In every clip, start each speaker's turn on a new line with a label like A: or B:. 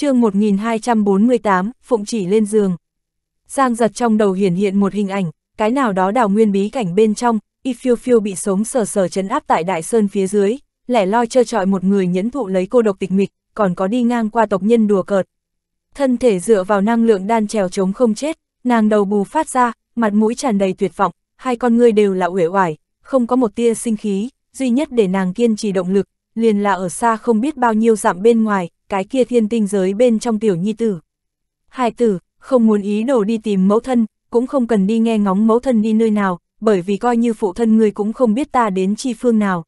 A: chương 1248, Phụng chỉ lên giường. Giang giật trong đầu hiển hiện một hình ảnh, cái nào đó đào nguyên bí cảnh bên trong, y phiêu phiêu bị sống sờ sờ chấn áp tại đại sơn phía dưới, lẻ loi trơ trọi một người nhẫn thụ lấy cô độc tịch mịch, còn có đi ngang qua tộc nhân đùa cợt. Thân thể dựa vào năng lượng đan trèo chống không chết, nàng đầu bù phát ra, mặt mũi tràn đầy tuyệt vọng, hai con người đều là uể oải, không có một tia sinh khí, duy nhất để nàng kiên trì động lực, liền là ở xa không biết bao nhiêu dặm bên ngoài, cái kia thiên tinh giới bên trong tiểu nhi tử. Hai tử, không muốn ý đồ đi tìm mẫu thân, cũng không cần đi nghe ngóng mẫu thân đi nơi nào, bởi vì coi như phụ thân người cũng không biết ta đến chi phương nào.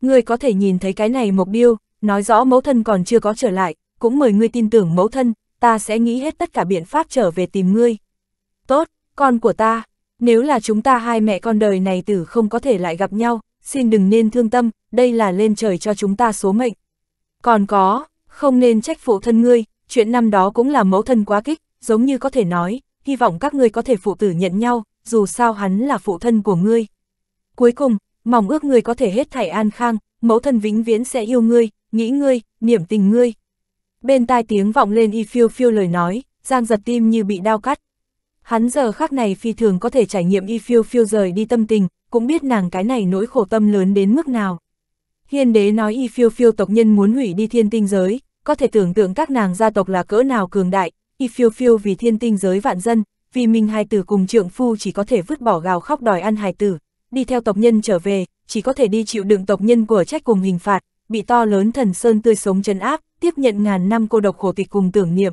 A: Người có thể nhìn thấy cái này mộc điêu, nói rõ mẫu thân còn chưa có trở lại, cũng mời ngươi tin tưởng mẫu thân, ta sẽ nghĩ hết tất cả biện pháp trở về tìm ngươi. Tốt, con của ta, nếu là chúng ta hai mẹ con đời này tử không có thể lại gặp nhau, xin đừng nên thương tâm, đây là lên trời cho chúng ta số mệnh. Còn có, không nên trách phụ thân ngươi, chuyện năm đó cũng là mẫu thân quá kích, giống như có thể nói, hy vọng các ngươi có thể phụ tử nhận nhau, dù sao hắn là phụ thân của ngươi. Cuối cùng, mong ước ngươi có thể hết thảy an khang, mẫu thân vĩnh viễn sẽ yêu ngươi, nghĩ ngươi, niệm tình ngươi. Bên tai tiếng vọng lên y phiêu phiêu lời nói, giang giật tim như bị đau cắt. Hắn giờ khác này phi thường có thể trải nghiệm y phiêu phiêu rời đi tâm tình, cũng biết nàng cái này nỗi khổ tâm lớn đến mức nào. Hiên đế nói y phiêu phiêu tộc nhân muốn hủy đi thiên tinh giới, có thể tưởng tượng các nàng gia tộc là cỡ nào cường đại, y phiêu phiêu vì thiên tinh giới vạn dân, vì mình hai tử cùng trượng phu chỉ có thể vứt bỏ gào khóc đòi ăn hài tử, đi theo tộc nhân trở về, chỉ có thể đi chịu đựng tộc nhân của trách cùng hình phạt, bị to lớn thần sơn tươi sống chân áp, tiếp nhận ngàn năm cô độc khổ tịch cùng tưởng niệm.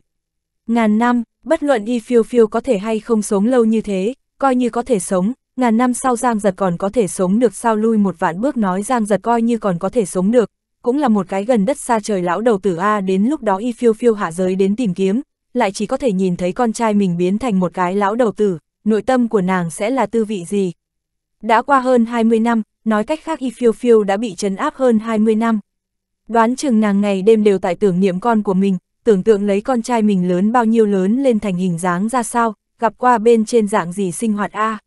A: Ngàn năm, bất luận y phiêu phiêu có thể hay không sống lâu như thế, coi như có thể sống, ngàn năm sau Giang Giật còn có thể sống được sao lui một vạn bước nói Giang Giật coi như còn có thể sống được, cũng là một cái gần đất xa trời lão đầu tử A đến lúc đó y phiêu phiêu hạ giới đến tìm kiếm, lại chỉ có thể nhìn thấy con trai mình biến thành một cái lão đầu tử, nội tâm của nàng sẽ là tư vị gì. Đã qua hơn 20 năm, nói cách khác y phiêu phiêu đã bị trấn áp hơn 20 năm. Đoán chừng nàng ngày đêm đều tại tưởng niệm con của mình, tưởng tượng lấy con trai mình lớn bao nhiêu lớn lên thành hình dáng ra sao, gặp qua bên trên dạng gì sinh hoạt A.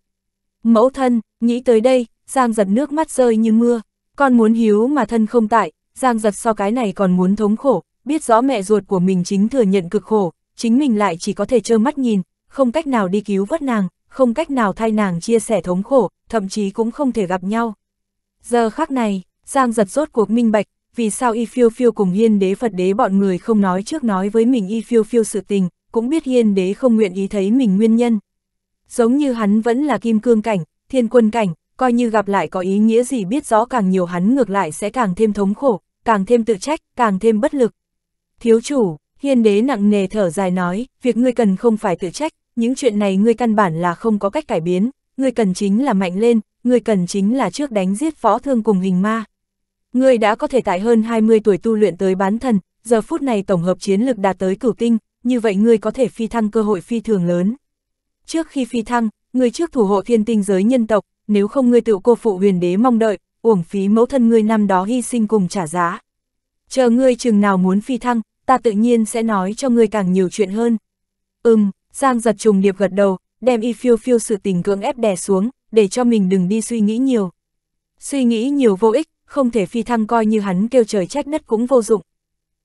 A: Mẫu thân, nghĩ tới đây, Giang giật nước mắt rơi như mưa, con muốn hiếu mà thân không tại, Giang giật so cái này còn muốn thống khổ, biết rõ mẹ ruột của mình chính thừa nhận cực khổ, chính mình lại chỉ có thể trơ mắt nhìn, không cách nào đi cứu vớt nàng, không cách nào thay nàng chia sẻ thống khổ, thậm chí cũng không thể gặp nhau. Giờ khắc này, Giang giật rốt cuộc minh bạch, vì sao Y Phiêu Phiêu cùng Hiên Đế Phật Đế bọn người không nói trước nói với mình Y Phiêu Phiêu sự tình, cũng biết Hiên Đế không nguyện ý thấy mình nguyên nhân. Giống như hắn vẫn là kim cương cảnh, thiên quân cảnh, coi như gặp lại có ý nghĩa gì biết rõ càng nhiều hắn ngược lại sẽ càng thêm thống khổ, càng thêm tự trách, càng thêm bất lực. Thiếu chủ, hiên đế nặng nề thở dài nói, việc ngươi cần không phải tự trách, những chuyện này ngươi căn bản là không có cách cải biến, ngươi cần chính là mạnh lên, ngươi cần chính là trước đánh giết phó thương cùng hình ma. Ngươi đã có thể tại hơn 20 tuổi tu luyện tới bán thần, giờ phút này tổng hợp chiến lực đạt tới cửu tinh, như vậy ngươi có thể phi thăng cơ hội phi thường lớn. Trước khi phi thăng, ngươi trước thủ hộ thiên tinh giới nhân tộc, nếu không ngươi tự cô phụ huyền đế mong đợi, uổng phí mẫu thân ngươi năm đó hy sinh cùng trả giá. Chờ ngươi chừng nào muốn phi thăng, ta tự nhiên sẽ nói cho ngươi càng nhiều chuyện hơn. Ừm, Giang giật trùng điệp gật đầu, đem y phiêu phiêu sự tình cưỡng ép đè xuống, để cho mình đừng đi suy nghĩ nhiều. Suy nghĩ nhiều vô ích, không thể phi thăng coi như hắn kêu trời trách đất cũng vô dụng.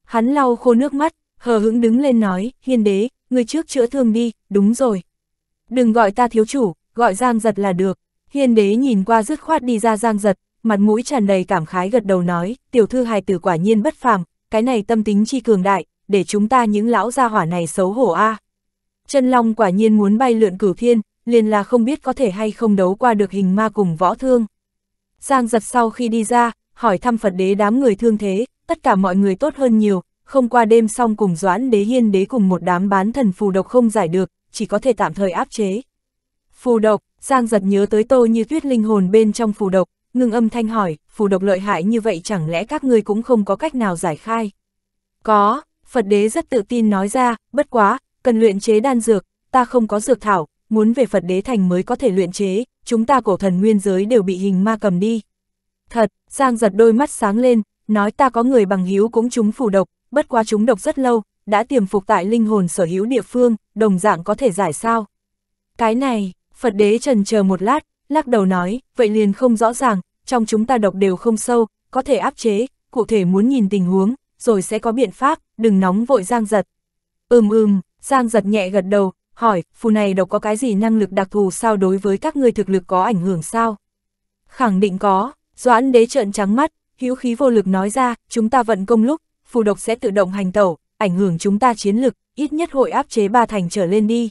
A: Hắn lau khô nước mắt, hờ hững đứng lên nói, hiên đế, ngươi trước chữa thương đi, đúng rồi. Đừng gọi ta thiếu chủ, gọi Giang giật là được. Hiên đế nhìn qua dứt khoát đi ra Giang giật, mặt mũi tràn đầy cảm khái gật đầu nói, tiểu thư hài tử quả nhiên bất phàm, cái này tâm tính chi cường đại, để chúng ta những lão gia hỏa này xấu hổ a. À. Chân Long quả nhiên muốn bay lượn cửu thiên, liền là không biết có thể hay không đấu qua được hình ma cùng võ thương. Giang giật sau khi đi ra, hỏi thăm Phật đế đám người thương thế, tất cả mọi người tốt hơn nhiều, không qua đêm xong cùng Doãn đế hiên đế cùng một đám bán thần phù độc không giải được, chỉ có thể tạm thời áp chế. Phù độc, Giang giật nhớ tới tô như tuyết linh hồn bên trong phù độc, ngưng âm thanh hỏi, phù độc lợi hại như vậy chẳng lẽ các ngươi cũng không có cách nào giải khai? Có, Phật đế rất tự tin nói ra, bất quá, cần luyện chế đan dược, ta không có dược thảo, muốn về Phật đế thành mới có thể luyện chế, chúng ta cổ thần nguyên giới đều bị hình ma cầm đi. Thật, Giang giật đôi mắt sáng lên, nói ta có người bằng hiếu cũng chúng phù độc, bất quá chúng độc rất lâu, đã tiềm phục tại linh hồn sở hữu địa phương, đồng dạng có thể giải sao. Cái này, Phật đế trần chờ một lát, lắc đầu nói, vậy liền không rõ ràng, trong chúng ta độc đều không sâu, có thể áp chế, cụ thể muốn nhìn tình huống, rồi sẽ có biện pháp, đừng nóng vội Giang Giật. Ừm ừm, Giang Giật nhẹ gật đầu, hỏi, phù này độc có cái gì năng lực đặc thù sao đối với các ngươi thực lực có ảnh hưởng sao? Khẳng định có, Doãn đế trợn trắng mắt, hữu khí vô lực nói ra, chúng ta vận công lúc, phù độc sẽ tự động hành tẩu, ảnh hưởng chúng ta chiến lực, ít nhất hội áp chế ba thành trở lên đi.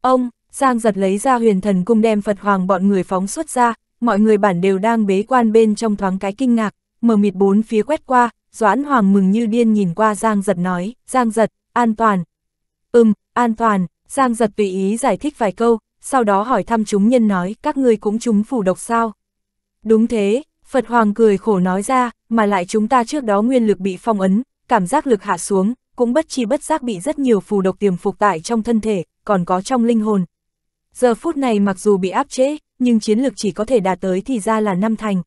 A: Ông, Giang giật lấy ra huyền thần cung đem Phật Hoàng bọn người phóng xuất ra, mọi người bản đều đang bế quan bên trong thoáng cái kinh ngạc, mở mịt bốn phía quét qua, Doãn Hoàng mừng như điên nhìn qua Giang giật nói, Giang giật, an toàn. Ừm, an toàn, Giang giật tùy ý giải thích vài câu, sau đó hỏi thăm chúng nhân nói, các ngươi cũng chúng phủ độc sao? Đúng thế, Phật Hoàng cười khổ nói ra, mà lại chúng ta trước đó nguyên lực bị phong ấn, cảm giác lực hạ xuống, cũng bất chi bất giác bị rất nhiều phù độc tiềm phục tại trong thân thể, còn có trong linh hồn, Giờ phút này mặc dù bị áp chế, nhưng chiến lực chỉ có thể đạt tới thì ra là năm thành.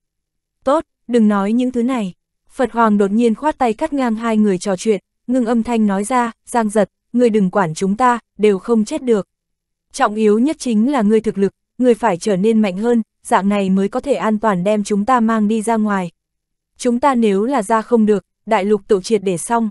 A: Tốt, đừng nói những thứ này. Phật Hoàng đột nhiên khoát tay cắt ngang hai người trò chuyện, ngưng âm thanh nói ra, giang giật, người đừng quản chúng ta, đều không chết được. Trọng yếu nhất chính là người thực lực, người phải trở nên mạnh hơn, dạng này mới có thể an toàn đem chúng ta mang đi ra ngoài. Chúng ta nếu là ra không được, đại lục tổ triệt để xong.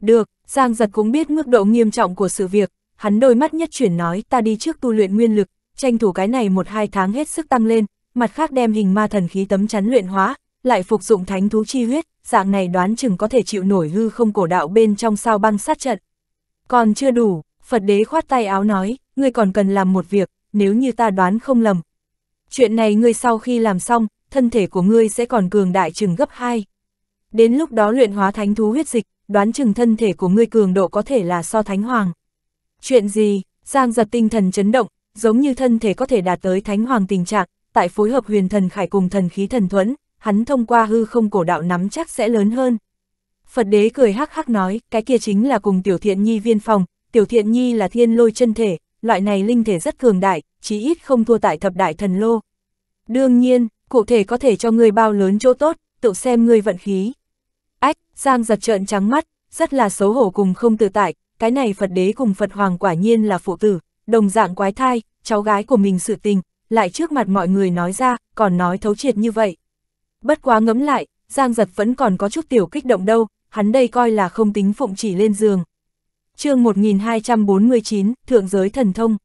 A: Được, Giang giật cũng biết mức độ nghiêm trọng của sự việc, hắn đôi mắt nhất chuyển nói ta đi trước tu luyện nguyên lực, tranh thủ cái này một hai tháng hết sức tăng lên, mặt khác đem hình ma thần khí tấm chắn luyện hóa, lại phục dụng thánh thú chi huyết, dạng này đoán chừng có thể chịu nổi hư không cổ đạo bên trong sao băng sát trận. Còn chưa đủ, Phật đế khoát tay áo nói, ngươi còn cần làm một việc, nếu như ta đoán không lầm. Chuyện này ngươi sau khi làm xong, thân thể của ngươi sẽ còn cường đại chừng gấp 2. Đến lúc đó luyện hóa thánh thú huyết dịch, đoán chừng thân thể của ngươi cường độ có thể là so thánh hoàng. Chuyện gì? Giang giật tinh thần chấn động, giống như thân thể có thể đạt tới thánh hoàng tình trạng, tại phối hợp huyền thần khải cùng thần khí thần thuẫn, hắn thông qua hư không cổ đạo nắm chắc sẽ lớn hơn. Phật đế cười hắc hắc nói, cái kia chính là cùng tiểu thiện nhi viên phòng, tiểu thiện nhi là thiên lôi chân thể, loại này linh thể rất cường đại, chí ít không thua tại thập đại thần lô. Đương nhiên, cụ thể có thể cho ngươi bao lớn chỗ tốt, tự xem ngươi vận khí. Ách, Giang giật trợn trắng mắt, rất là xấu hổ cùng không tự tại, cái này Phật đế cùng Phật hoàng quả nhiên là phụ tử, đồng dạng quái thai, cháu gái của mình sự tình, lại trước mặt mọi người nói ra, còn nói thấu triệt như vậy. Bất quá ngấm lại, Giang Giật vẫn còn có chút tiểu kích động đâu, hắn đây coi là không tính phụng chỉ lên giường. chương 1249, Thượng giới thần thông.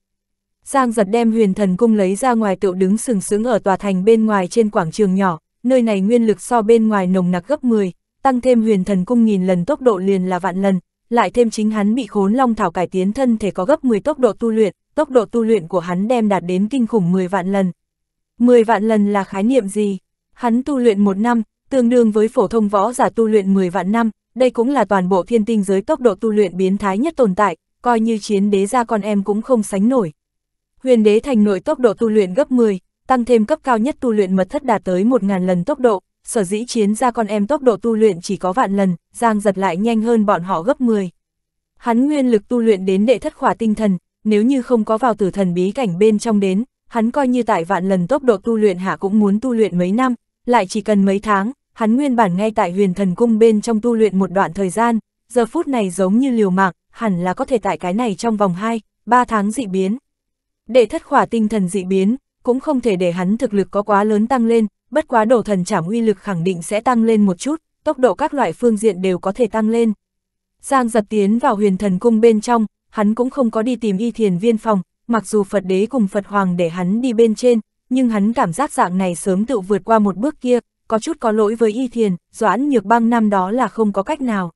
A: Giang Giật đem huyền thần cung lấy ra ngoài tựu đứng sừng sững ở tòa thành bên ngoài trên quảng trường nhỏ, nơi này nguyên lực so bên ngoài nồng nặc gấp 10, tăng thêm huyền thần cung nghìn lần tốc độ liền là vạn lần, lại thêm chính hắn bị khốn long thảo cải tiến thân thể có gấp 10 tốc độ tu luyện, tốc độ tu luyện của hắn đem đạt đến kinh khủng 10 vạn lần. 10 vạn lần là khái niệm gì? Hắn tu luyện một năm, tương đương với phổ thông võ giả tu luyện 10 vạn năm, đây cũng là toàn bộ thiên tinh giới tốc độ tu luyện biến thái nhất tồn tại, coi như chiến đế ra con em cũng không sánh nổi. Huyền đế thành nội tốc độ tu luyện gấp 10, tăng thêm cấp cao nhất tu luyện mật thất đạt tới 1.000 lần tốc độ, sở dĩ chiến ra con em tốc độ tu luyện chỉ có vạn lần, Giang giật lại nhanh hơn bọn họ gấp 10. Hắn nguyên lực tu luyện đến đệ thất khỏa tinh thần, nếu như không có vào tử thần bí cảnh bên trong đến, hắn coi như tại vạn lần tốc độ tu luyện hạ cũng muốn tu luyện mấy năm, lại chỉ cần mấy tháng, hắn nguyên bản ngay tại huyền thần cung bên trong tu luyện một đoạn thời gian, giờ phút này giống như liều mạng, hẳn là có thể tại cái này trong vòng 2, 3 tháng dị biến. đệ thất khỏa tinh thần dị biến, cũng không thể để hắn thực lực có quá lớn tăng lên, bất quá đổ thần trảm uy lực khẳng định sẽ tăng lên một chút, tốc độ các loại phương diện đều có thể tăng lên. Giang giật tiến vào huyền thần cung bên trong, hắn cũng không có đi tìm y thiền viên phòng, mặc dù Phật đế cùng Phật hoàng để hắn đi bên trên, nhưng hắn cảm giác dạng này sớm tự vượt qua một bước kia, có chút có lỗi với y thiền, doãn nhược băng năm đó là không có cách nào.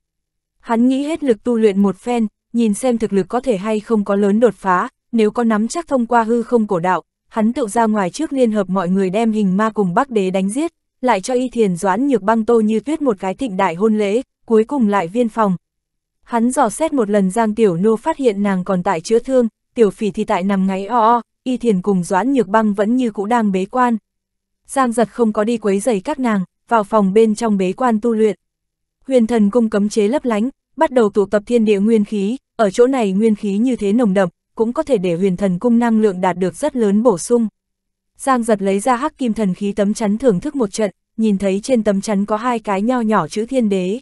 A: Hắn nghĩ hết lực tu luyện một phen, nhìn xem thực lực có thể hay không có lớn đột phá, nếu có nắm chắc thông qua hư không cổ đạo, hắn tự ra ngoài trước liên hợp mọi người đem hình ma cùng bắc đế đánh giết, lại cho y thiền doãn nhược băng tô như tuyết một cái thịnh đại hôn lễ, cuối cùng lại viên phòng. Hắn dò xét một lần Giang Tiểu Nô phát hiện nàng còn tại chữa thương, Tiểu Phỉ thì tại nằm ngáy o o, y thiền cùng doãn nhược băng vẫn như cũ đang bế quan. Giang giật không có đi quấy giày các nàng, vào phòng bên trong bế quan tu luyện. Huyền thần cung cấm chế lấp lánh, bắt đầu tụ tập thiên địa nguyên khí, ở chỗ này nguyên khí như thế nồng đậm, cũng có thể để huyền thần cung năng lượng đạt được rất lớn bổ sung. Giang giật lấy ra hắc kim thần khí tấm chắn thưởng thức một trận, nhìn thấy trên tấm chắn có hai cái nho nhỏ chữ thiên đế.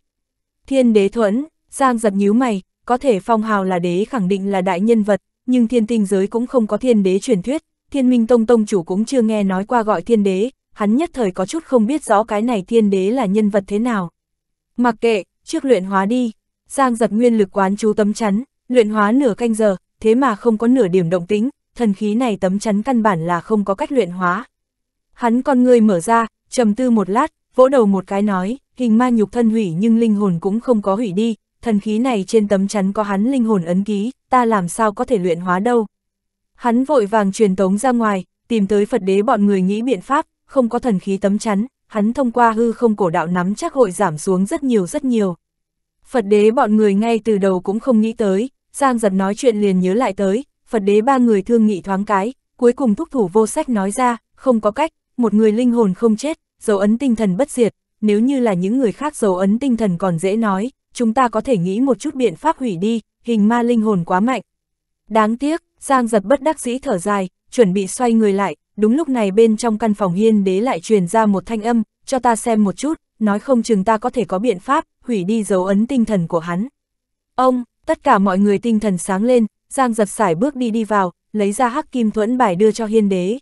A: Thiên đế thuẫn, Giang giật nhíu mày, có thể phong hào là đế khẳng định là đại nhân vật, nhưng thiên tinh giới cũng không có thiên đế truyền thuyết, thiên minh tông tông chủ cũng chưa nghe nói qua gọi thiên đế, hắn nhất thời có chút không biết rõ cái này thiên đế là nhân vật thế nào. Mặc kệ, trước luyện hóa đi, Giang giật nguyên lực quán chú tấm chắn, luyện hóa nửa canh giờ, thế mà không có nửa điểm động tĩnh, thần khí này tấm chắn căn bản là không có cách luyện hóa. Hắn con người mở ra, trầm tư một lát, vỗ đầu một cái nói, hình ma nhục thân hủy nhưng linh hồn cũng không có hủy đi, thần khí này trên tấm chắn có hắn linh hồn ấn ký, ta làm sao có thể luyện hóa đâu. Hắn vội vàng truyền tống ra ngoài, tìm tới Phật đế bọn người nghĩ biện pháp, không có thần khí tấm chắn, hắn thông qua hư không cổ đạo nắm chắc hội giảm xuống rất nhiều rất nhiều. Phật đế bọn người ngay từ đầu cũng không nghĩ tới, Giang giật nói chuyện liền nhớ lại tới, Phật đế ba người thương nghị thoáng cái, cuối cùng thúc thủ vô sách nói ra, không có cách, một người linh hồn không chết, dấu ấn tinh thần bất diệt, nếu như là những người khác dấu ấn tinh thần còn dễ nói, chúng ta có thể nghĩ một chút biện pháp hủy đi, hình ma linh hồn quá mạnh. Đáng tiếc, Giang giật bất đắc dĩ thở dài, chuẩn bị xoay người lại, đúng lúc này bên trong căn phòng hiên đế lại truyền ra một thanh âm, cho ta xem một chút, nói không chừng ta có thể có biện pháp, hủy đi dấu ấn tinh thần của hắn. Ông, Tất cả mọi người tinh thần sáng lên, Giang giật sải bước đi đi vào, lấy ra hắc kim thuẫn bài đưa cho hiên đế.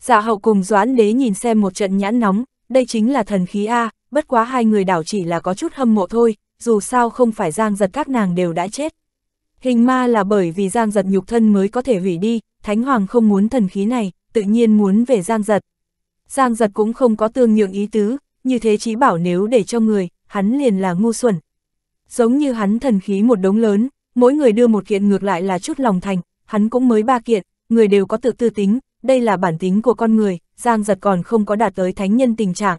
A: Dạ hậu cùng doãn đế nhìn xem một trận nhãn nóng, đây chính là thần khí A, bất quá hai người đảo chỉ là có chút hâm mộ thôi, dù sao không phải giang giật các nàng đều đã chết. Hình ma là bởi vì giang giật nhục thân mới có thể hủy đi, thánh hoàng không muốn thần khí này, tự nhiên muốn về giang giật. Giang giật cũng không có tương nhượng ý tứ, như thế chỉ bảo nếu để cho người, hắn liền là ngu xuẩn, Giống như hắn thần khí một đống lớn, mỗi người đưa một kiện ngược lại là chút lòng thành, hắn cũng mới ba kiện, người đều có tự tư tính, đây là bản tính của con người, Giang giật còn không có đạt tới thánh nhân tình trạng.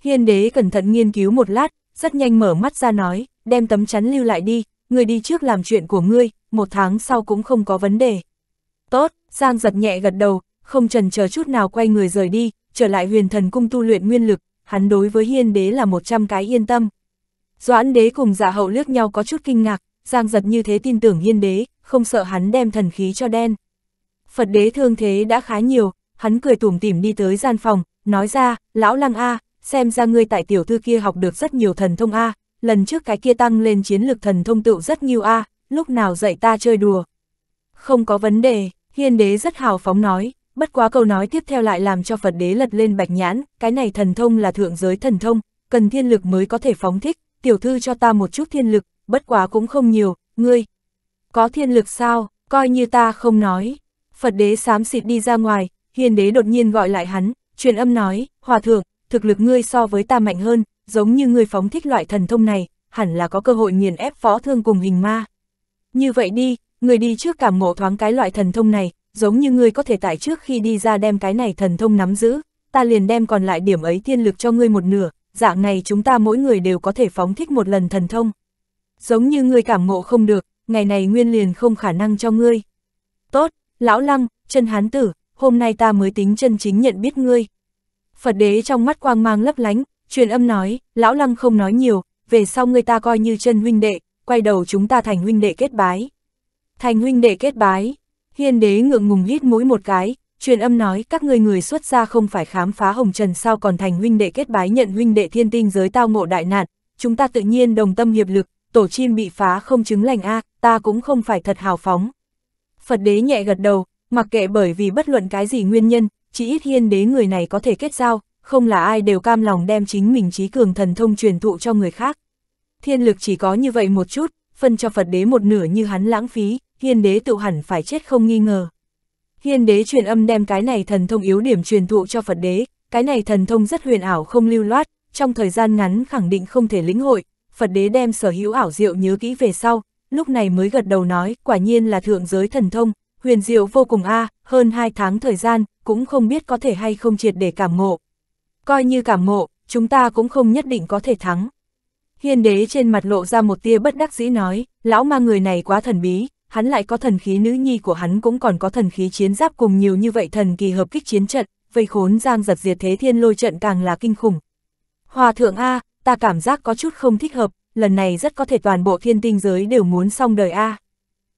A: Hiên đế cẩn thận nghiên cứu một lát, rất nhanh mở mắt ra nói, đem tấm chắn lưu lại đi, người đi trước làm chuyện của ngươi, một tháng sau cũng không có vấn đề. Tốt, Giang giật nhẹ gật đầu, không trần chờ chút nào quay người rời đi, trở lại huyền thần cung tu luyện nguyên lực, hắn đối với hiên đế là một trăm cái yên tâm. Doãn đế cùng dạ hậu liếc nhau có chút kinh ngạc, giang giật như thế tin tưởng hiên đế, không sợ hắn đem thần khí cho đen. Phật đế thương thế đã khá nhiều, hắn cười tủm tỉm đi tới gian phòng, nói ra, lão lăng A, xem ra ngươi tại tiểu thư kia học được rất nhiều thần thông A, lần trước cái kia tăng lên chiến lực thần thông tựu rất nhiều A, lúc nào dạy ta chơi đùa. Không có vấn đề, hiên đế rất hào phóng nói, bất quá câu nói tiếp theo lại làm cho Phật đế lật lên bạch nhãn, cái này thần thông là thượng giới thần thông, cần thiên lực mới có thể phóng thích, tiểu thư cho ta một chút thiên lực, bất quá cũng không nhiều, ngươi. Có thiên lực sao, coi như ta không nói. Phật đế xám xịt đi ra ngoài, hiền đế đột nhiên gọi lại hắn, truyền âm nói, hòa thượng, thực lực ngươi so với ta mạnh hơn, giống như ngươi phóng thích loại thần thông này, hẳn là có cơ hội nghiền ép phó thương cùng hình ma. Như vậy đi, người đi trước cảm ngộ thoáng cái loại thần thông này, giống như ngươi có thể tại trước khi đi ra đem cái này thần thông nắm giữ, ta liền đem còn lại điểm ấy thiên lực cho ngươi một nửa, dạng này chúng ta mỗi người đều có thể phóng thích một lần thần thông. Giống như ngươi cảm ngộ không được, ngày này nguyên liền không khả năng cho ngươi. Tốt, lão lăng, chân hán tử, hôm nay ta mới tính chân chính nhận biết ngươi. Phật đế trong mắt quang mang lấp lánh, truyền âm nói, lão lăng không nói nhiều, về sau ngươi ta coi như chân huynh đệ, quay đầu chúng ta thành huynh đệ kết bái. Thành huynh đệ kết bái, hiên đế ngượng ngùng hít mũi một cái, truyền âm nói các ngươi người xuất gia không phải khám phá hồng trần sao còn thành huynh đệ kết bái nhận huynh đệ thiên tinh giới tao ngộ đại nạn, chúng ta tự nhiên đồng tâm hiệp lực, tổ chim bị phá không chứng lành a, à, ta cũng không phải thật hào phóng. Phật đế nhẹ gật đầu, mặc kệ bởi vì bất luận cái gì nguyên nhân, chỉ ít hiên đế người này có thể kết giao, không là ai đều cam lòng đem chính mình trí cường thần thông truyền thụ cho người khác. Thiên lực chỉ có như vậy một chút, phân cho Phật đế một nửa như hắn lãng phí, hiên đế tự hẳn phải chết không nghi ngờ. Hiên đế truyền âm đem cái này thần thông yếu điểm truyền thụ cho Phật đế, cái này thần thông rất huyền ảo không lưu loát, trong thời gian ngắn khẳng định không thể lĩnh hội, Phật đế đem sở hữu ảo diệu nhớ kỹ về sau, lúc này mới gật đầu nói, quả nhiên là thượng giới thần thông, huyền diệu vô cùng a, à, hơn 2 tháng thời gian, cũng không biết có thể hay không triệt để cảm ngộ. Coi như cảm ngộ, chúng ta cũng không nhất định có thể thắng. Hiên đế trên mặt lộ ra một tia bất đắc dĩ nói, lão ma người này quá thần bí, hắn lại có thần khí nữ nhi của hắn cũng còn có thần khí chiến giáp cùng nhiều như vậy thần kỳ hợp kích chiến trận, vây khốn giang giật diệt thế thiên lôi trận càng là kinh khủng. Hòa thượng A, ta cảm giác có chút không thích hợp, lần này rất có thể toàn bộ thiên tinh giới đều muốn xong đời A.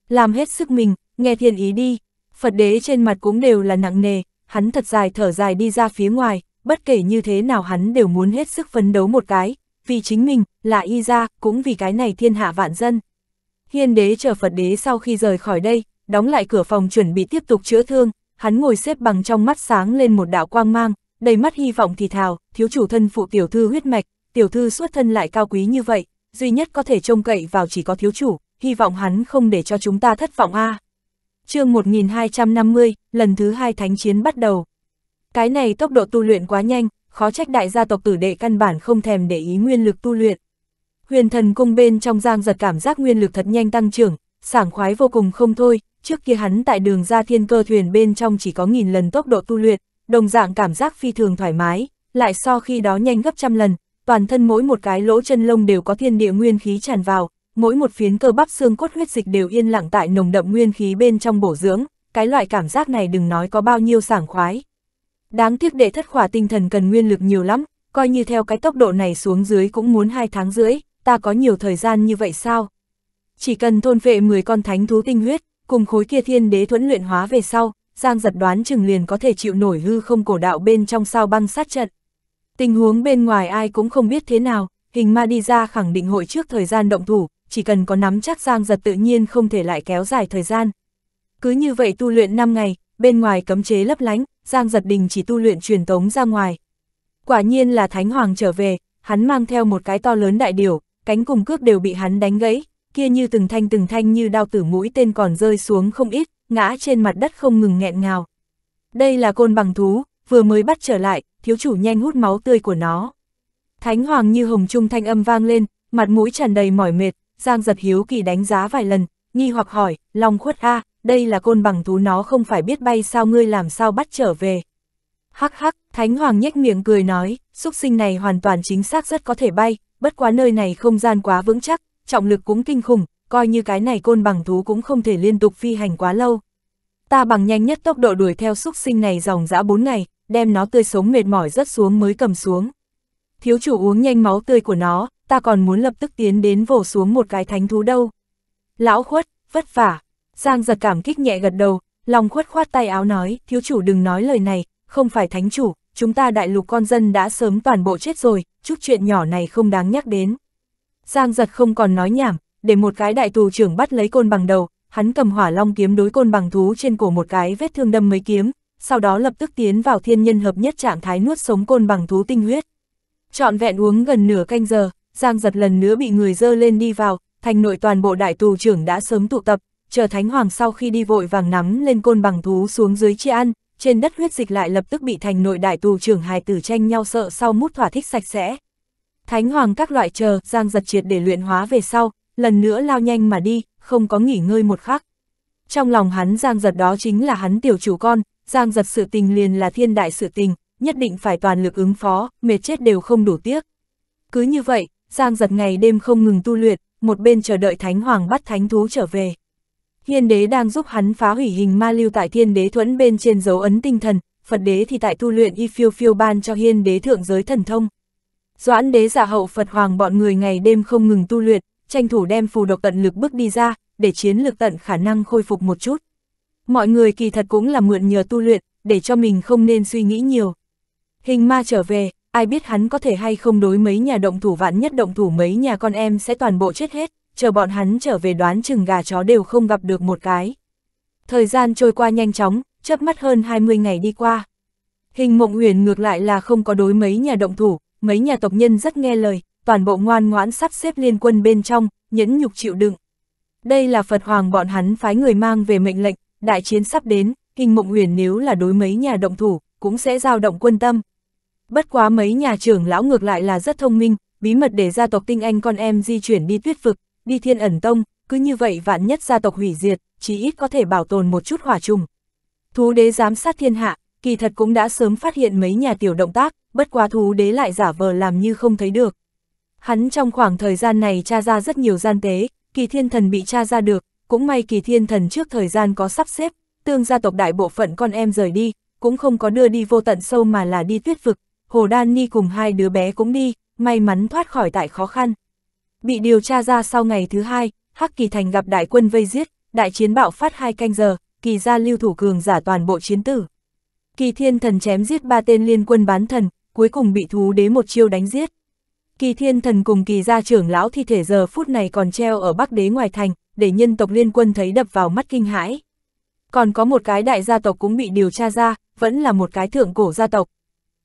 A: Làm hết sức mình, nghe thiên ý đi, Phật đế trên mặt cũng đều là nặng nề, hắn thật dài thở dài đi ra phía ngoài, bất kể như thế nào hắn đều muốn hết sức phấn đấu một cái, vì chính mình, là y ra, cũng vì cái này thiên hạ vạn dân. Hiên đế chờ Phật đế sau khi rời khỏi đây, đóng lại cửa phòng chuẩn bị tiếp tục chữa thương, hắn ngồi xếp bằng trong mắt sáng lên một đạo quang mang, đầy mắt hy vọng thì thào, thiếu chủ thân phụ tiểu thư huyết mạch, tiểu thư xuất thân lại cao quý như vậy, duy nhất có thể trông cậy vào chỉ có thiếu chủ, hy vọng hắn không để cho chúng ta thất vọng a. À. Chương 1250, lần thứ hai thánh chiến bắt đầu. Cái này tốc độ tu luyện quá nhanh, khó trách đại gia tộc tử đệ căn bản không thèm để ý nguyên lực tu luyện, Huyền thần cung bên trong giang giật cảm giác nguyên lực thật nhanh tăng trưởng, sảng khoái vô cùng không thôi, trước kia hắn tại đường ra thiên cơ thuyền bên trong chỉ có nghìn lần tốc độ tu luyện, đồng dạng cảm giác phi thường thoải mái, lại so khi đó nhanh gấp trăm lần, toàn thân mỗi một cái lỗ chân lông đều có thiên địa nguyên khí tràn vào, mỗi một phiến cơ bắp xương cốt huyết dịch đều yên lặng tại nồng đậm nguyên khí bên trong bổ dưỡng, cái loại cảm giác này đừng nói có bao nhiêu sảng khoái. Đáng tiếc đệ thất khỏa tinh thần cần nguyên lực nhiều lắm, coi như theo cái tốc độ này xuống dưới cũng muốn hai tháng rưỡi, ta có nhiều thời gian như vậy sao? Chỉ cần thôn vệ 10 con thánh thú tinh huyết, cùng khối kia thiên đế thuẫn luyện hóa về sau, Giang giật đoán chừng liền có thể chịu nổi hư không cổ đạo bên trong sao băng sát trận. Tình huống bên ngoài ai cũng không biết thế nào, hình ma đi ra khẳng định hội trước thời gian động thủ, chỉ cần có nắm chắc Giang giật tự nhiên không thể lại kéo dài thời gian. Cứ như vậy tu luyện 5 ngày, bên ngoài cấm chế lấp lánh, Giang giật đình chỉ tu luyện truyền tống ra ngoài. Quả nhiên là Thánh Hoàng trở về, hắn mang theo một cái to lớn đại điều, cánh cùng cước đều bị hắn đánh gãy, kia như từng thanh từng thanh như đao tử mũi tên còn rơi xuống không ít, ngã trên mặt đất không ngừng nghẹn ngào. Đây là côn bằng thú, vừa mới bắt trở lại, thiếu chủ nhanh hút máu tươi của nó. Thánh hoàng như hồng trung thanh âm vang lên, mặt mũi tràn đầy mỏi mệt, Giang giật hiếu kỳ đánh giá vài lần, nghi hoặc hỏi, Long khuất a, đây là côn bằng thú nó không phải biết bay sao ngươi làm sao bắt trở về. Hắc hắc, Thánh Hoàng nhếch miệng cười nói, xúc sinh này hoàn toàn chính xác rất có thể bay, bất quá nơi này không gian quá vững chắc, trọng lực cũng kinh khủng, coi như cái này côn bằng thú cũng không thể liên tục phi hành quá lâu. Ta bằng nhanh nhất tốc độ đuổi theo xúc sinh này dòng dã 4 ngày, đem nó tươi sống mệt mỏi rất xuống mới cầm xuống. Thiếu chủ uống nhanh máu tươi của nó, ta còn muốn lập tức tiến đến vồ xuống một cái thánh thú đâu. Lão khuất, vất vả. Giang giật cảm kích nhẹ gật đầu, lòng khuất khoát tay áo nói, thiếu chủ đừng nói lời này, không phải thánh chủ, chúng ta đại lục con dân đã sớm toàn bộ chết rồi, chút chuyện nhỏ này không đáng nhắc đến. Giang giật không còn nói nhảm, để một cái đại tù trưởng bắt lấy côn bằng đầu, hắn cầm hỏa long kiếm đối côn bằng thú trên cổ một cái vết thương đâm mấy kiếm, sau đó lập tức tiến vào thiên nhân hợp nhất trạng thái nuốt sống côn bằng thú tinh huyết. Chọn vẹn uống gần nửa canh giờ, Giang giật lần nữa bị người dơ lên đi vào, thành nội toàn bộ đại tù trưởng đã sớm tụ tập, chờ Thánh Hoàng sau khi đi vội vàng nắm lên côn bằng thú xuống dưới chia ăn, trên đất huyết dịch lại lập tức bị thành nội đại tù trưởng hài tử tranh nhau sợ sau mút thỏa thích sạch sẽ. Thánh hoàng các loại chờ, giang giật triệt để luyện hóa về sau, lần nữa lao nhanh mà đi, không có nghỉ ngơi một khắc. Trong lòng hắn giang giật đó chính là hắn tiểu chủ con, giang giật sự tình liền là thiên đại sự tình, nhất định phải toàn lực ứng phó, mệt chết đều không đủ tiếc. Cứ như vậy, giang giật ngày đêm không ngừng tu luyện, một bên chờ đợi thánh hoàng bắt thánh thú trở về hiên đế đang giúp hắn phá hủy hình ma lưu tại thiên đế thuẫn bên trên dấu ấn tinh thần, Phật đế thì tại tu luyện y phiêu phiêu ban cho hiên đế thượng giới thần thông. Doãn đế giả hậu Phật hoàng bọn người ngày đêm không ngừng tu luyện, tranh thủ đem phù độc tận lực bước đi ra, để chiến lực tận khả năng khôi phục một chút. Mọi người kỳ thật cũng là mượn nhờ tu luyện, để cho mình không nên suy nghĩ nhiều. Hình ma trở về, ai biết hắn có thể hay không đối mấy nhà động thủ vạn nhất động thủ mấy nhà con em sẽ toàn bộ chết hết chờ bọn hắn trở về đoán chừng gà chó đều không gặp được một cái. Thời gian trôi qua nhanh chóng, chớp mắt hơn 20 ngày đi qua. Hình mộng huyền ngược lại là không có đối mấy nhà động thủ, mấy nhà tộc nhân rất nghe lời, toàn bộ ngoan ngoãn sắp xếp liên quân bên trong, nhẫn nhục chịu đựng. Đây là Phật Hoàng bọn hắn phái người mang về mệnh lệnh, đại chiến sắp đến, hình mộng huyền nếu là đối mấy nhà động thủ, cũng sẽ giao động quân tâm. Bất quá mấy nhà trưởng lão ngược lại là rất thông minh, bí mật để gia tộc tinh anh con em di chuyển đi tuyết vực, đi thiên ẩn tông, cứ như vậy vạn nhất gia tộc hủy diệt, chí ít có thể bảo tồn một chút hỏa trùng. Thú đế giám sát thiên hạ, kỳ thật cũng đã sớm phát hiện mấy nhà tiểu động tác, bất quá thú đế lại giả vờ làm như không thấy được. Hắn trong khoảng thời gian này tra ra rất nhiều gian tế, kỳ thiên thần bị tra ra được, cũng may kỳ thiên thần trước thời gian có sắp xếp, tương gia tộc đại bộ phận con em rời đi, cũng không có đưa đi vô tận sâu mà là đi tuyết vực, Hồ Đan Ni cùng hai đứa bé cũng đi, may mắn thoát khỏi tại khó khăn bị điều tra ra sau ngày thứ hai, Hắc Kỳ Thành gặp đại quân vây giết, đại chiến bạo phát hai canh giờ, kỳ gia lưu thủ cường giả toàn bộ chiến tử. Kỳ thiên thần chém giết ba tên liên quân bán thần, cuối cùng bị thú đế một chiêu đánh giết. Kỳ thiên thần cùng kỳ gia trưởng lão thi thể giờ phút này còn treo ở bắc đế ngoài thành, để nhân tộc liên quân thấy đập vào mắt kinh hãi. Còn có một cái đại gia tộc cũng bị điều tra ra, vẫn là một cái thượng cổ gia tộc.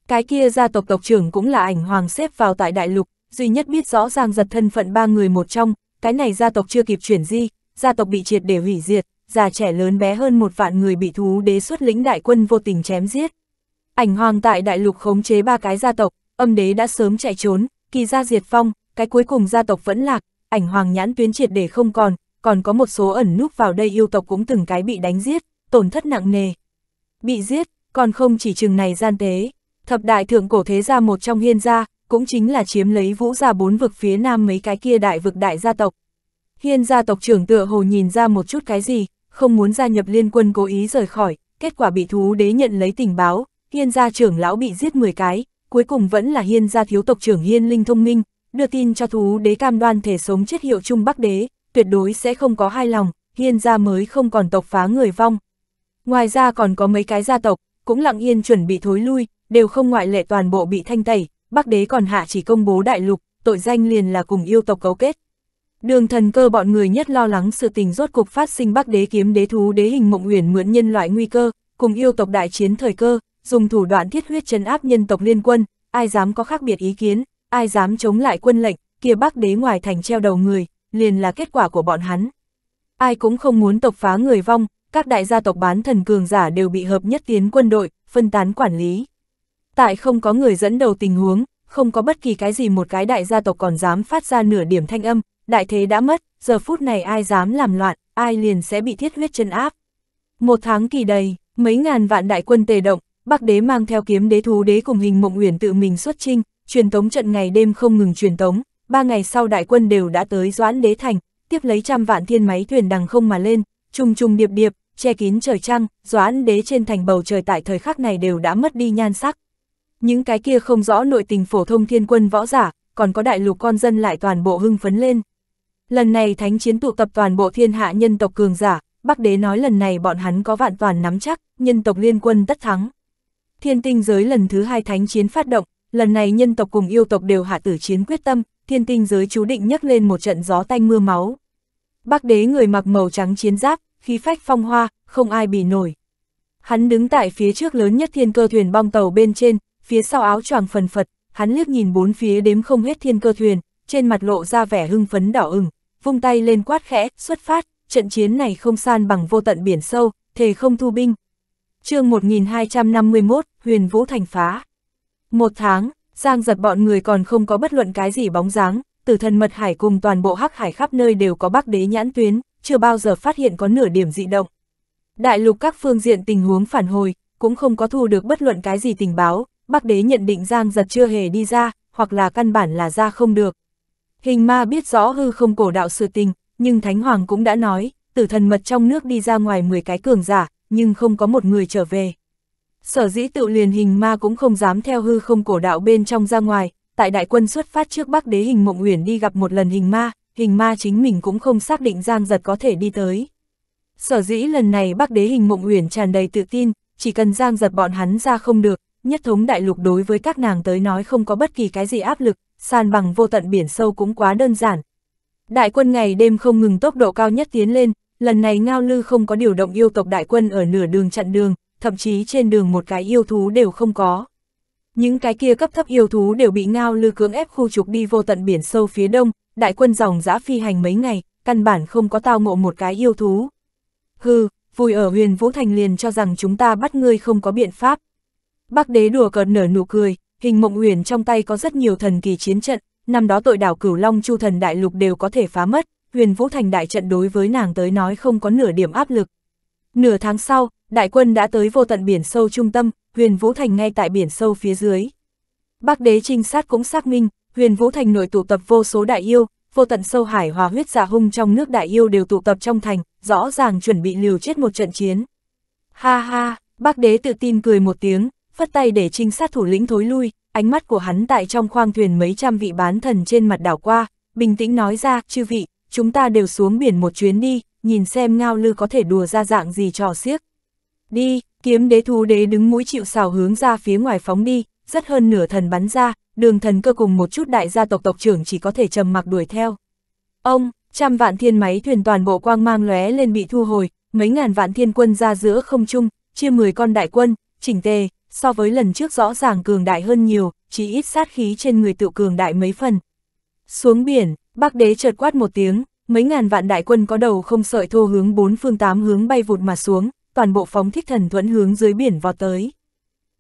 A: Cái kia gia tộc tộc trưởng cũng là ảnh hoàng xếp vào tại đại lục, duy nhất biết rõ ràng giật thân phận ba người một trong, cái này gia tộc chưa kịp chuyển di, gia tộc bị triệt để hủy diệt, già trẻ lớn bé hơn một vạn người bị thú đế xuất lĩnh đại quân vô tình chém giết. Ảnh hoàng tại đại lục khống chế ba cái gia tộc, âm đế đã sớm chạy trốn, kỳ gia diệt phong, cái cuối cùng gia tộc vẫn lạc, ảnh hoàng nhãn tuyến triệt để không còn, còn có một số ẩn núp vào đây yêu tộc cũng từng cái bị đánh giết, tổn thất nặng nề. Bị giết, còn không chỉ chừng này gian tế, thập đại thượng cổ thế gia một trong hiên gia, cũng chính là chiếm lấy vũ gia bốn vực phía nam mấy cái kia đại vực đại gia tộc. Hiên gia tộc trưởng tựa hồ nhìn ra một chút cái gì, không muốn gia nhập liên quân cố ý rời khỏi, kết quả bị thú đế nhận lấy tình báo, hiên gia trưởng lão bị giết 10 cái, cuối cùng vẫn là hiên gia thiếu tộc trưởng hiên linh thông minh, đưa tin cho thú đế cam đoan thể sống chết hiệu trung bắc đế, tuyệt đối sẽ không có hai lòng, hiên gia mới không còn tộc phá người vong. Ngoài ra còn có mấy cái gia tộc, cũng lặng yên chuẩn bị thối lui, đều không ngoại lệ toàn bộ bị thanh tẩy, Bắc Đế còn hạ chỉ công bố đại lục, tội danh liền là cùng yêu tộc cấu kết. Đường thần cơ bọn người nhất lo lắng sự tình rốt cuộc phát sinh Bắc Đế kiếm đế thú đế hình mộng uyển mượn nhân loại nguy cơ, cùng yêu tộc đại chiến thời cơ, dùng thủ đoạn thiết huyết trấn áp nhân tộc liên quân, ai dám có khác biệt ý kiến, ai dám chống lại quân lệnh, kia Bắc Đế ngoài thành treo đầu người, liền là kết quả của bọn hắn. Ai cũng không muốn tộc phá người vong, các đại gia tộc bán thần cường giả đều bị hợp nhất tiến quân đội, phân tán quản lý tại không có người dẫn đầu tình huống, không có bất kỳ cái gì một cái đại gia tộc còn dám phát ra nửa điểm thanh âm, đại thế đã mất, giờ phút này ai dám làm loạn, ai liền sẽ bị thiết huyết chân áp. Một tháng kỳ đầy, mấy ngàn vạn đại quân tề động, Bắc đế mang theo kiếm đế thú đế cùng hình mộng uyển tự mình xuất chinh, truyền tống trận ngày đêm không ngừng truyền tống, ba ngày sau đại quân đều đã tới Doãn đế thành, tiếp lấy trăm vạn thiên máy thuyền đằng không mà lên, trùng trùng điệp điệp, che kín trời trăng, Doãn đế trên thành bầu trời tại thời khắc này đều đã mất đi nhan sắc, những cái kia không rõ nội tình phổ thông thiên quân võ giả, còn có đại lục con dân lại toàn bộ hưng phấn lên. Lần này thánh chiến tụ tập toàn bộ thiên hạ nhân tộc cường giả, Bắc đế nói lần này bọn hắn có vạn toàn nắm chắc, nhân tộc liên quân tất thắng. Thiên tinh giới lần thứ hai thánh chiến phát động, lần này nhân tộc cùng yêu tộc đều hạ tử chiến quyết tâm, thiên tinh giới chú định nhấc lên một trận gió tanh mưa máu. Bắc đế người mặc màu trắng chiến giáp, khí phách phong hoa, không ai bị nổi. Hắn đứng tại phía trước lớn nhất thiên cơ thuyền bong tàu bên trên, phía sau áo choàng phần phật, hắn liếc nhìn bốn phía đếm không hết thiên cơ thuyền, trên mặt lộ ra vẻ hưng phấn đỏ ửng, vung tay lên quát khẽ, xuất phát, trận chiến này không san bằng vô tận biển sâu, thề không thu binh. chương 1251, Huyền Vũ Thành phá. Một tháng, Giang giật bọn người còn không có bất luận cái gì bóng dáng, tử thần mật hải cùng toàn bộ hắc hải khắp nơi đều có bắc đế nhãn tuyến, chưa bao giờ phát hiện có nửa điểm dị động. Đại lục các phương diện tình huống phản hồi, cũng không có thu được bất luận cái gì tình báo, Bắc Đế nhận định Giang giật chưa hề đi ra, hoặc là căn bản là ra không được. Hình ma biết rõ hư không cổ đạo sự tình, nhưng Thánh Hoàng cũng đã nói, tử thần mật trong nước đi ra ngoài 10 cái cường giả, nhưng không có một người trở về. Sở dĩ tự liền hình ma cũng không dám theo hư không cổ đạo bên trong ra ngoài, tại đại quân xuất phát trước Bắc Đế hình mộng uyển đi gặp một lần hình ma, hình ma chính mình cũng không xác định Giang giật có thể đi tới. Sở dĩ lần này Bắc Đế hình mộng uyển tràn đầy tự tin, chỉ cần Giang giật bọn hắn ra không được, nhất thống đại lục đối với các nàng tới nói không có bất kỳ cái gì áp lực, san bằng vô tận biển sâu cũng quá đơn giản. Đại quân ngày đêm không ngừng tốc độ cao nhất tiến lên, lần này Ngao Lư không có điều động yêu tộc đại quân ở nửa đường chặn đường, thậm chí trên đường một cái yêu thú đều không có. Những cái kia cấp thấp yêu thú đều bị Ngao Lư cưỡng ép khu trục đi vô tận biển sâu phía đông, đại quân dòng dã phi hành mấy ngày, căn bản không có tao ngộ một cái yêu thú. Hừ, vui ở huyền Vũ Thành liền cho rằng chúng ta bắt ngươi không có biện pháp, Bác đế đùa cợt nở nụ cười, hình mộng uyển trong tay có rất nhiều thần kỳ chiến trận, năm đó tội đảo cửu long chu thần đại lục đều có thể phá mất, huyền vũ thành đại trận đối với nàng tới nói không có nửa điểm áp lực. Nửa tháng sau, đại quân đã tới vô tận biển sâu trung tâm, huyền vũ thành ngay tại biển sâu phía dưới. Bác đế trinh sát cũng xác minh, huyền vũ thành nội tụ tập vô số đại yêu, vô tận sâu hải hòa huyết giả dạ hung trong nước đại yêu đều tụ tập trong thành, rõ ràng chuẩn bị liều chết một trận chiến. Ha ha, bác đế tự tin cười một tiếng, phất tay để trinh sát thủ lĩnh thối lui, ánh mắt của hắn tại trong khoang thuyền mấy trăm vị bán thần trên mặt đảo qua, bình tĩnh nói ra, chư vị, chúng ta đều xuống biển một chuyến đi, nhìn xem ngao lư có thể đùa ra dạng gì trò xiếc. Đi, kiếm đế thú đế đứng mũi chịu xào hướng ra phía ngoài phóng đi, rất hơn nửa thần bắn ra, đường thần cơ cùng một chút đại gia tộc tộc trưởng chỉ có thể trầm mặc đuổi theo. Ông, trăm vạn thiên máy thuyền toàn bộ quang mang lóe lên bị thu hồi, mấy ngàn vạn thiên quân ra giữa không trung, chia 10 con đại quân, chỉnh tề, so với lần trước rõ ràng cường đại hơn nhiều, chỉ ít sát khí trên người tựu cường đại mấy phần. Xuống biển, Bắc Đế chợt quát một tiếng, mấy ngàn vạn đại quân có đầu không sợi thô hướng bốn phương tám hướng bay vụt mà xuống, toàn bộ phóng thích thần thuẫn hướng dưới biển vọt tới.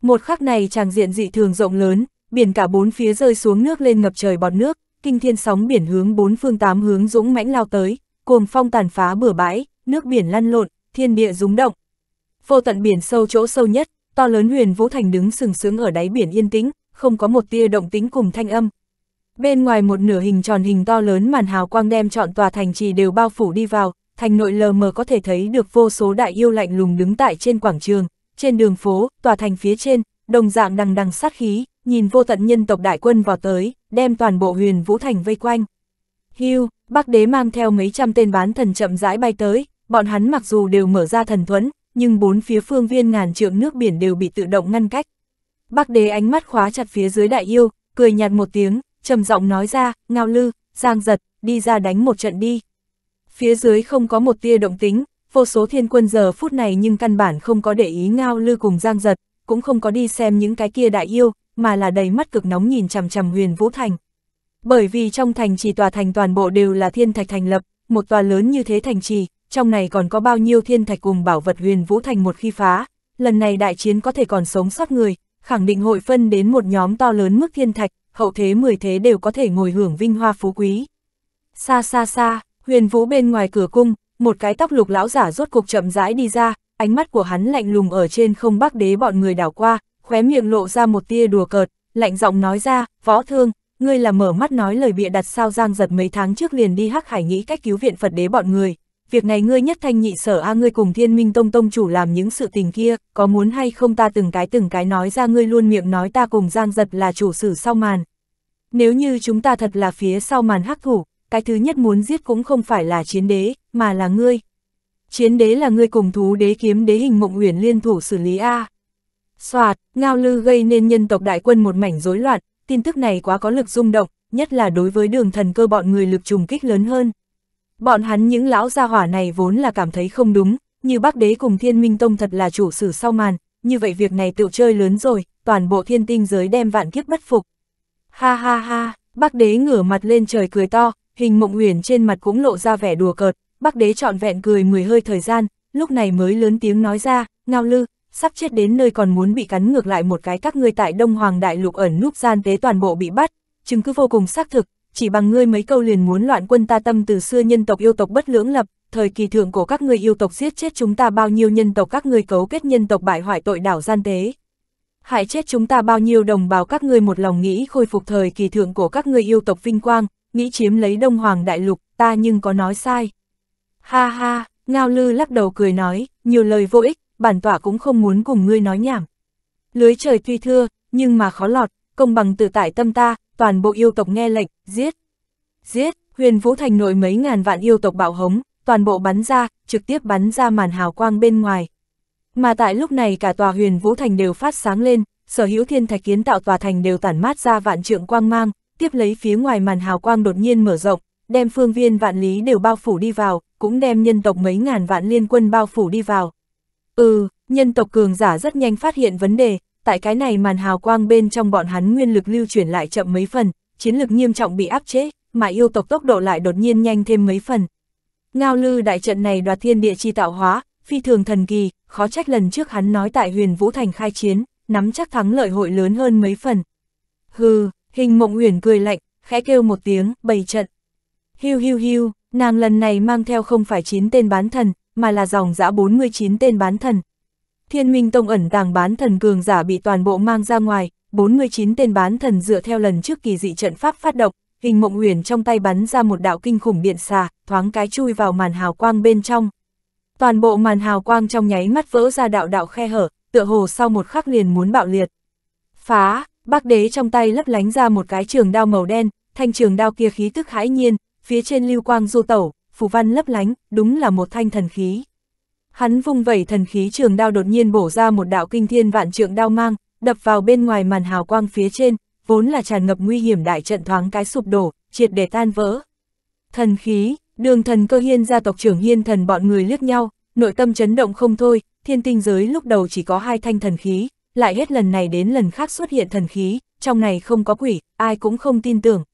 A: Một khắc này tràng diện dị thường rộng lớn, biển cả bốn phía rơi xuống nước lên ngập trời bọt nước, kinh thiên sóng biển hướng bốn phương tám hướng dũng mãnh lao tới, cuồng phong tàn phá bừa bãi, nước biển lăn lộn, thiên địa rúng động. Vô tận biển sâu chỗ sâu nhất, To lớn huyền Vũ Thành đứng sừng sững ở đáy biển yên tĩnh, không có một tia động tĩnh cùng thanh âm. Bên ngoài một nửa hình tròn hình to lớn màn hào quang đem trọn tòa thành trì đều bao phủ đi vào, thành nội lờ mờ có thể thấy được vô số đại yêu lạnh lùng đứng tại trên quảng trường, trên đường phố, tòa thành phía trên, đồng dạng đằng đằng sát khí, nhìn vô tận nhân tộc đại quân vào tới, đem toàn bộ huyền Vũ Thành vây quanh. Hưu, Bắc Đế mang theo mấy trăm tên bán thần chậm rãi bay tới, bọn hắn mặc dù đều mở ra thần thuẫn, nhưng bốn phía phương viên ngàn trượng nước biển đều bị tự động ngăn cách. Bắc đế ánh mắt khóa chặt phía dưới đại yêu, cười nhạt một tiếng, trầm giọng nói ra, ngao lư, giang giật, đi ra đánh một trận đi. Phía dưới không có một tia động tính, vô số thiên quân giờ phút này nhưng căn bản không có để ý ngao lư cùng giang giật, cũng không có đi xem những cái kia đại yêu, mà là đầy mắt cực nóng nhìn chằm chằm huyền vũ thành. Bởi vì trong thành trì tòa thành toàn bộ đều là thiên thạch thành lập, một tòa lớn như thế thành trì, trong này còn có bao nhiêu thiên thạch cùng bảo vật huyền vũ thành một khi phá, lần này đại chiến có thể còn sống sót người, khẳng định hội phân đến một nhóm to lớn mức thiên thạch, hậu thế 10 thế đều có thể ngồi hưởng vinh hoa phú quý. Xa xa xa, huyền vũ bên ngoài cửa cung, một cái tóc lục lão giả rốt cục chậm rãi đi ra, ánh mắt của hắn lạnh lùng ở trên không bắc đế bọn người đảo qua, khóe miệng lộ ra một tia đùa cợt, lạnh giọng nói ra, võ thương, ngươi là mở mắt nói lời bịa đặt sao giang giật mấy tháng trước liền đi hắc hải nghĩ cách cứu viện Phật đế bọn người, việc này ngươi nhất thanh nhị sở a ngươi cùng thiên minh tông tông chủ làm những sự tình kia, có muốn hay không ta từng cái từng cái nói ra ngươi luôn miệng nói ta cùng giang giật là chủ sử sau màn. Nếu như chúng ta thật là phía sau màn hắc thủ, cái thứ nhất muốn giết cũng không phải là chiến đế, mà là ngươi. Chiến đế là ngươi cùng thú đế kiếm đế hình mộng huyền liên thủ xử lý A. Xoạt, ngao lư gây nên nhân tộc đại quân một mảnh rối loạn, tin tức này quá có lực rung động, nhất là đối với đường thần cơ bọn người lực trùng kích lớn hơn, Bọn hắn những lão gia hỏa này vốn là cảm thấy không đúng, như bác đế cùng thiên minh tông thật là chủ sử sau màn, như vậy việc này tự chơi lớn rồi, toàn bộ thiên tinh giới đem vạn kiếp bất phục. Ha ha ha, bác đế ngửa mặt lên trời cười to, hình mộng huyền trên mặt cũng lộ ra vẻ đùa cợt, bác đế trọn vẹn cười mười hơi thời gian, lúc này mới lớn tiếng nói ra, ngao lư, sắp chết đến nơi còn muốn bị cắn ngược lại một cái các ngươi tại Đông Hoàng Đại Lục ẩn núp gian tế toàn bộ bị bắt, chứng cứ vô cùng xác thực, chỉ bằng ngươi mấy câu liền muốn loạn quân ta tâm từ xưa nhân tộc yêu tộc bất lưỡng lập, thời kỳ thượng của các ngươi yêu tộc giết chết chúng ta bao nhiêu nhân tộc các ngươi cấu kết nhân tộc bại hoại tội đảo gian tế. Hại chết chúng ta bao nhiêu đồng bào các ngươi một lòng nghĩ khôi phục thời kỳ thượng của các ngươi yêu tộc vinh quang, nghĩ chiếm lấy Đông Hoàng Đại Lục, ta nhưng có nói sai. Ha ha, Ngao Lư lắc đầu cười nói, nhiều lời vô ích, bản tỏa cũng không muốn cùng ngươi nói nhảm. Lưới trời tuy thưa, nhưng mà khó lọt, công bằng tự tại tâm ta, toàn bộ yêu tộc nghe lệnh, giết. Giết, huyền vũ thành nội mấy ngàn vạn yêu tộc bạo hống, toàn bộ bắn ra, trực tiếp bắn ra màn hào quang bên ngoài. Mà tại lúc này cả tòa huyền vũ thành đều phát sáng lên, sở hữu thiên thạch kiến tạo tòa thành đều tản mát ra vạn trượng quang mang, tiếp lấy phía ngoài màn hào quang đột nhiên mở rộng, đem phương viên vạn lý đều bao phủ đi vào, cũng đem nhân tộc mấy ngàn vạn liên quân bao phủ đi vào. Ừ, nhân tộc cường giả rất nhanh phát hiện vấn đề, tại cái này màn hào quang bên trong bọn hắn nguyên lực lưu chuyển lại chậm mấy phần, chiến lực nghiêm trọng bị áp chế, mà yêu tộc tốc độ lại đột nhiên nhanh thêm mấy phần. Ngao lư đại trận này đoạt thiên địa chi tạo hóa, phi thường thần kỳ, khó trách lần trước hắn nói tại huyền Vũ Thành khai chiến, nắm chắc thắng lợi hội lớn hơn mấy phần. Hừ, hình mộng huyền cười lạnh, khẽ kêu một tiếng, bày trận. Hiu hiu hiu, nàng lần này mang theo không phải 9 tên bán thần, mà là dòng dã 49 tên bán thần. Thiên Minh Tông ẩn tàng bán thần cường giả bị toàn bộ mang ra ngoài, 49 tên bán thần dựa theo lần trước kỳ dị trận pháp phát động, hình mộng huyền trong tay bắn ra một đạo kinh khủng điện xà, thoáng cái chui vào màn hào quang bên trong. Toàn bộ màn hào quang trong nháy mắt vỡ ra đạo đạo khe hở, tựa hồ sau một khắc liền muốn bạo liệt. Phá, bác đế trong tay lấp lánh ra một cái trường đao màu đen, thanh trường đao kia khí tức hãi nhiên, phía trên lưu quang du tẩu, phù văn lấp lánh, đúng là một thanh thần khí. Hắn vung vẩy thần khí trường đao đột nhiên bổ ra một đạo kinh thiên vạn trượng đao mang, đập vào bên ngoài màn hào quang phía trên, vốn là tràn ngập nguy hiểm đại trận thoáng cái sụp đổ, triệt để tan vỡ. Thần khí, đường thần cơ hiên gia tộc trưởng hiên thần bọn người liếc nhau, nội tâm chấn động không thôi, thiên tinh giới lúc đầu chỉ có hai thanh thần khí, lại hết lần này đến lần khác xuất hiện thần khí, trong này không có quỷ, ai cũng không tin tưởng.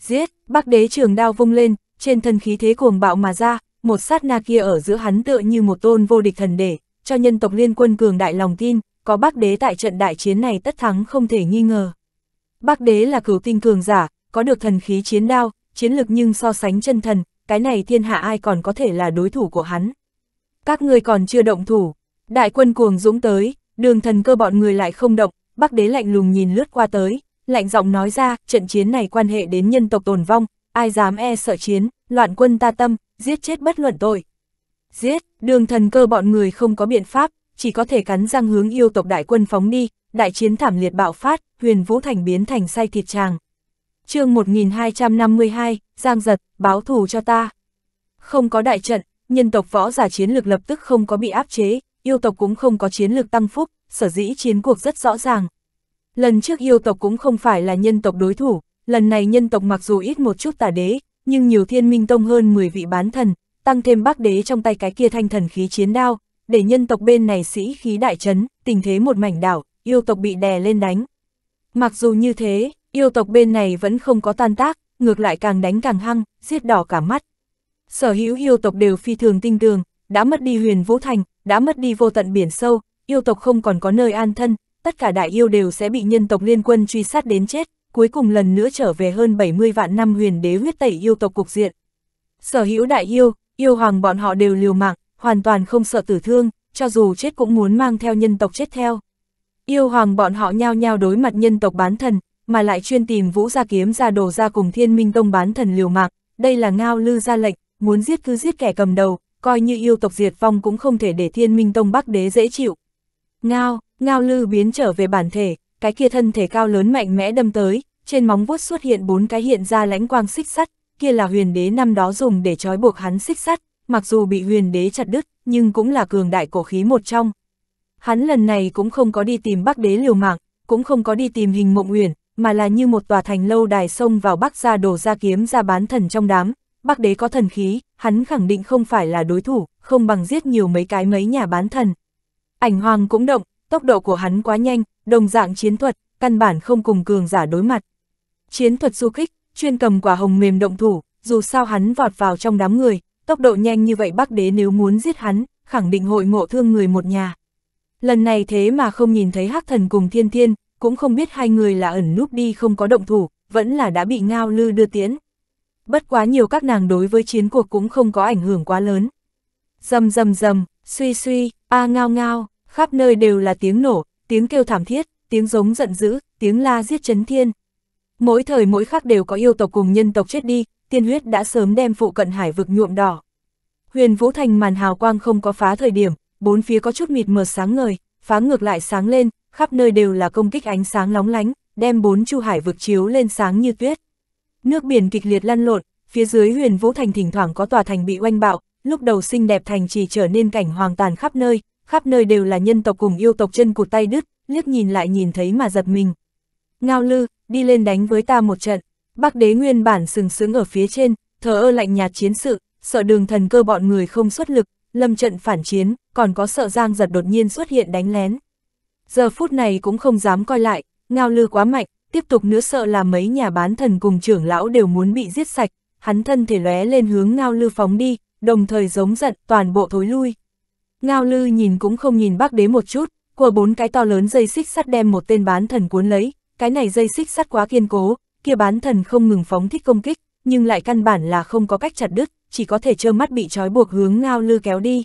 A: Giết, bác đế trường đao vung lên, trên thần khí thế cuồng bạo mà ra, một sát na kia ở giữa hắn tựa như một tôn vô địch thần để, cho nhân tộc liên quân cường đại lòng tin, có bác đế tại trận đại chiến này tất thắng không thể nghi ngờ. Bác đế là cửu tinh cường giả, có được thần khí chiến đao, chiến lực nhưng so sánh chân thần, cái này thiên hạ ai còn có thể là đối thủ của hắn. Các người còn chưa động thủ, đại quân cuồng dũng tới, đường thần cơ bọn người lại không động, bác đế lạnh lùng nhìn lướt qua tới, lạnh giọng nói ra, trận chiến này quan hệ đến nhân tộc tồn vong, ai dám e sợ chiến, loạn quân ta tâm, giết chết bất luận tội. Giết, đường thần cơ bọn người không có biện pháp, chỉ có thể cắn răng hướng yêu tộc đại quân phóng đi, đại chiến thảm liệt bạo phát, huyền vũ thành biến thành say thịt tràng. chương 1252, Giang Giật, báo thù cho ta. Không có đại trận, nhân tộc võ giả chiến lược lập tức không có bị áp chế, yêu tộc cũng không có chiến lược tăng phúc, sở dĩ chiến cuộc rất rõ ràng. Lần trước yêu tộc cũng không phải là nhân tộc đối thủ, lần này nhân tộc mặc dù ít một chút tà đế, nhưng nhiều thiên minh tông hơn 10 vị bán thần, tăng thêm bác đế trong tay cái kia thanh thần khí chiến đao, để nhân tộc bên này sĩ khí đại chấn, tình thế một mảnh đảo, yêu tộc bị đè lên đánh. Mặc dù như thế, yêu tộc bên này vẫn không có tan tác, ngược lại càng đánh càng hăng, giết đỏ cả mắt. Sở hữu yêu tộc đều phi thường tinh tường, đã mất đi huyền vũ thành, đã mất đi vô tận biển sâu, yêu tộc không còn có nơi an thân, tất cả đại yêu đều sẽ bị nhân tộc liên quân truy sát đến chết cuối cùng lần nữa trở về hơn 70 vạn năm huyền đế huyết tẩy yêu tộc cục diện. Sở hữu đại yêu, yêu hoàng bọn họ đều liều mạng, hoàn toàn không sợ tử thương, cho dù chết cũng muốn mang theo nhân tộc chết theo. Yêu hoàng bọn họ nhao nhao đối mặt nhân tộc bán thần, mà lại chuyên tìm vũ gia kiếm ra đồ ra cùng thiên minh tông bán thần liều mạng, đây là ngao lư ra lệnh, muốn giết cứ giết kẻ cầm đầu, coi như yêu tộc diệt vong cũng không thể để thiên minh tông bắc đế dễ chịu. Ngao, ngao lư biến trở về bản thể, cái kia thân thể cao lớn mạnh mẽ đâm tới, trên móng vuốt xuất hiện bốn cái hiện ra lãnh quang xích sắt, kia là huyền đế năm đó dùng để trói buộc hắn xích sắt, mặc dù bị huyền đế chặt đứt, nhưng cũng là cường đại cổ khí một trong. Hắn lần này cũng không có đi tìm bắc đế liều mạng, cũng không có đi tìm hình mộng huyền, mà là như một tòa thành lâu đài sông vào bắc ra đổ ra kiếm ra bán thần trong đám. Bắc đế có thần khí, hắn khẳng định không phải là đối thủ, không bằng giết nhiều mấy cái mấy nhà bán thần. Ảnh hoàng cũng động, tốc độ của hắn quá nhanh, đồng dạng chiến thuật, căn bản không cùng cường giả đối mặt. Chiến thuật du kích, chuyên cầm quả hồng mềm động thủ, dù sao hắn vọt vào trong đám người, tốc độ nhanh như vậy bác đế nếu muốn giết hắn, khẳng định hội ngộ thương người một nhà. Lần này thế mà không nhìn thấy hắc thần cùng thiên thiên, cũng không biết hai người là ẩn núp đi không có động thủ, vẫn là đã bị ngao lư đưa tiễn. Bất quá nhiều các nàng đối với chiến cuộc cũng không có ảnh hưởng quá lớn. Dầm dầm dầm, suy suy, a ngao ngao, khắp nơi đều là tiếng nổ, tiếng kêu thảm thiết, tiếng giống giận dữ, tiếng la giết chấn thiên. Mỗi thời mỗi khắc đều có yêu tộc cùng nhân tộc chết đi, tiên huyết đã sớm đem phụ cận hải vực nhuộm đỏ. Huyền Vũ Thành màn hào quang không có phá thời điểm, bốn phía có chút mịt mờ sáng ngời, phá ngược lại sáng lên, khắp nơi đều là công kích ánh sáng lóng lánh, đem bốn chu hải vực chiếu lên sáng như tuyết. Nước biển kịch liệt lăn lộn, phía dưới Huyền Vũ Thành thỉnh thoảng có tòa thành bị oanh bạo, lúc đầu xinh đẹp thành trì trở nên cảnh hoàng tàn khắp nơi, khắp nơi đều là nhân tộc cùng yêu tộc chân cụt tay đứt, liếc nhìn lại nhìn thấy mà giật mình. Ngao lư, đi lên đánh với ta một trận, Bắc đế nguyên bản sừng sững ở phía trên, thờ ơ lạnh nhạt chiến sự, sợ đường thần cơ bọn người không xuất lực, lâm trận phản chiến, còn có sợ giang giật đột nhiên xuất hiện đánh lén. Giờ phút này cũng không dám coi lại, ngao lư quá mạnh, tiếp tục nữa sợ là mấy nhà bán thần cùng trưởng lão đều muốn bị giết sạch, hắn thân thể lóe lên hướng ngao lư phóng đi, đồng thời giống giận toàn bộ thối lui. Ngao lư nhìn cũng không nhìn bác đế một chút, của bốn cái to lớn dây xích sắt đem một tên bán thần cuốn lấy, cái này dây xích sắt quá kiên cố, kia bán thần không ngừng phóng thích công kích, nhưng lại căn bản là không có cách chặt đứt, chỉ có thể trơ mắt bị trói buộc hướng ngao lư kéo đi.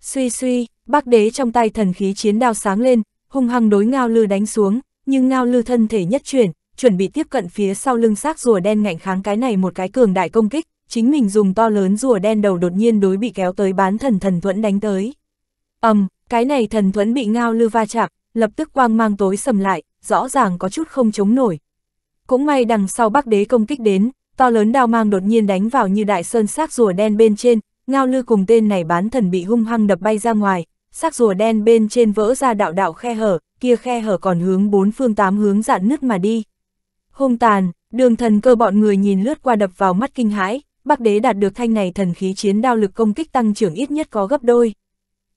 A: Suy suy, bác đế trong tay thần khí chiến đao sáng lên, hung hăng đối ngao lư đánh xuống, nhưng ngao lư thân thể nhất chuyển, chuẩn bị tiếp cận phía sau lưng xác rùa đen ngạnh kháng cái này một cái cường đại công kích, chính mình dùng to lớn rùa đen đầu đột nhiên đối bị kéo tới bán thần thần thuẫn đánh tới ầm, um, cái này thần thuẫn bị ngao lư va chạm, lập tức quang mang tối sầm lại, rõ ràng có chút không chống nổi. Cũng may đằng sau bắc đế công kích đến, to lớn đao mang đột nhiên đánh vào như đại sơn xác rùa đen bên trên, ngao lư cùng tên này bán thần bị hung hăng đập bay ra ngoài, xác rùa đen bên trên vỡ ra đạo đạo khe hở, kia khe hở còn hướng bốn phương tám hướng dạn nứt mà đi. Hung tàn, đường thần cơ bọn người nhìn lướt qua đập vào mắt kinh hãi, bắc đế đạt được thanh này thần khí chiến đao lực công kích tăng trưởng ít nhất có gấp đôi.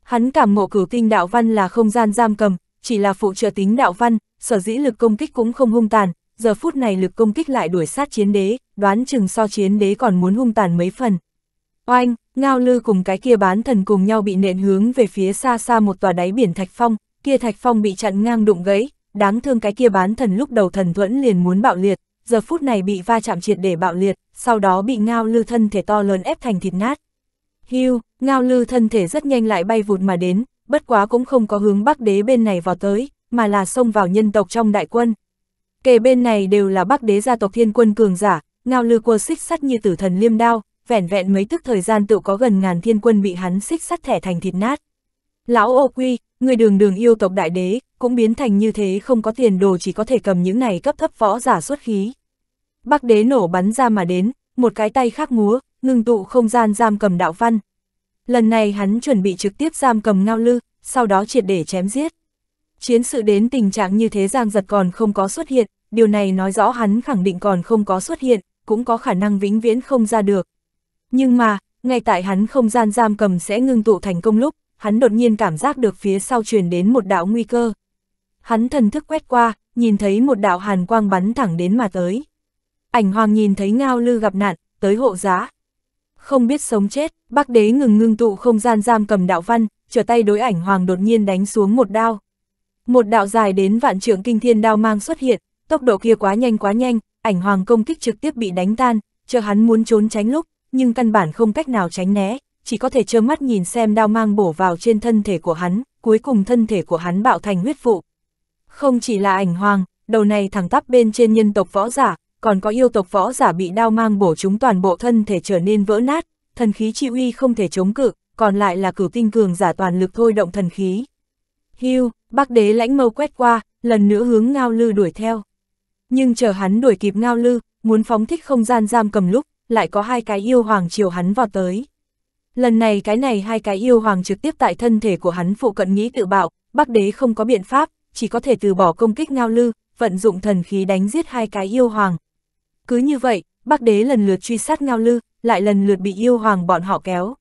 A: Hắn cảm ngộ cửu tinh đạo văn là không gian giam cầm, chỉ là phụ trợ tính đạo văn, sở dĩ lực công kích cũng không hung tàn, giờ phút này lực công kích lại đuổi sát chiến đế, đoán chừng so chiến đế còn muốn hung tàn mấy phần. Oanh, ngao lư cùng cái kia bán thần cùng nhau bị nện hướng về phía xa xa một tòa đáy biển thạch phong, kia thạch phong bị chặn ngang đụng gãy, đáng thương cái kia bán thần lúc đầu thần thuẫn liền muốn bạo liệt, giờ phút này bị va chạm triệt để bạo liệt, sau đó bị ngao lư thân thể to lớn ép thành thịt nát. Hưu, ngao lư thân thể rất nhanh lại bay vụt mà đến, bất quá cũng không có hướng bắc đế bên này vào tới, mà là xông vào nhân tộc trong đại quân. Kề bên này đều là bắc đế gia tộc thiên quân cường giả, ngao lư quơ xích sắt như tử thần liêm đao, vẻn vẹn mấy tức thời gian tự có gần ngàn thiên quân bị hắn xích sắt thẻ thành thịt nát. Lão ô quy, người đường đường yêu tộc đại đế, cũng biến thành như thế không có tiền đồ chỉ có thể cầm những này cấp thấp võ giả xuất khí. Bắc đế nổ bắn ra mà đến, một cái tay khác múa, ngừng tụ không gian giam cầm đạo văn. Lần này hắn chuẩn bị trực tiếp giam cầm ngao lư, sau đó triệt để chém giết. Chiến sự đến tình trạng như thế giang giật còn không có xuất hiện, điều này nói rõ hắn khẳng định còn không có xuất hiện, cũng có khả năng vĩnh viễn không ra được. Nhưng mà, ngay tại hắn không gian giam cầm sẽ ngưng tụ thành công lúc, hắn đột nhiên cảm giác được phía sau truyền đến một đạo nguy cơ. Hắn thần thức quét qua, nhìn thấy một đạo hàn quang bắn thẳng đến mà tới. Ảnh hoàng nhìn thấy ngao lư gặp nạn, tới hộ giá, không biết sống chết, Bắc Đế ngừng ngưng tụ không gian giam cầm đạo văn, trở tay đối ảnh hoàng đột nhiên đánh xuống một đao. Một đạo dài đến vạn trượng kinh thiên đao mang xuất hiện, tốc độ kia quá nhanh quá nhanh, ảnh hoàng công kích trực tiếp bị đánh tan, chờ hắn muốn trốn tránh lúc, nhưng căn bản không cách nào tránh né, chỉ có thể trơ mắt nhìn xem đao mang bổ vào trên thân thể của hắn, cuối cùng thân thể của hắn bạo thành huyết vụ. Không chỉ là ảnh hoàng, đầu này thẳng tắp bên trên nhân tộc võ giả, còn có yêu tộc võ giả bị đao mang bổ chúng toàn bộ thân thể trở nên vỡ nát, thần khí chi uy không thể chống cự, còn lại là cửu tinh cường giả toàn lực thôi động thần khí. Hưu, bác đế lãnh mâu quét qua, lần nữa hướng ngao lư đuổi theo. Nhưng chờ hắn đuổi kịp ngao lư, muốn phóng thích không gian giam cầm lúc, lại có hai cái yêu hoàng chiều hắn vọt tới. Lần này cái này hai cái yêu hoàng trực tiếp tại thân thể của hắn phụ cận nghĩ tự bạo, bác đế không có biện pháp, chỉ có thể từ bỏ công kích ngao lư, vận dụng thần khí đánh giết hai cái yêu hoàng, cứ như vậy, Bắc Đế lần lượt truy sát Ngao Lư, lại lần lượt bị yêu hoàng bọn họ kéo.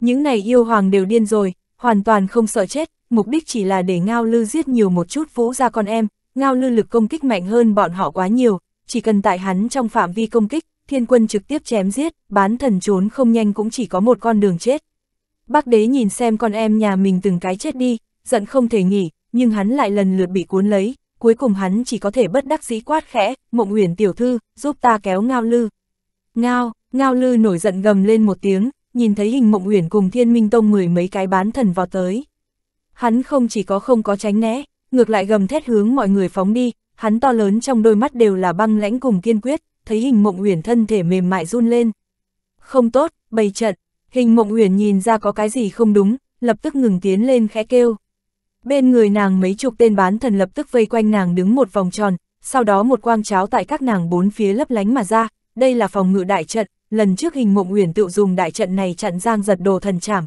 A: Những này yêu hoàng đều điên rồi, hoàn toàn không sợ chết, mục đích chỉ là để Ngao Lư giết nhiều một chút vũ ra con em, Ngao Lư lực công kích mạnh hơn bọn họ quá nhiều, chỉ cần tại hắn trong phạm vi công kích, thiên quân trực tiếp chém giết, bán thần trốn không nhanh cũng chỉ có một con đường chết. Bác đế nhìn xem con em nhà mình từng cái chết đi, giận không thể nghỉ, nhưng hắn lại lần lượt bị cuốn lấy, cuối cùng hắn chỉ có thể bất đắc dĩ quát khẽ, mộng huyền tiểu thư, giúp ta kéo ngao lư. Ngao, ngao lư nổi giận gầm lên một tiếng, nhìn thấy hình mộng huyền cùng thiên minh tông mười mấy cái bán thần vào tới. Hắn không chỉ có không có tránh né, ngược lại gầm thét hướng mọi người phóng đi, hắn to lớn trong đôi mắt đều là băng lãnh cùng kiên quyết, thấy hình mộng huyền thân thể mềm mại run lên. Không tốt, bày trận, hình mộng huyền nhìn ra có cái gì không đúng, lập tức ngừng tiến lên khẽ kêu. Bên người nàng mấy chục tên bán thần lập tức vây quanh nàng đứng một vòng tròn, sau đó một quang cháo tại các nàng bốn phía lấp lánh mà ra, đây là phòng ngự đại trận, lần trước hình mộng uyển tự dùng đại trận này chặn giang giật đồ thần chảm.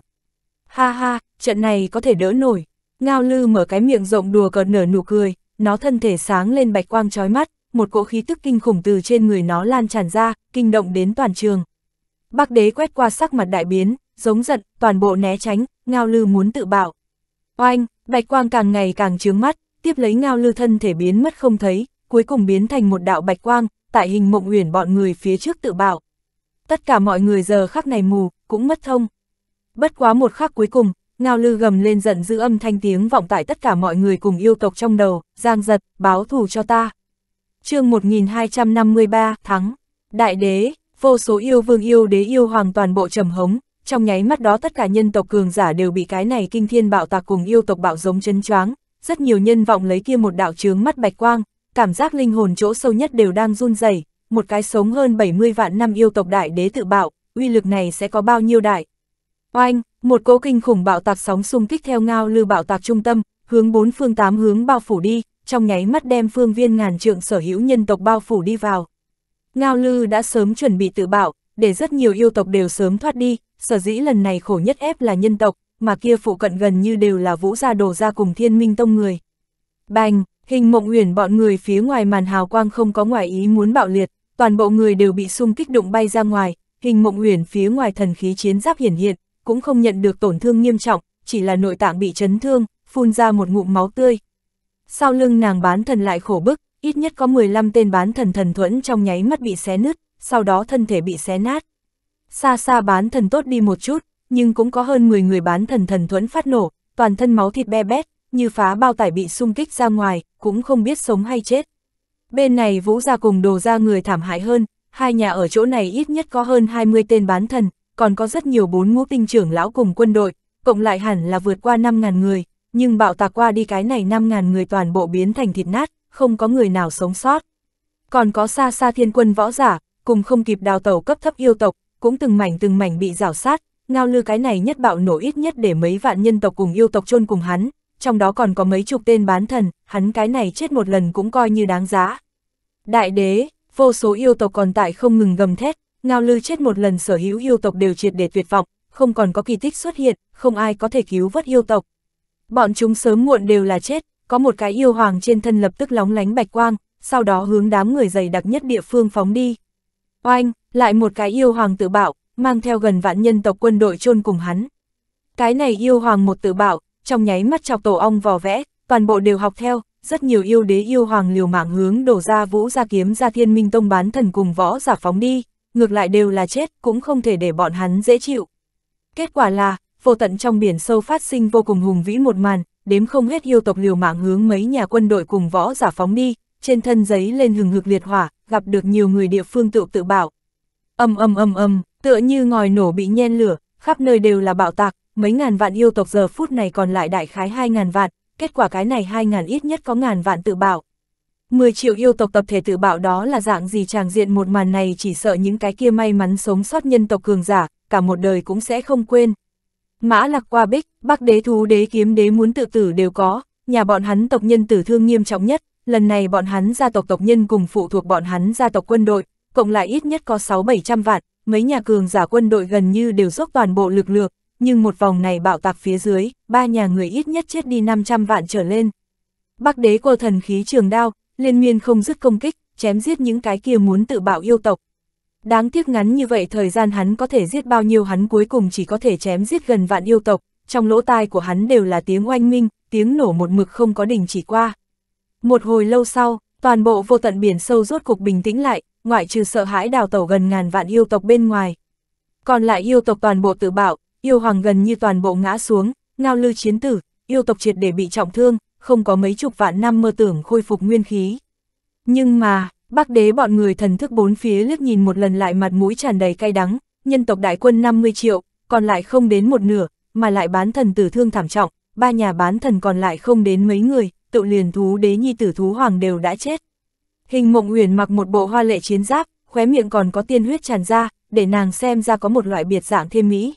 A: Ha ha, trận này có thể đỡ nổi. Ngao lư mở cái miệng rộng đùa cợt nở nụ cười, nó thân thể sáng lên bạch quang trói mắt, một cỗ khí tức kinh khủng từ trên người nó lan tràn ra, kinh động đến toàn trường. Bác đế quét qua sắc mặt đại biến, giống giận, toàn bộ né tránh, ngao lư muốn tự bảo. Oanh, bạch quang càng ngày càng trướng mắt, tiếp lấy ngao lư thân thể biến mất không thấy, cuối cùng biến thành một đạo bạch quang, tại hình mộng uyển bọn người phía trước tự bảo. Tất cả mọi người giờ khắc này mù, cũng mất thông. Bất quá một khắc cuối cùng, ngao lư gầm lên giận dữ âm thanh tiếng vọng tại tất cả mọi người cùng yêu tộc trong đầu, giang giật, báo thù cho ta. chương 1253, thắng, đại đế, vô số yêu vương yêu đế yêu hoàng toàn bộ trầm hống, trong nháy mắt đó tất cả nhân tộc cường giả đều bị cái này kinh thiên bạo tạc cùng yêu tộc bạo giống chấn choáng, rất nhiều nhân vọng lấy kia một đạo trướng mắt bạch quang, cảm giác linh hồn chỗ sâu nhất đều đang run rẩy, một cái sống hơn 70 vạn năm yêu tộc đại đế tự bạo, uy lực này sẽ có bao nhiêu đại. Oanh, một cỗ kinh khủng bạo tạc sóng xung kích theo ngao lư bạo tạc trung tâm, hướng bốn phương tám hướng bao phủ đi, trong nháy mắt đem phương viên ngàn trượng sở hữu nhân tộc bao phủ đi vào. Ngao lư đã sớm chuẩn bị tự bạo, để rất nhiều yêu tộc đều sớm thoát đi, sở dĩ lần này khổ nhất ép là nhân tộc, mà kia phụ cận gần như đều là vũ gia đổ ra cùng thiên minh tông người. Bành, hình mộng uyển bọn người phía ngoài màn hào quang không có ngoại ý muốn bạo liệt, toàn bộ người đều bị xung kích đụng bay ra ngoài, hình mộng uyển phía ngoài thần khí chiến giáp hiển hiện, cũng không nhận được tổn thương nghiêm trọng, chỉ là nội tạng bị chấn thương, phun ra một ngụm máu tươi. Sau lưng nàng bán thần lại khổ bức, ít nhất có 15 tên bán thần thần thuẫn trong nháy mắt bị xé nứt sau đó thân thể bị xé nát. Xa xa bán thần tốt đi một chút, nhưng cũng có hơn 10 người bán thần thần thuẫn phát nổ, toàn thân máu thịt be bét, như phá bao tải bị xung kích ra ngoài, cũng không biết sống hay chết. Bên này vũ ra cùng đồ ra người thảm hại hơn, hai nhà ở chỗ này ít nhất có hơn 20 tên bán thần, còn có rất nhiều bốn ngũ tinh trưởng lão cùng quân đội, cộng lại hẳn là vượt qua 5.000 người, nhưng bạo tạc qua đi cái này 5.000 người toàn bộ biến thành thịt nát, không có người nào sống sót. Còn có xa xa thiên quân võ giả, cùng không kịp đào tàu cấp thấp yêu tộc, cũng từng mảnh từng mảnh bị rào sát, ngao lư cái này nhất bạo nổ ít nhất để mấy vạn nhân tộc cùng yêu tộc chôn cùng hắn, trong đó còn có mấy chục tên bán thần, hắn cái này chết một lần cũng coi như đáng giá. Đại đế, vô số yêu tộc còn tại không ngừng gầm thét, ngao lư chết một lần sở hữu yêu tộc đều triệt để tuyệt vọng, không còn có kỳ tích xuất hiện, không ai có thể cứu vớt yêu tộc. Bọn chúng sớm muộn đều là chết, có một cái yêu hoàng trên thân lập tức lóng lánh bạch quang, sau đó hướng đám người dày đặc nhất địa phương phóng đi. Oanh, lại một cái yêu hoàng tự bạo, mang theo gần vạn nhân tộc quân đội chôn cùng hắn. Cái này yêu hoàng một tự bạo, trong nháy mắt chọc tổ ong vò vẽ, toàn bộ đều học theo, rất nhiều yêu đế yêu hoàng liều mạng hướng đổ ra vũ ra kiếm ra thiên minh tông bán thần cùng võ giả phóng đi, ngược lại đều là chết, cũng không thể để bọn hắn dễ chịu. Kết quả là, vô tận trong biển sâu phát sinh vô cùng hùng vĩ một màn, đếm không hết yêu tộc liều mạng hướng mấy nhà quân đội cùng võ giả phóng đi, trên thân giấy lên hừng hực liệt hỏa, gặp được nhiều người địa phương tự tự bảo. Âm âm âm âm, tựa như ngòi nổ bị nhen lửa, khắp nơi đều là bạo tạc, mấy ngàn vạn yêu tộc giờ phút này còn lại đại khái 2.000 vạn, kết quả cái này 2.000 ít nhất có ngàn vạn tự bảo 10 triệu yêu tộc tập thể tự bảo đó là dạng gì tràng diện một màn này chỉ sợ những cái kia may mắn sống sót nhân tộc cường giả, cả một đời cũng sẽ không quên. Mã lạc qua bích, bắc đế thú đế kiếm đế muốn tự tử đều có, nhà bọn hắn tộc nhân tử thương nghiêm trọng nhất, lần này bọn hắn gia tộc tộc nhân cùng phụ thuộc bọn hắn gia tộc quân đội, cộng lại ít nhất có 6-700 vạn, mấy nhà cường giả quân đội gần như đều dốc toàn bộ lực lượng, nhưng một vòng này bạo tạc phía dưới, ba nhà người ít nhất chết đi 500 vạn trở lên. Bắc đế cô thần khí trường đao, liên miên không dứt công kích, chém giết những cái kia muốn tự bạo yêu tộc. Đáng tiếc ngắn như vậy thời gian hắn có thể giết bao nhiêu hắn cuối cùng chỉ có thể chém giết gần vạn yêu tộc, trong lỗ tai của hắn đều là tiếng oanh minh, tiếng nổ một mực không có đình chỉ qua. Một hồi lâu sau, toàn bộ vô tận biển sâu rốt cục bình tĩnh lại, ngoại trừ sợ hãi đào tẩu gần ngàn vạn yêu tộc bên ngoài. Còn lại yêu tộc toàn bộ tự bạo, yêu hoàng gần như toàn bộ ngã xuống, ngao lư chiến tử, yêu tộc triệt để bị trọng thương, không có mấy chục vạn năm mơ tưởng khôi phục nguyên khí. Nhưng mà, bác đế bọn người thần thức bốn phía liếc nhìn một lần lại mặt mũi tràn đầy cay đắng, nhân tộc đại quân 50 triệu, còn lại không đến một nửa, mà lại bán thần tử thương thảm trọng, ba nhà bán thần còn lại không đến mấy người, tự liền thú đế nhi tử thú hoàng đều đã chết. Hình mộng uyển mặc một bộ hoa lệ chiến giáp, khóe miệng còn có tiên huyết tràn ra, để nàng xem ra có một loại biệt dạng thêm mỹ.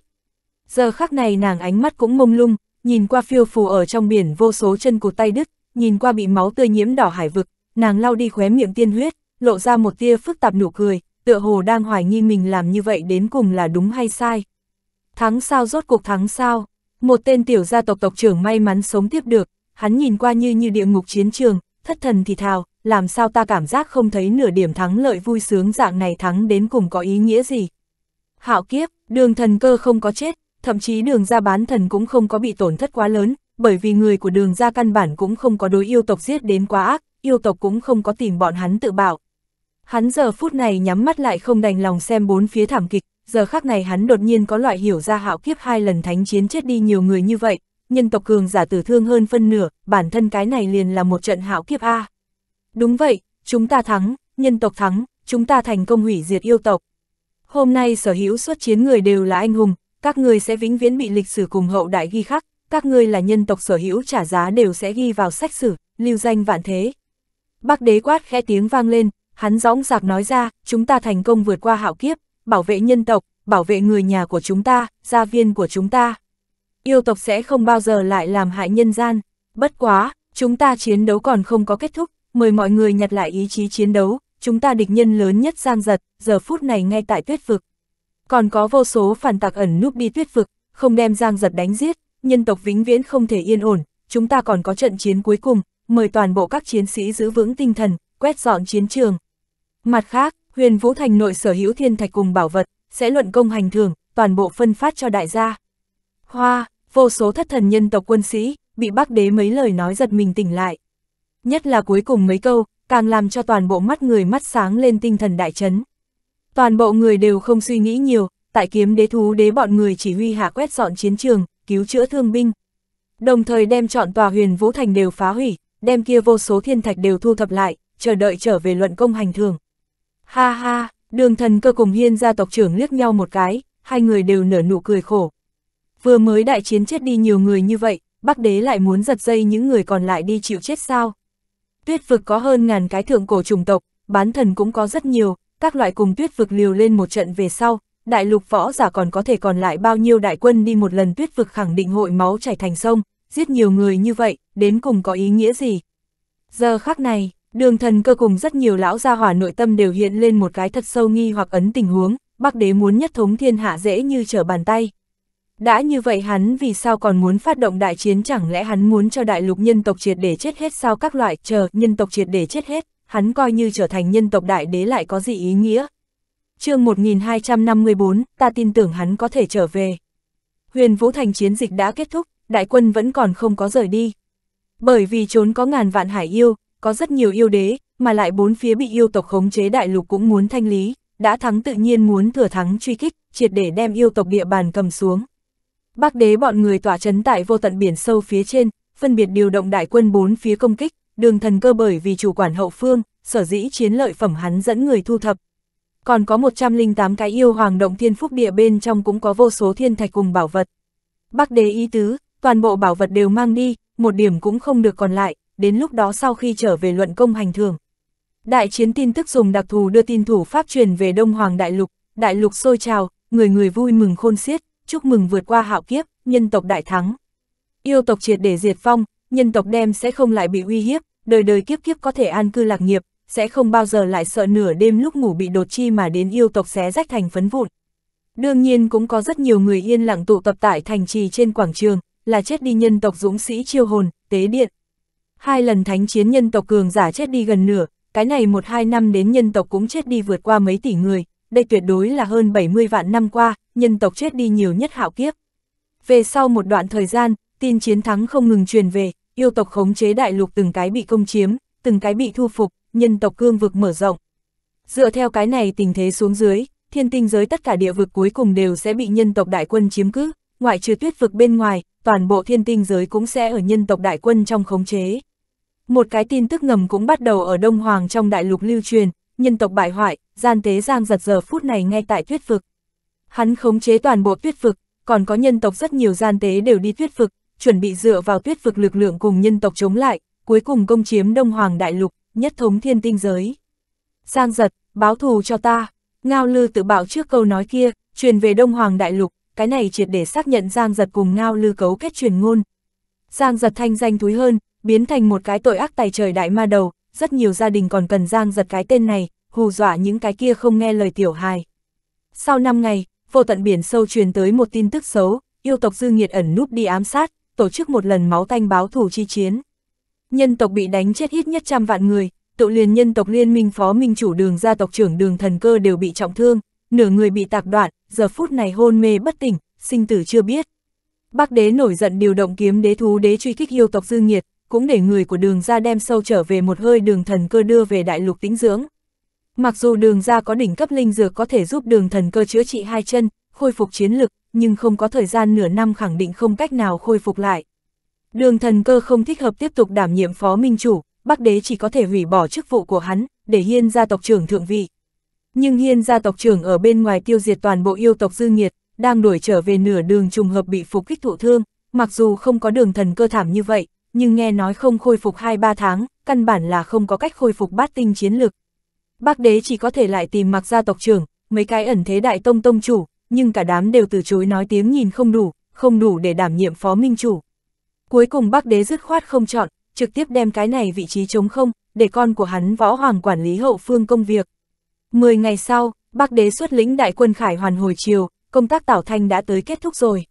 A: Giờ khắc này nàng ánh mắt cũng mông lung, nhìn qua phiêu phù ở trong biển vô số chân cụt tay đứt, nhìn qua bị máu tươi nhiễm đỏ hải vực, nàng lau đi khóe miệng tiên huyết, lộ ra một tia phức tạp nụ cười, tựa hồ đang hoài nghi mình làm như vậy đến cùng là đúng hay sai. Thắng sao rốt cuộc thắng sao? Một tên tiểu gia tộc tộc trưởng may mắn sống tiếp được, hắn nhìn qua như như địa ngục chiến trường, thất thần thì thào, làm sao ta cảm giác không thấy nửa điểm thắng lợi vui sướng dạng này thắng đến cùng có ý nghĩa gì. Hạo kiếp, đường thần cơ không có chết, thậm chí đường ra bán thần cũng không có bị tổn thất quá lớn, bởi vì người của đường ra căn bản cũng không có đối yêu tộc giết đến quá ác, yêu tộc cũng không có tìm bọn hắn tự bảo. Hắn giờ phút này nhắm mắt lại không đành lòng xem bốn phía thảm kịch, giờ khắc này hắn đột nhiên có loại hiểu ra hạo kiếp hai lần thánh chiến chết đi nhiều người như vậy, nhân tộc cường giả tử thương hơn phân nửa, bản thân cái này liền là một trận hảo kiếp A. Đúng vậy, chúng ta thắng, nhân tộc thắng, chúng ta thành công hủy diệt yêu tộc. Hôm nay sở hữu xuất chiến người đều là anh hùng, các người sẽ vĩnh viễn bị lịch sử cùng hậu đại ghi khắc, các ngươi là nhân tộc sở hữu trả giá đều sẽ ghi vào sách sử, lưu danh vạn thế. Bác đế quát khẽ tiếng vang lên, hắn dõng dạc nói ra, chúng ta thành công vượt qua hạo kiếp, bảo vệ nhân tộc, bảo vệ người nhà của chúng ta, gia viên của chúng ta yêu tộc sẽ không bao giờ lại làm hại nhân gian. Bất quá, chúng ta chiến đấu còn không có kết thúc, mời mọi người nhặt lại ý chí chiến đấu, chúng ta địch nhân lớn nhất giang giật, giờ phút này ngay tại tuyết vực. Còn có vô số phản tặc ẩn núp đi tuyết vực, không đem giang giật đánh giết, nhân tộc vĩnh viễn không thể yên ổn, chúng ta còn có trận chiến cuối cùng, mời toàn bộ các chiến sĩ giữ vững tinh thần, quét dọn chiến trường. Mặt khác, huyền Vũ Thành nội sở hữu thiên thạch cùng bảo vật, sẽ luận công hành thường, toàn bộ phân phát cho đại gia. Hoa, vô số thất thần nhân tộc quân sĩ, bị bác đế mấy lời nói giật mình tỉnh lại. Nhất là cuối cùng mấy câu, càng làm cho toàn bộ mắt người mắt sáng lên tinh thần đại chấn. Toàn bộ người đều không suy nghĩ nhiều, tại kiếm đế thú đế bọn người chỉ huy hạ quét dọn chiến trường, cứu chữa thương binh. Đồng thời đem chọn tòa huyền vũ thành đều phá hủy, đem kia vô số thiên thạch đều thu thập lại, chờ đợi trở về luận công hành thường. Ha ha, đường thần cơ cùng hiên gia tộc trưởng liếc nhau một cái, hai người đều nở nụ cười khổ vừa mới đại chiến chết đi nhiều người như vậy, Bắc Đế lại muốn giật dây những người còn lại đi chịu chết sao. Tuyết vực có hơn ngàn cái thượng cổ trùng tộc, bán thần cũng có rất nhiều, các loại cùng tuyết vực liều lên một trận về sau, đại lục võ giả còn có thể còn lại bao nhiêu đại quân đi một lần tuyết vực khẳng định hội máu chảy thành sông, giết nhiều người như vậy, đến cùng có ý nghĩa gì. Giờ khắc này, đường thần cơ cùng rất nhiều lão gia hỏa nội tâm đều hiện lên một cái thật sâu nghi hoặc ấn tình huống, bắc đế muốn nhất thống thiên hạ dễ như trở bàn tay. Đã như vậy hắn vì sao còn muốn phát động đại chiến chẳng lẽ hắn muốn cho đại lục nhân tộc triệt để chết hết sao các loại chờ nhân tộc triệt để chết hết, hắn coi như trở thành nhân tộc đại đế lại có gì ý nghĩa. chương 1254, ta tin tưởng hắn có thể trở về. Huyền Vũ Thành chiến dịch đã kết thúc, đại quân vẫn còn không có rời đi. Bởi vì trốn có ngàn vạn hải yêu, có rất nhiều yêu đế, mà lại bốn phía bị yêu tộc khống chế đại lục cũng muốn thanh lý, đã thắng tự nhiên muốn thừa thắng truy kích, triệt để đem yêu tộc địa bàn cầm xuống, Bác đế bọn người tỏa chấn tại vô tận biển sâu phía trên, phân biệt điều động đại quân bốn phía công kích, đường thần cơ bởi vì chủ quản hậu phương, sở dĩ chiến lợi phẩm hắn dẫn người thu thập. Còn có 108 cái yêu hoàng động thiên phúc địa bên trong cũng có vô số thiên thạch cùng bảo vật. Bác đế ý tứ, toàn bộ bảo vật đều mang đi, một điểm cũng không được còn lại, đến lúc đó sau khi trở về luận công hành thường. Đại chiến tin tức dùng đặc thù đưa tin thủ Pháp truyền về Đông Hoàng Đại Lục, Đại Lục sôi trào, người người vui mừng khôn xiết chúc mừng vượt qua hạo kiếp, nhân tộc đại thắng. Yêu tộc triệt để diệt phong, nhân tộc đem sẽ không lại bị uy hiếp, đời đời kiếp kiếp có thể an cư lạc nghiệp, sẽ không bao giờ lại sợ nửa đêm lúc ngủ bị đột chi mà đến yêu tộc xé rách thành phấn vụn. Đương nhiên cũng có rất nhiều người yên lặng tụ tập tại thành trì trên quảng trường, là chết đi nhân tộc dũng sĩ chiêu hồn, tế điện. Hai lần thánh chiến nhân tộc cường giả chết đi gần nửa, cái này một hai năm đến nhân tộc cũng chết đi vượt qua mấy tỷ người, đây tuyệt đối là hơn 70 vạn năm qua, nhân tộc chết đi nhiều nhất hạo kiếp. Về sau một đoạn thời gian, tin chiến thắng không ngừng truyền về, yêu tộc khống chế đại lục từng cái bị công chiếm, từng cái bị thu phục, nhân tộc cương vực mở rộng. Dựa theo cái này tình thế xuống dưới, thiên tinh giới tất cả địa vực cuối cùng đều sẽ bị nhân tộc đại quân chiếm cứ, ngoại trừ tuyết vực bên ngoài, toàn bộ thiên tinh giới cũng sẽ ở nhân tộc đại quân trong khống chế. Một cái tin tức ngầm cũng bắt đầu ở Đông Hoàng trong đại lục lưu truyền, nhân tộc bại hoại, gian tế giang giật giờ phút này ngay tại tuyết vực. Hắn khống chế toàn bộ tuyết vực, còn có nhân tộc rất nhiều gian tế đều đi tuyết vực, chuẩn bị dựa vào tuyết vực lực lượng cùng nhân tộc chống lại, cuối cùng công chiếm Đông Hoàng Đại Lục, nhất thống thiên tinh giới. Giang giật, báo thù cho ta, Ngao Lư tự bảo trước câu nói kia, truyền về Đông Hoàng Đại Lục, cái này triệt để xác nhận Giang giật cùng Ngao Lư cấu kết truyền ngôn. Giang giật thanh danh thúi hơn, biến thành một cái tội ác tài trời đại ma đầu, rất nhiều gia đình còn cần giang giật cái tên này, hù dọa những cái kia không nghe lời tiểu hài. Sau 5 ngày, vô tận biển sâu truyền tới một tin tức xấu, yêu tộc dư nghiệt ẩn núp đi ám sát, tổ chức một lần máu tanh báo thủ chi chiến. Nhân tộc bị đánh chết ít nhất trăm vạn người, tụ liền nhân tộc liên minh phó minh chủ đường gia tộc trưởng đường thần cơ đều bị trọng thương, nửa người bị tạc đoạn, giờ phút này hôn mê bất tỉnh, sinh tử chưa biết. Bác đế nổi giận điều động kiếm đế thú đế truy kích yêu tộc dư nghiệt, cũng để người của đường ra đem sâu trở về một hơi đường thần cơ đưa về đại lục tĩnh dưỡng. Mặc dù đường ra có đỉnh cấp linh dược có thể giúp đường thần cơ chữa trị hai chân, khôi phục chiến lực, nhưng không có thời gian nửa năm khẳng định không cách nào khôi phục lại. Đường thần cơ không thích hợp tiếp tục đảm nhiệm phó minh chủ, Bắc đế chỉ có thể hủy bỏ chức vụ của hắn, để hiên gia tộc trưởng thượng vị. Nhưng hiên gia tộc trưởng ở bên ngoài tiêu diệt toàn bộ yêu tộc dư nghiệt, đang đuổi trở về nửa đường trùng hợp bị phục kích thụ thương, mặc dù không có đường thần cơ thảm như vậy, nhưng nghe nói không khôi phục 2-3 tháng, căn bản là không có cách khôi phục bát tinh chiến lực. Bác đế chỉ có thể lại tìm mặc gia tộc trưởng, mấy cái ẩn thế đại tông tông chủ, nhưng cả đám đều từ chối nói tiếng nhìn không đủ, không đủ để đảm nhiệm phó minh chủ. Cuối cùng bác đế dứt khoát không chọn, trực tiếp đem cái này vị trí trống không, để con của hắn võ hoàng quản lý hậu phương công việc. Mười ngày sau, bác đế xuất lĩnh đại quân khải hoàn hồi chiều, công tác tảo thanh đã tới kết thúc rồi.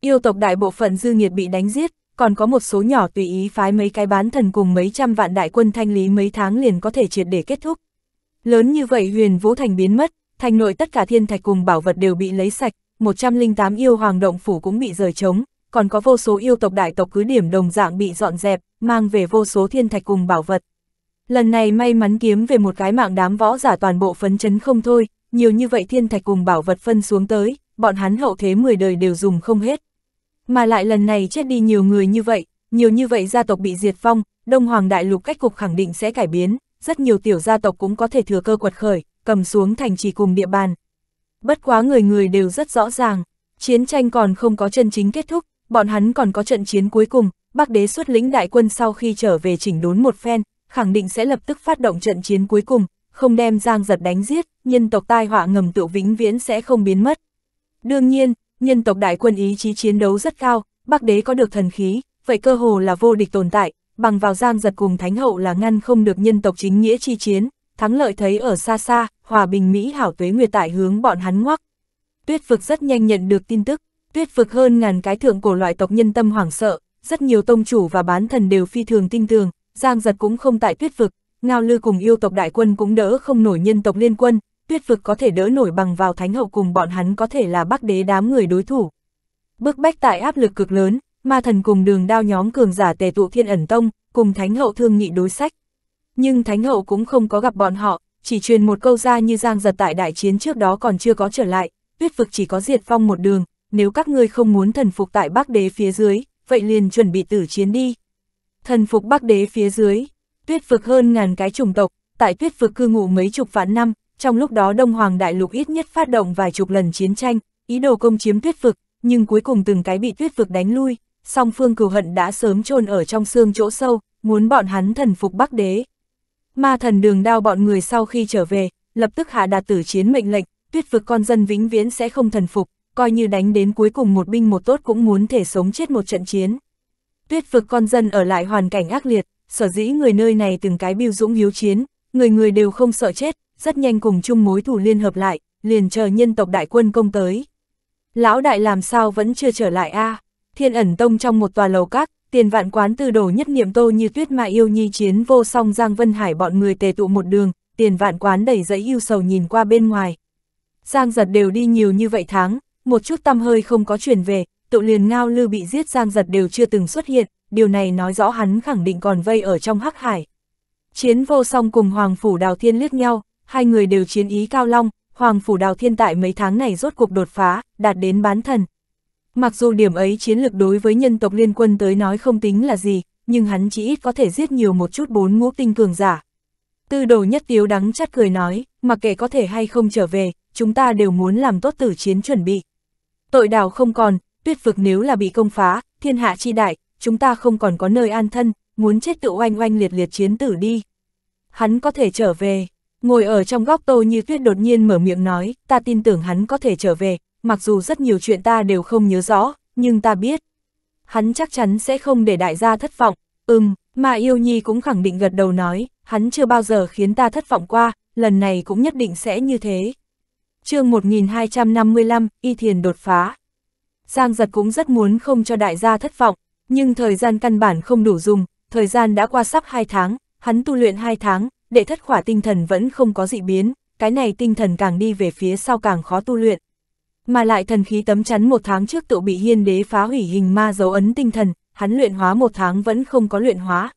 A: Yêu tộc đại bộ phận dư nghiệt bị đánh giết, còn có một số nhỏ tùy ý phái mấy cái bán thần cùng mấy trăm vạn đại quân thanh lý mấy tháng liền có thể triệt để kết thúc. Lớn như vậy huyền Vũ Thành biến mất, thành nội tất cả thiên thạch cùng bảo vật đều bị lấy sạch, 108 yêu hoàng động phủ cũng bị rời trống, còn có vô số yêu tộc đại tộc cứ điểm đồng dạng bị dọn dẹp, mang về vô số thiên thạch cùng bảo vật. Lần này may mắn kiếm về một cái mạng đám võ giả toàn bộ phấn chấn không thôi, nhiều như vậy thiên thạch cùng bảo vật phân xuống tới, bọn hắn hậu thế 10 đời đều dùng không hết. Mà lại lần này chết đi nhiều người như vậy, nhiều như vậy gia tộc bị diệt phong, Đông Hoàng Đại Lục cách cục khẳng định sẽ cải biến, rất nhiều tiểu gia tộc cũng có thể thừa cơ quật khởi, cầm xuống thành trì cùng địa bàn. Bất quá người người đều rất rõ ràng, chiến tranh còn không có chân chính kết thúc, bọn hắn còn có trận chiến cuối cùng, Bắc Đế xuất lĩnh đại quân sau khi trở về chỉnh đốn một phen, khẳng định sẽ lập tức phát động trận chiến cuối cùng, không đem Giang Giật đánh giết, nhân tộc tai họa ngầm tự vĩnh viễn sẽ không biến mất. Đương nhiên, nhân tộc đại quân ý chí chiến đấu rất cao, Bắc Đế có được thần khí, vậy cơ hồ là vô địch tồn tại, bằng vào giang giật cùng Thánh Hậu là ngăn không được nhân tộc chính nghĩa chi chiến, thắng lợi thấy ở xa xa, hòa bình Mỹ hảo tuế nguyệt tại hướng bọn hắn ngoắc. Tuyết vực rất nhanh nhận được tin tức, tuyết vực hơn ngàn cái thượng cổ loại tộc nhân tâm hoảng sợ, rất nhiều tông chủ và bán thần đều phi thường tinh tường, giang giật cũng không tại tuyết vực, ngao lư cùng yêu tộc đại quân cũng đỡ không nổi nhân tộc liên quân, tuyết vực có thể đỡ nổi bằng vào thánh hậu cùng bọn hắn có thể là bắc đế đám người đối thủ. Bước bách tại áp lực cực lớn, ma thần cùng đường đao nhóm cường giả tề tụ thiên ẩn tông, cùng thánh hậu thương nghị đối sách. Nhưng thánh hậu cũng không có gặp bọn họ, chỉ truyền một câu ra như giang giật tại đại chiến trước đó còn chưa có trở lại, tuyết vực chỉ có diệt phong một đường, nếu các ngươi không muốn thần phục tại bắc đế phía dưới, vậy liền chuẩn bị tử chiến đi. Thần phục bắc đế phía dưới, tuyết vực hơn ngàn cái chủng tộc, tại tuyết vực cư ngụ mấy chục vạn năm, trong lúc đó Đông Hoàng Đại Lục ít nhất phát động vài chục lần chiến tranh, ý đồ công chiếm tuyết vực, nhưng cuối cùng từng cái bị tuyết vực đánh lui, song phương cừu hận đã sớm chôn ở trong xương chỗ sâu, muốn bọn hắn thần phục Bắc Đế. Ma thần đường đao bọn người sau khi trở về, lập tức hạ đạt tử chiến mệnh lệnh, tuyết vực con dân vĩnh viễn sẽ không thần phục, coi như đánh đến cuối cùng một binh một tốt cũng muốn thể sống chết một trận chiến. Tuyết vực con dân ở lại hoàn cảnh ác liệt, sở dĩ người nơi này từng cái biêu dũng hiếu chiến, người người đều không sợ chết, rất nhanh cùng chung mối thù liên hợp lại, liền chờ nhân tộc đại quân công tới. Lão đại làm sao vẫn chưa trở lại a Thiên ẩn tông trong một tòa lầu các, tiền vạn quán tư đồ nhất niệm tô như tuyết mà yêu nhi chiến vô song Giang Vân Hải bọn người tề tụ một đường, tiền vạn quán đầy dẫy yêu sầu nhìn qua bên ngoài. Giang giật đều đi nhiều như vậy tháng, một chút tâm hơi không có chuyển về, tụ liền ngao lưu bị giết Giang giật đều chưa từng xuất hiện, điều này nói rõ hắn khẳng định còn vây ở trong hắc hải. Chiến vô song cùng Hoàng Phủ Đào Thiên liếc nhau, hai người đều chiến ý cao long, Hoàng Phủ Đào Thiên tại mấy tháng này rốt cuộc đột phá, đạt đến bán thần. Mặc dù điểm ấy chiến lược đối với nhân tộc liên quân tới nói không tính là gì, nhưng hắn chỉ ít có thể giết nhiều một chút bốn ngũ tinh cường giả. Tư đồ nhất tiếu đắng chắt cười nói, mặc kệ có thể hay không trở về, chúng ta đều muốn làm tốt tử chiến chuẩn bị. Tội đào không còn, tuyết vực nếu là bị công phá, thiên hạ chi đại, chúng ta không còn có nơi an thân, muốn chết tự oanh oanh liệt liệt chiến tử đi. Hắn có thể trở về, Ngồi ở trong góc tô như tuyết đột nhiên mở miệng nói, ta tin tưởng hắn có thể trở về, mặc dù rất nhiều chuyện ta đều không nhớ rõ, nhưng ta biết. Hắn chắc chắn sẽ không để đại gia thất vọng, ừm, mà yêu nhi cũng khẳng định gật đầu nói, hắn chưa bao giờ khiến ta thất vọng qua, lần này cũng nhất định sẽ như thế. chương 1255, Y Thiền đột phá. Giang giật cũng rất muốn không cho đại gia thất vọng, nhưng thời gian căn bản không đủ dùng, thời gian đã qua sắp 2 tháng, hắn tu luyện 2 tháng, đệ thất khỏa tinh thần vẫn không có dị biến, cái này tinh thần càng đi về phía sau càng khó tu luyện. Mà lại thần khí tấm chắn một tháng trước tự bị hiên đế phá hủy hình ma dấu ấn tinh thần, hắn luyện hóa một tháng vẫn không có luyện hóa.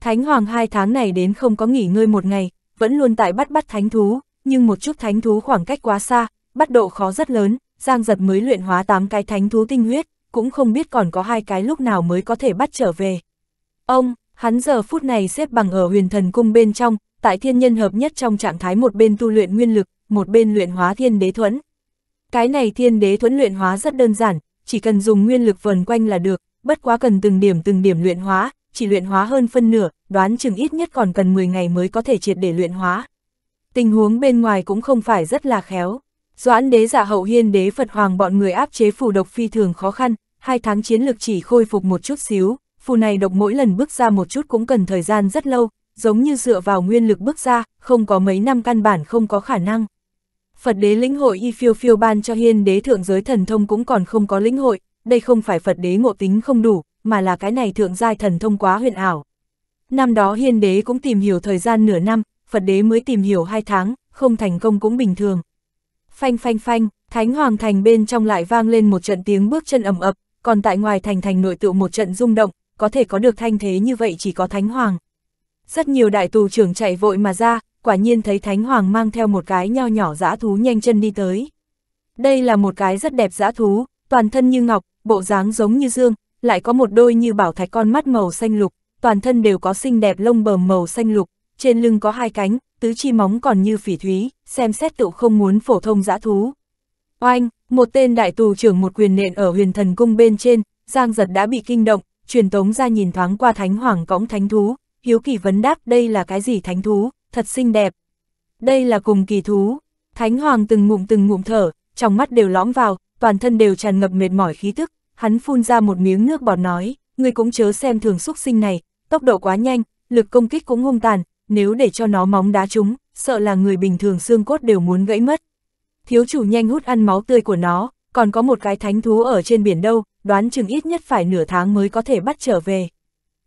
A: Thánh hoàng hai tháng này đến không có nghỉ ngơi một ngày, vẫn luôn tại bắt bắt thánh thú, nhưng một chút thánh thú khoảng cách quá xa, bắt độ khó rất lớn, giang giật mới luyện hóa tám cái thánh thú tinh huyết, cũng không biết còn có hai cái lúc nào mới có thể bắt trở về. Ông, Hắn giờ phút này xếp bằng ở huyền thần cung bên trong, tại thiên nhân hợp nhất trong trạng thái một bên tu luyện nguyên lực, một bên luyện hóa thiên đế thuẫn. Cái này thiên đế thuẫn luyện hóa rất đơn giản, chỉ cần dùng nguyên lực vần quanh là được, bất quá cần từng điểm từng điểm luyện hóa, chỉ luyện hóa hơn phân nửa, đoán chừng ít nhất còn cần 10 ngày mới có thể triệt để luyện hóa. Tình huống bên ngoài cũng không phải rất là khéo. Doãn đế giả dạ hậu hiên đế Phật Hoàng bọn người áp chế phủ độc phi thường khó khăn, hai tháng chiến lực chỉ khôi phục một chút xíu, phù này độc mỗi lần bước ra một chút cũng cần thời gian rất lâu, giống như dựa vào nguyên lực bước ra, không có mấy năm căn bản không có khả năng. Phật đế lĩnh hội y phiêu phiêu ban cho hiên đế thượng giới thần thông cũng còn không có lĩnh hội, đây không phải Phật đế ngộ tính không đủ, mà là cái này thượng giai thần thông quá huyền ảo. Năm đó hiên đế cũng tìm hiểu thời gian nửa năm, Phật đế mới tìm hiểu hai tháng, không thành công cũng bình thường. Phanh phanh phanh, Thánh Hoàng Thành bên trong lại vang lên một trận tiếng bước chân ầm ập, còn tại ngoài thành thành nội tự một trận rung động, có thể có được thanh thế như vậy chỉ có Thánh Hoàng. Rất nhiều đại tù trưởng chạy vội mà ra, quả nhiên thấy Thánh Hoàng mang theo một cái nho nhỏ dã thú nhanh chân đi tới. Đây là một cái rất đẹp dã thú, toàn thân như ngọc, bộ dáng giống như dương, lại có một đôi như bảo thạch con mắt màu xanh lục, toàn thân đều có xinh đẹp lông bờm màu xanh lục, trên lưng có hai cánh, tứ chi móng còn như phỉ thúy, xem xét tựu không muốn phổ thông dã thú. Oanh, một tên đại tù trưởng một quyền nện ở huyền thần cung bên trên, Giang giật đã bị kinh động, truyền tống ra nhìn thoáng qua thánh hoàng cõng thánh thú, hiếu kỳ vấn đáp đây là cái gì thánh thú, thật xinh đẹp. Đây là cùng kỳ thú, thánh hoàng từng ngụm từng ngụm thở, trong mắt đều lõm vào, toàn thân đều tràn ngập mệt mỏi khí tức, hắn phun ra một miếng nước bọt nói, người cũng chớ xem thường xúc sinh này, tốc độ quá nhanh, lực công kích cũng hung tàn, nếu để cho nó móng đá chúng, sợ là người bình thường xương cốt đều muốn gãy mất. Thiếu chủ nhanh hút ăn máu tươi của nó, còn có một cái thánh thú ở trên biển đâu, đoán chừng ít nhất phải nửa tháng mới có thể bắt trở về.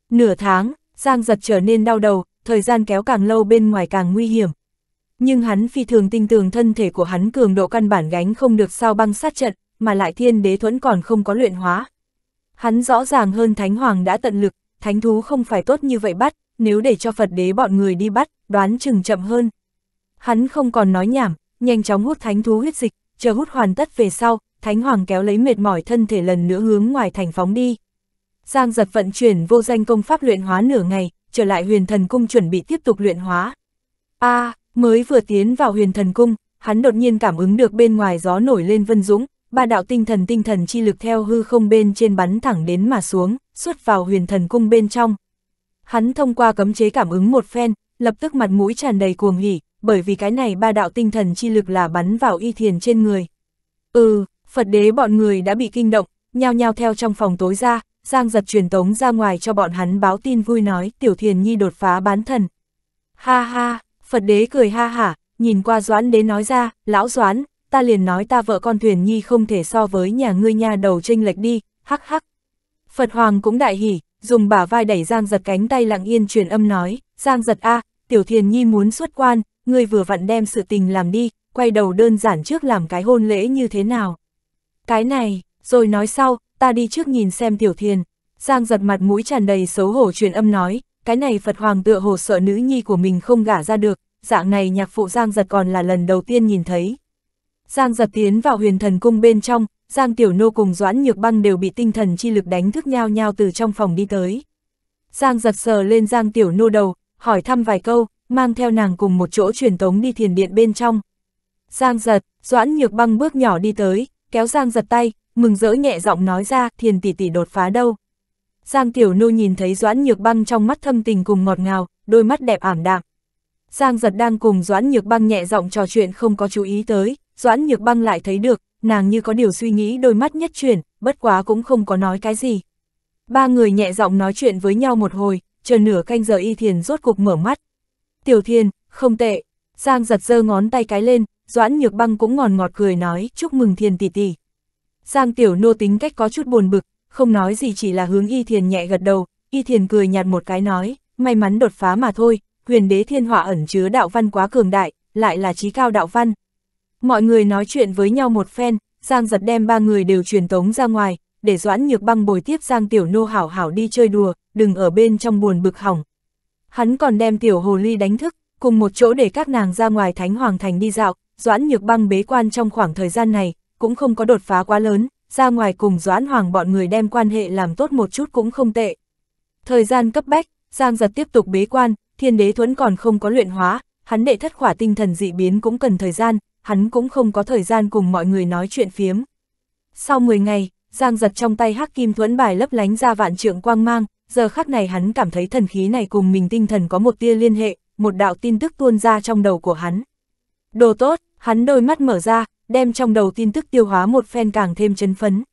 A: Nửa tháng, Giang giật trở nên đau đầu, thời gian kéo càng lâu bên ngoài càng nguy hiểm. Nhưng hắn phi thường tinh tường thân thể của hắn cường độ căn bản gánh không được sao băng sát trận, mà lại thiên đế thuẫn còn không có luyện hóa. Hắn rõ ràng hơn thánh hoàng đã tận lực, thánh thú không phải tốt như vậy bắt, nếu để cho Phật đế bọn người đi bắt, đoán chừng chậm hơn. Hắn không còn nói nhảm, nhanh chóng hút thánh thú huyết dịch, chờ hút hoàn tất về sau, Thánh Hoàng kéo lấy mệt mỏi thân thể lần nữa hướng ngoài thành phóng đi. Giang giật vận chuyển vô danh công pháp luyện hóa nửa ngày, trở lại huyền thần cung chuẩn bị tiếp tục luyện hóa. a à, mới vừa tiến vào huyền thần cung, hắn đột nhiên cảm ứng được bên ngoài gió nổi lên vân dũng, ba đạo tinh thần tinh thần chi lực theo hư không bên trên bắn thẳng đến mà xuống, xuất vào huyền thần cung bên trong. Hắn thông qua cấm chế cảm ứng một phen, lập tức mặt mũi tràn đầy cuồng hỉ, bởi vì cái này ba đạo tinh thần chi lực là bắn vào y thiền trên người. Ừ, Phật đế bọn người đã bị kinh động, nhao nhao theo trong phòng tối ra, Giang giật truyền tống ra ngoài cho bọn hắn báo tin vui nói Tiểu Thiền Nhi đột phá bán thần. Ha ha, Phật đế cười ha hả, nhìn qua Doãn đế nói ra, lão Doãn, ta liền nói ta vợ con Thuyền Nhi không thể so với nhà ngươi nha đầu tranh lệch đi, hắc hắc. Phật Hoàng cũng đại hỉ, dùng bả vai đẩy Giang giật cánh tay lặng yên truyền âm nói, Giang giật a, à, Tiểu Thiền Nhi muốn xuất quan, ngươi vừa vặn đem sự tình làm đi, quay đầu đơn giản trước làm cái hôn lễ như thế nào cái này, rồi nói sau, ta đi trước nhìn xem tiểu thiền. Giang giật mặt mũi tràn đầy xấu hổ truyền âm nói, cái này Phật Hoàng tựa hồ sợ nữ nhi của mình không gả ra được, dạng này nhạc phụ Giang giật còn là lần đầu tiên nhìn thấy. Giang giật tiến vào huyền thần cung bên trong, Giang Tiểu Nô cùng Doãn Nhược Băng đều bị tinh thần chi lực đánh thức nhau nhau từ trong phòng đi tới. Giang giật sờ lên Giang Tiểu Nô đầu, hỏi thăm vài câu, mang theo nàng cùng một chỗ truyền tống đi thiền điện bên trong. Giang giật, Doãn Nhược Băng bước nhỏ đi tới, kéo Giang giật tay, mừng rỡ nhẹ giọng nói ra, thiền tỷ tỷ đột phá đâu. Giang tiểu nô nhìn thấy Doãn Nhược Băng trong mắt thâm tình cùng ngọt ngào, đôi mắt đẹp ảm đạm. Giang giật đang cùng Doãn Nhược Băng nhẹ giọng trò chuyện không có chú ý tới, Doãn Nhược Băng lại thấy được, nàng như có điều suy nghĩ đôi mắt nhất chuyển, bất quá cũng không có nói cái gì. Ba người nhẹ giọng nói chuyện với nhau một hồi, chờ nửa canh giờ y thiền rốt cục mở mắt. Tiểu thiền, không tệ, Giang giật giơ ngón tay cái lên, Doãn Nhược Băng cũng ngòn ngọt, ngọt cười nói, chúc mừng thiền tỷ tỷ. Giang Tiểu Nô tính cách có chút buồn bực, không nói gì chỉ là hướng Y Thiền nhẹ gật đầu, Y Thiền cười nhạt một cái nói, may mắn đột phá mà thôi, huyền đế thiên họa ẩn chứa đạo văn quá cường đại, lại là trí cao đạo văn. Mọi người nói chuyện với nhau một phen, Giang giật đem ba người đều truyền tống ra ngoài, để Doãn Nhược Băng bồi tiếp Giang Tiểu Nô hảo hảo đi chơi đùa, đừng ở bên trong buồn bực hỏng. Hắn còn đem Tiểu Hồ Ly đánh thức, cùng một chỗ để các nàng ra ngoài Thánh Hoàng Thành đi dạo, Doãn Nhược Băng bế quan trong khoảng thời gian này, cũng không có đột phá quá lớn, ra ngoài cùng Doãn Hoàng bọn người đem quan hệ làm tốt một chút cũng không tệ. Thời gian cấp bách, Giang Giật tiếp tục bế quan, thiên đế thuẫn còn không có luyện hóa, hắn đệ thất khỏa tinh thần dị biến cũng cần thời gian, hắn cũng không có thời gian cùng mọi người nói chuyện phiếm. Sau 10 ngày, Giang Giật trong tay hắc kim thuẫn bài lấp lánh ra vạn trượng quang mang, giờ khắc này hắn cảm thấy thần khí này cùng mình tinh thần có một tia liên hệ, một đạo tin tức tuôn ra trong đầu của hắn. Đồ tốt, Hắn đôi mắt mở ra, đem trong đầu tin tức tiêu hóa một phen càng thêm chấn phấn.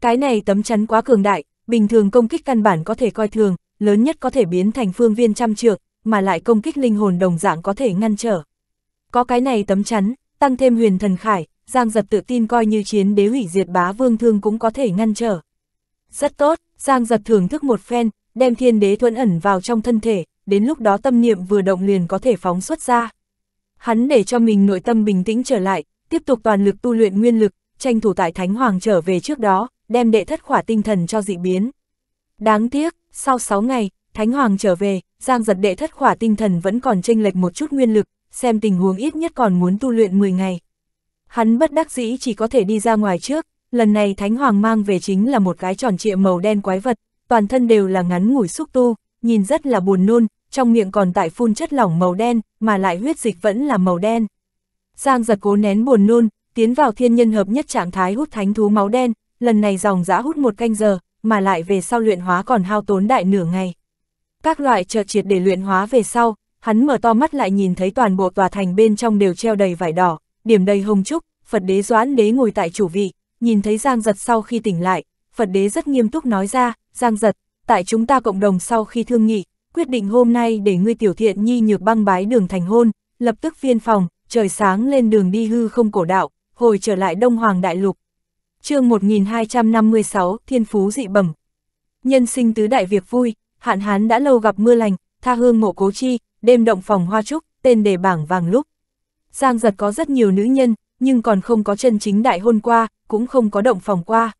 A: Cái này tấm chắn quá cường đại, bình thường công kích căn bản có thể coi thường, lớn nhất có thể biến thành phương viên trăm trượng, mà lại công kích linh hồn đồng dạng có thể ngăn trở. Có cái này tấm chắn, tăng thêm huyền thần khải, Giang Giật tự tin coi như chiến đế hủy diệt bá vương thương cũng có thể ngăn trở. Rất tốt, Giang Giật thưởng thức một phen, đem thiên đế thuẫn ẩn vào trong thân thể, đến lúc đó tâm niệm vừa động liền có thể phóng xuất ra hắn để cho mình nội tâm bình tĩnh trở lại, tiếp tục toàn lực tu luyện nguyên lực, tranh thủ tại Thánh Hoàng trở về trước đó, đem đệ thất khỏa tinh thần cho dị biến. Đáng tiếc, sau 6 ngày, Thánh Hoàng trở về, Giang giật đệ thất khỏa tinh thần vẫn còn tranh lệch một chút nguyên lực, xem tình huống ít nhất còn muốn tu luyện 10 ngày. Hắn bất đắc dĩ chỉ có thể đi ra ngoài trước, lần này Thánh Hoàng mang về chính là một cái tròn trịa màu đen quái vật, toàn thân đều là ngắn ngủi xúc tu, nhìn rất là buồn nôn, trong miệng còn tại phun chất lỏng màu đen, mà lại huyết dịch vẫn là màu đen. Giang giật cố nén buồn nôn, tiến vào thiên nhân hợp nhất trạng thái hút thánh thú máu đen, lần này dòng dã hút một canh giờ, mà lại về sau luyện hóa còn hao tốn đại nửa ngày. Các loại trợ triệt để luyện hóa về sau, hắn mở to mắt lại nhìn thấy toàn bộ tòa thành bên trong đều treo đầy vải đỏ, điểm đầy hồng trúc, Phật đế doãn đế ngồi tại chủ vị, nhìn thấy Giang giật sau khi tỉnh lại, Phật đế rất nghiêm túc nói ra, Giang giật, tại chúng ta cộng đồng sau khi thương nghị, quyết định hôm nay để ngươi tiểu thiện nhi nhược băng bái đường thành hôn, lập tức viên phòng, trời sáng lên đường đi hư không cổ đạo, hồi trở lại Đông Hoàng Đại Lục. chương 1256, Thiên Phú dị bẩm Nhân sinh tứ đại việc vui, hạn hán đã lâu gặp mưa lành, tha hương mộ cố chi, đêm động phòng hoa trúc, tên đề bảng vàng lúc. Giang giật có rất nhiều nữ nhân, nhưng còn không có chân chính đại hôn qua, cũng không có động phòng qua.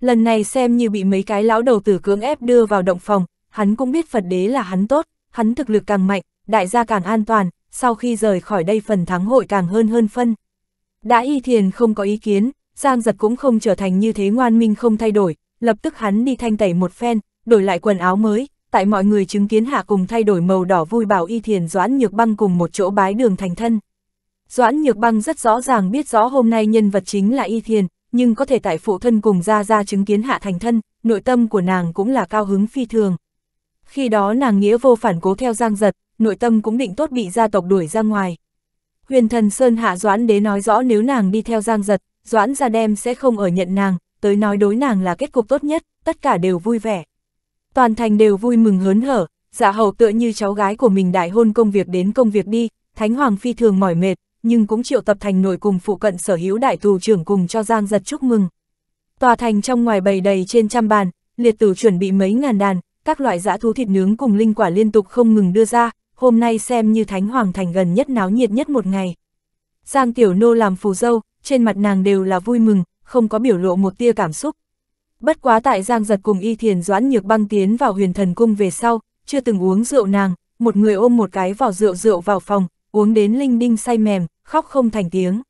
A: Lần này xem như bị mấy cái lão đầu tử cưỡng ép đưa vào động phòng, hắn cũng biết Phật đế là hắn tốt, hắn thực lực càng mạnh, đại gia càng an toàn, sau khi rời khỏi đây phần thắng hội càng hơn hơn phân. Đã y thiền không có ý kiến, Giang giật cũng không trở thành như thế ngoan minh không thay đổi, lập tức hắn đi thanh tẩy một phen, đổi lại quần áo mới, tại mọi người chứng kiến hạ cùng thay đổi màu đỏ vui bảo y thiền doãn nhược băng cùng một chỗ bái đường thành thân. Doãn nhược băng rất rõ ràng biết rõ hôm nay nhân vật chính là y thiền, nhưng có thể tại phụ thân cùng ra ra chứng kiến hạ thành thân, nội tâm của nàng cũng là cao hứng phi thường khi đó nàng nghĩa vô phản cố theo giang giật, nội tâm cũng định tốt bị gia tộc đuổi ra ngoài. Huyền thần Sơn Hạ Doãn Đế nói rõ nếu nàng đi theo giang giật, Doãn gia đem sẽ không ở nhận nàng, tới nói đối nàng là kết cục tốt nhất, tất cả đều vui vẻ. Toàn thành đều vui mừng hớn hở, dạ hầu tựa như cháu gái của mình đại hôn công việc đến công việc đi, Thánh Hoàng phi thường mỏi mệt, nhưng cũng triệu tập thành nội cùng phụ cận sở hữu đại tù trưởng cùng cho giang giật chúc mừng. Tòa thành trong ngoài bầy đầy trên trăm bàn, liệt tử chuẩn bị mấy ngàn đàn, các loại dã thú thịt nướng cùng linh quả liên tục không ngừng đưa ra, hôm nay xem như Thánh Hoàng Thành gần nhất náo nhiệt nhất một ngày. Giang Tiểu Nô làm phù dâu, trên mặt nàng đều là vui mừng, không có biểu lộ một tia cảm xúc. Bất quá tại Giang Giật cùng Y Thiền Doãn Nhược băng tiến vào huyền thần cung về sau, chưa từng uống rượu nàng, một người ôm một cái vỏ rượu rượu vào phòng, uống đến linh đinh say mềm, khóc không thành tiếng.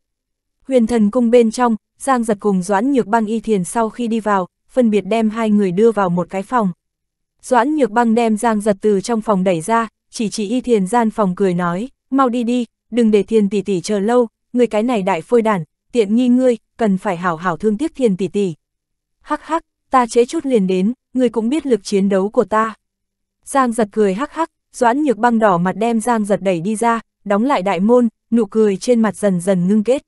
A: Huyền thần cung bên trong, Giang Giật cùng Doãn Nhược băng Y Thiền sau khi đi vào, phân biệt đem hai người đưa vào một cái phòng. Doãn nhược băng đem Giang giật từ trong phòng đẩy ra, chỉ chỉ y thiền gian phòng cười nói, mau đi đi, đừng để thiền tỷ tỷ chờ lâu, người cái này đại phôi đản, tiện nghi ngươi, cần phải hảo hảo thương tiếc thiền tỷ tỷ. Hắc hắc, ta chế chút liền đến, ngươi cũng biết lực chiến đấu của ta. Giang giật cười hắc hắc, doãn nhược băng đỏ mặt đem Giang giật đẩy đi ra, đóng lại đại môn, nụ cười trên mặt dần dần ngưng kết.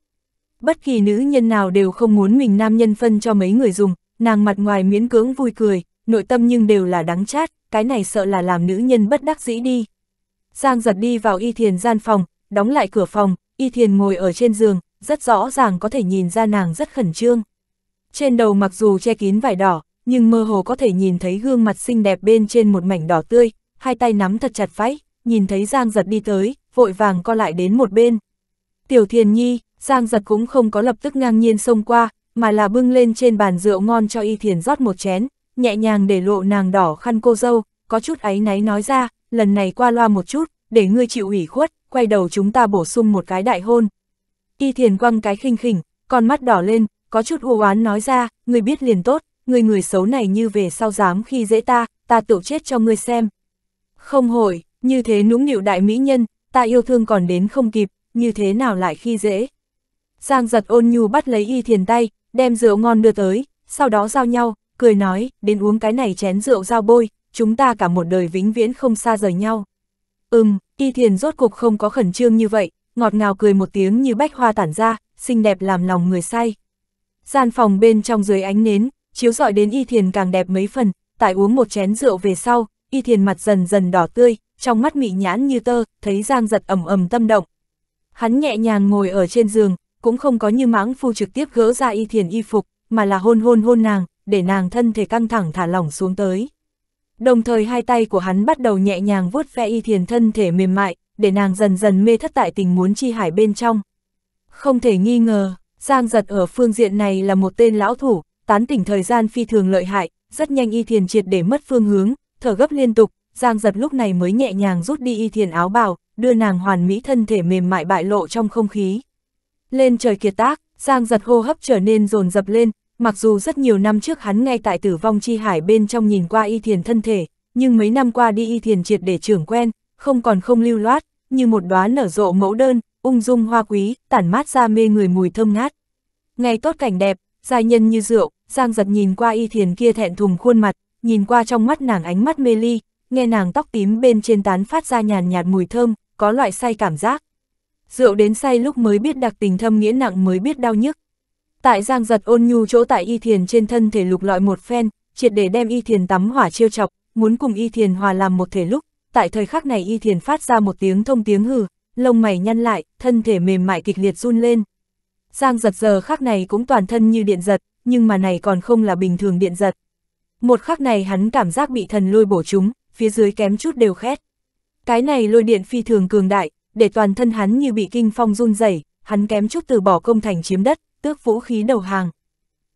A: Bất kỳ nữ nhân nào đều không muốn mình nam nhân phân cho mấy người dùng, nàng mặt ngoài miễn cưỡng vui cười, nội tâm nhưng đều là đắng chát, cái này sợ là làm nữ nhân bất đắc dĩ đi. Giang giật đi vào y thiền gian phòng, đóng lại cửa phòng, y thiền ngồi ở trên giường, rất rõ ràng có thể nhìn ra nàng rất khẩn trương. Trên đầu mặc dù che kín vải đỏ, nhưng mơ hồ có thể nhìn thấy gương mặt xinh đẹp bên trên một mảnh đỏ tươi, hai tay nắm thật chặt phái, nhìn thấy Giang giật đi tới, vội vàng co lại đến một bên. Tiểu thiền nhi, Giang giật cũng không có lập tức ngang nhiên xông qua, mà là bưng lên trên bàn rượu ngon cho y thiền rót một chén, nhẹ nhàng để lộ nàng đỏ khăn cô dâu, có chút áy náy nói ra, lần này qua loa một chút, để ngươi chịu ủy khuất, quay đầu chúng ta bổ sung một cái đại hôn. Y thiền quăng cái khinh khỉnh, con mắt đỏ lên, có chút u oán nói ra, ngươi biết liền tốt, ngươi người xấu này như về sau dám khi dễ ta, ta tự chết cho ngươi xem. Không hồi, như thế nũng nịu đại mỹ nhân, ta yêu thương còn đến không kịp, như thế nào lại khi dễ. Giang giật ôn nhu bắt lấy y thiền tay, đem rượu ngon đưa tới, sau đó giao nhau, cười nói, đến uống cái này chén rượu giao bôi, chúng ta cả một đời vĩnh viễn không xa rời nhau. Ừm, y thiền rốt cục không có khẩn trương như vậy, ngọt ngào cười một tiếng như bách hoa tản ra, xinh đẹp làm lòng người say. Gian phòng bên trong dưới ánh nến, chiếu rọi đến y thiền càng đẹp mấy phần, tại uống một chén rượu về sau, y thiền mặt dần dần đỏ tươi, trong mắt mị nhãn như tơ, thấy Giang giật ầm ầm tâm động. Hắn nhẹ nhàng ngồi ở trên giường, cũng không có như mãng phu trực tiếp gỡ ra y thiền y phục, mà là hôn hôn hôn nàng, để nàng thân thể căng thẳng thả lỏng xuống tới. Đồng thời hai tay của hắn bắt đầu nhẹ nhàng vuốt ve y thiền thân thể mềm mại, để nàng dần dần mê thất tại tình muốn chi hải bên trong. Không thể nghi ngờ, Giang Giật ở phương diện này là một tên lão thủ, tán tỉnh thời gian phi thường lợi hại, rất nhanh y thiền triệt để mất phương hướng, thở gấp liên tục, Giang Giật lúc này mới nhẹ nhàng rút đi y thiền áo bào, đưa nàng hoàn mỹ thân thể mềm mại bại lộ trong không khí. Lên trời kiệt tác, Giang Giật hô hấp trở nên rồn dập lên, Mặc dù rất nhiều năm trước hắn ngay tại tử vong chi hải bên trong nhìn qua y thiền thân thể, nhưng mấy năm qua đi y thiền triệt để trưởng quen, không còn không lưu loát, như một đóa nở rộ mẫu đơn, ung dung hoa quý, tản mát ra mê người mùi thơm ngát. Ngày tốt cảnh đẹp, giai nhân như rượu, Giang giật nhìn qua y thiền kia thẹn thùng khuôn mặt, nhìn qua trong mắt nàng ánh mắt mê ly, nghe nàng tóc tím bên trên tán phát ra nhàn nhạt mùi thơm, có loại say cảm giác. Rượu đến say lúc mới biết đặc tình thâm nghĩa nặng mới biết đau nhức. Tại giang giật ôn nhu chỗ tại y thiền trên thân thể lục lọi một phen, triệt để đem y thiền tắm hỏa chiêu chọc, muốn cùng y thiền hòa làm một thể lúc, tại thời khắc này y thiền phát ra một tiếng thông tiếng hừ, lông mày nhăn lại, thân thể mềm mại kịch liệt run lên. Giang giật giờ khắc này cũng toàn thân như điện giật, nhưng mà này còn không là bình thường điện giật. Một khắc này hắn cảm giác bị thần lôi bổ chúng, phía dưới kém chút đều khét. Cái này lôi điện phi thường cường đại, để toàn thân hắn như bị kinh phong run rẩy, hắn kém chút từ bỏ công thành chiếm đất, tước vũ khí đầu hàng.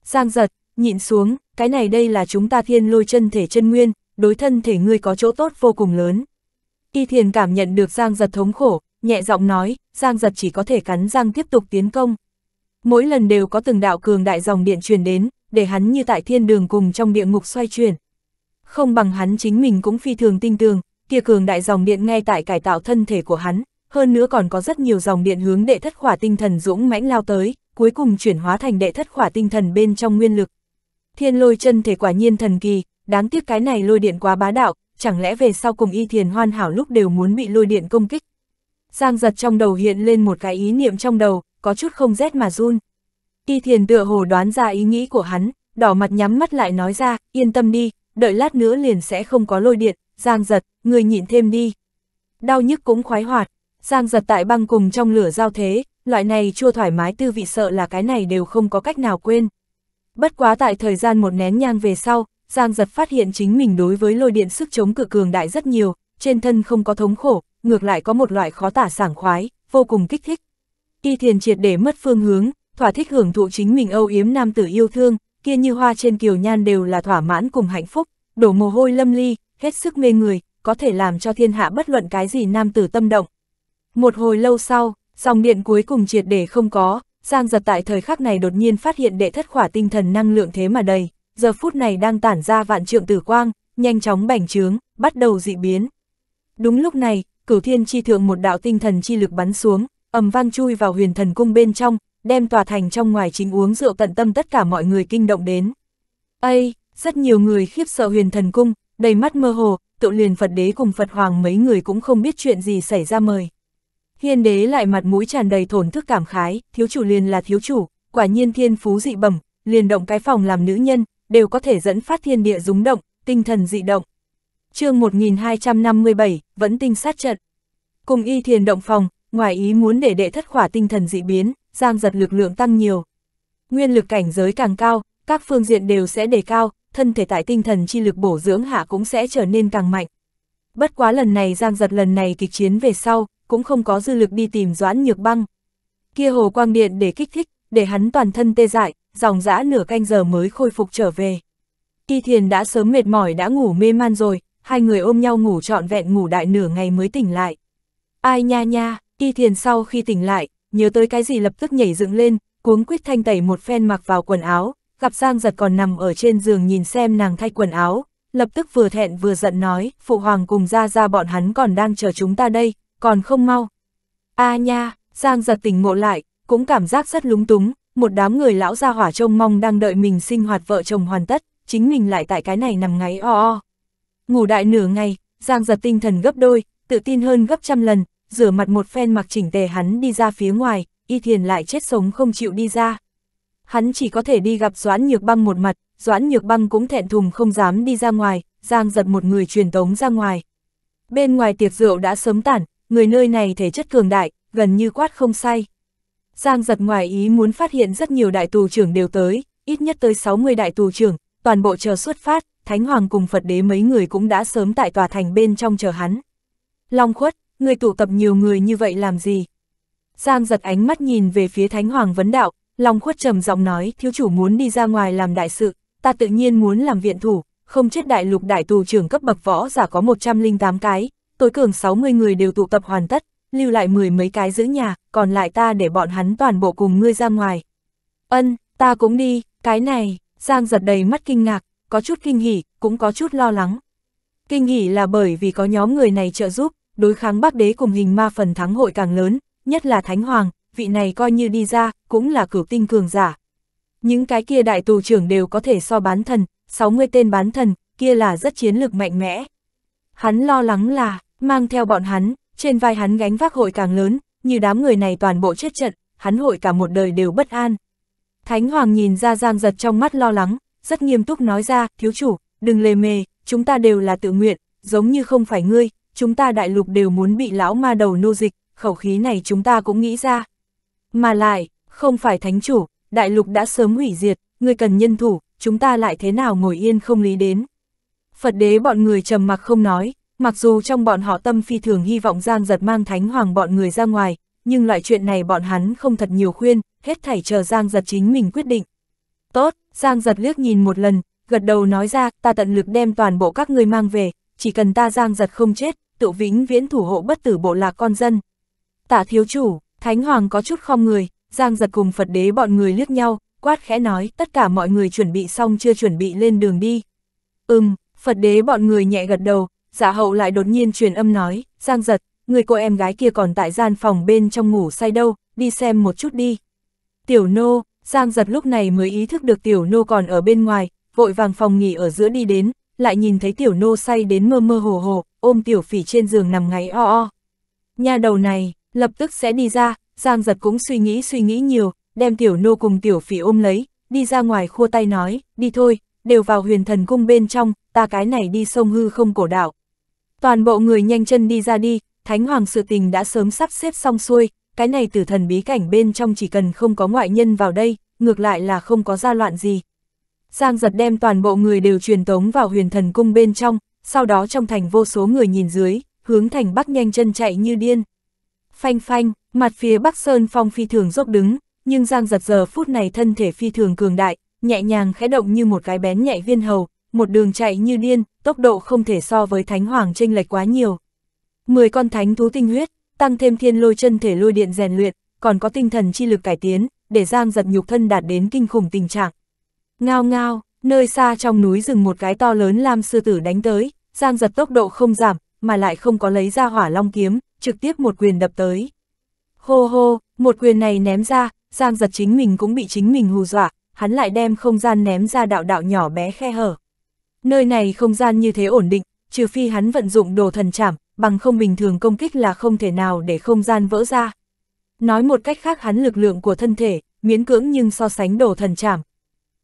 A: Giang giật, nhịn xuống, cái này đây là chúng ta thiên lôi chân thể chân nguyên, đối thân thể ngươi có chỗ tốt vô cùng lớn. Y thiền cảm nhận được Giang giật thống khổ, nhẹ giọng nói, Giang giật chỉ có thể cắn răng tiếp tục tiến công. Mỗi lần đều có từng đạo cường đại dòng điện truyền đến, để hắn như tại thiên đường cùng trong địa ngục xoay chuyển. Không bằng hắn chính mình cũng phi thường tinh tường, kia cường đại dòng điện ngay tại cải tạo thân thể của hắn, hơn nữa còn có rất nhiều dòng điện hướng đệ thất khỏa tinh thần dũng mãnh lao tới, cuối cùng chuyển hóa thành đệ thất khỏa tinh thần bên trong nguyên lực. Thiên lôi chân thể quả nhiên thần kỳ, đáng tiếc cái này lôi điện quá bá đạo, chẳng lẽ về sau cùng y thiền hoàn hảo lúc đều muốn bị lôi điện công kích. Giang giật trong đầu hiện lên một cái ý niệm trong đầu, có chút không rét mà run. Y thiền tựa hồ đoán ra ý nghĩ của hắn, đỏ mặt nhắm mắt lại nói ra, yên tâm đi, đợi lát nữa liền sẽ không có lôi điện, giang giật, người nhịn thêm đi. Đau nhức cũng khoái hoạt, giang giật tại băng cùng trong lửa giao thế, loại này chua thoải mái tư vị sợ là cái này đều không có cách nào quên. Bất quá tại thời gian một nén nhang về sau, Giang giật phát hiện chính mình đối với lôi điện sức chống cự cường đại rất nhiều, trên thân không có thống khổ, ngược lại có một loại khó tả sảng khoái, vô cùng kích thích. Y thiền triệt để mất phương hướng, thỏa thích hưởng thụ chính mình âu yếm nam tử yêu thương, kia như hoa trên kiều nhan đều là thỏa mãn cùng hạnh phúc, đổ mồ hôi lâm ly, hết sức mê người, có thể làm cho thiên hạ bất luận cái gì nam tử tâm động. Một hồi lâu sau, Dòng điện cuối cùng triệt để không có, Giang giật tại thời khắc này đột nhiên phát hiện đệ thất khỏa tinh thần năng lượng thế mà đầy, giờ phút này đang tản ra vạn trượng tử quang, nhanh chóng bành trướng, bắt đầu dị biến. Đúng lúc này, cửu thiên chi thượng một đạo tinh thần chi lực bắn xuống, ầm vang chui vào huyền thần cung bên trong, đem tòa thành trong ngoài chính uống rượu tận tâm tất cả mọi người kinh động đến. Ây, rất nhiều người khiếp sợ huyền thần cung, đầy mắt mơ hồ, tự liền Phật đế cùng Phật hoàng mấy người cũng không biết chuyện gì xảy ra mời. Hiên đế lại mặt mũi tràn đầy thổn thức cảm khái, thiếu chủ liền là thiếu chủ, quả nhiên thiên phú dị bẩm, liền động cái phòng làm nữ nhân, đều có thể dẫn phát thiên địa rúng động, tinh thần dị động. chương 1257, vẫn tinh sát trận. Cùng y thiền động phòng, ngoài ý muốn để đệ thất khỏa tinh thần dị biến, giang giật lực lượng tăng nhiều. Nguyên lực cảnh giới càng cao, các phương diện đều sẽ đề cao, thân thể tại tinh thần chi lực bổ dưỡng hạ cũng sẽ trở nên càng mạnh. Bất quá lần này giang giật lần này kịch chiến về sau, cũng không có dư lực đi tìm Doãn Nhược Băng. Kia hồ quang điện để kích thích, để hắn toàn thân tê dại, dòng dã nửa canh giờ mới khôi phục trở về. Ti Thiền đã sớm mệt mỏi đã ngủ mê man rồi, hai người ôm nhau ngủ trọn vẹn ngủ đại nửa ngày mới tỉnh lại. Ai nha nha, Ti Thiền sau khi tỉnh lại, nhớ tới cái gì lập tức nhảy dựng lên, cuống quýt thanh tẩy một phen mặc vào quần áo, gặp Giang giật còn nằm ở trên giường nhìn xem nàng thay quần áo, lập tức vừa thẹn vừa giận nói, phụ hoàng cùng ra ra bọn hắn còn đang chờ chúng ta đây, còn không mau. a à nha, Giang giật tỉnh ngộ lại, cũng cảm giác rất lúng túng, một đám người lão gia hỏa trông mong đang đợi mình sinh hoạt vợ chồng hoàn tất, chính mình lại tại cái này nằm ngáy o o. Ngủ đại nửa ngày, Giang giật tinh thần gấp đôi, tự tin hơn gấp trăm lần, rửa mặt một phen mặc chỉnh tề hắn đi ra phía ngoài, y thiền lại chết sống không chịu đi ra. Hắn chỉ có thể đi gặp Doãn Nhược Băng một mặt, Doãn Nhược Băng cũng thẹn thùng không dám đi ra ngoài, Giang giật một người truyền tống ra ngoài. Bên ngoài tiệc rượu đã sớm tản, người nơi này thể chất cường đại, gần như quát không say. Giang giật ngoài ý muốn phát hiện rất nhiều đại tù trưởng đều tới, ít nhất tới 60 đại tù trưởng, toàn bộ chờ xuất phát, Thánh Hoàng cùng Phật đế mấy người cũng đã sớm tại tòa thành bên trong chờ hắn. Long khuất, người tụ tập nhiều người như vậy làm gì? Giang giật ánh mắt nhìn về phía Thánh Hoàng vấn đạo, Long khuất trầm giọng nói thiếu chủ muốn đi ra ngoài làm đại sự, ta tự nhiên muốn làm viện thủ, không chết đại lục đại tù trưởng cấp bậc võ giả có 108 cái, tối cường 60 người đều tụ tập hoàn tất, lưu lại mười mấy cái giữ nhà, còn lại ta để bọn hắn toàn bộ cùng ngươi ra ngoài. Ân, ta cũng đi, cái này, Giang giật đầy mắt kinh ngạc, có chút kinh hỉ, cũng có chút lo lắng. Kinh hỉ là bởi vì có nhóm người này trợ giúp, đối kháng bắc đế cùng hình ma phần thắng hội càng lớn, nhất là Thánh Hoàng, vị này coi như đi ra, cũng là cửu tinh cường giả. Những cái kia đại tù trưởng đều có thể so bán thần, 60 tên bán thần, kia là rất chiến lược mạnh mẽ. Hắn lo lắng là, Mang theo bọn hắn, trên vai hắn gánh vác hội càng lớn, như đám người này toàn bộ chết trận, hắn hội cả một đời đều bất an. Thánh Hoàng nhìn ra Giang Giật trong mắt lo lắng, rất nghiêm túc nói ra, thiếu chủ, đừng lề mề, chúng ta đều là tự nguyện, giống như không phải ngươi, chúng ta đại lục đều muốn bị lão ma đầu nô dịch, khẩu khí này chúng ta cũng nghĩ ra. Mà lại, không phải thánh chủ, đại lục đã sớm hủy diệt, ngươi cần nhân thủ, chúng ta lại thế nào ngồi yên không lý đến. Phật đế bọn người trầm mặc không nói, Mặc dù trong bọn họ tâm phi thường hy vọng Giang giật mang thánh hoàng bọn người ra ngoài, nhưng loại chuyện này bọn hắn không thật nhiều khuyên, hết thảy chờ Giang giật chính mình quyết định. Tốt, Giang giật liếc nhìn một lần, gật đầu nói ra, ta tận lực đem toàn bộ các người mang về, chỉ cần ta Giang giật không chết, tự vĩnh viễn thủ hộ bất tử bộ lạc con dân. Tạ thiếu chủ, thánh hoàng có chút không người, Giang giật cùng Phật đế bọn người liếc nhau, quát khẽ nói, tất cả mọi người chuẩn bị xong chưa chuẩn bị lên đường đi. Ừm, Phật đế bọn người nhẹ gật đầu, giả hậu lại đột nhiên truyền âm nói, Giang giật, người cô em gái kia còn tại gian phòng bên trong ngủ say đâu, đi xem một chút đi. Tiểu nô, Giang giật lúc này mới ý thức được tiểu nô còn ở bên ngoài, vội vàng phòng nghỉ ở giữa đi đến, lại nhìn thấy tiểu nô say đến mơ mơ hồ hồ, ôm tiểu phỉ trên giường nằm ngáy o o. Nhà đầu này, lập tức sẽ đi ra, Giang giật cũng suy nghĩ suy nghĩ nhiều, đem tiểu nô cùng tiểu phỉ ôm lấy, đi ra ngoài khua tay nói, đi thôi, đều vào huyền thần cung bên trong, ta cái này đi sông hư không cổ đạo, Toàn bộ người nhanh chân đi ra đi, Thánh Hoàng sự tình đã sớm sắp xếp xong xuôi, cái này tử thần bí cảnh bên trong chỉ cần không có ngoại nhân vào đây, ngược lại là không có ra loạn gì. Giang giật đem toàn bộ người đều truyền tống vào huyền thần cung bên trong, sau đó trong thành vô số người nhìn dưới, hướng thành bắc nhanh chân chạy như điên. Phanh phanh, mặt phía bắc sơn phong phi thường dốc đứng, nhưng Giang giật giờ phút này thân thể phi thường cường đại, nhẹ nhàng khẽ động như một cái bén nhạy viên hầu, một đường chạy như điên, tốc độ không thể so với thánh hoàng chênh lệch quá nhiều. mười con thánh thú tinh huyết, tăng thêm thiên lôi chân thể lôi điện rèn luyện, còn có tinh thần chi lực cải tiến, để Giang giật nhục thân đạt đến kinh khủng tình trạng. Ngao ngao, nơi xa trong núi rừng một cái to lớn lam sư tử đánh tới, Giang giật tốc độ không giảm, mà lại không có lấy ra hỏa long kiếm, trực tiếp một quyền đập tới. Hô hô, một quyền này ném ra, Giang giật chính mình cũng bị chính mình hù dọa, hắn lại đem không gian ném ra đạo đạo nhỏ bé khe hở. Nơi này không gian như thế ổn định, trừ phi hắn vận dụng đồ thần chảm, bằng không bình thường công kích là không thể nào để không gian vỡ ra. Nói một cách khác hắn lực lượng của thân thể, miễn cưỡng nhưng so sánh đồ thần chảm.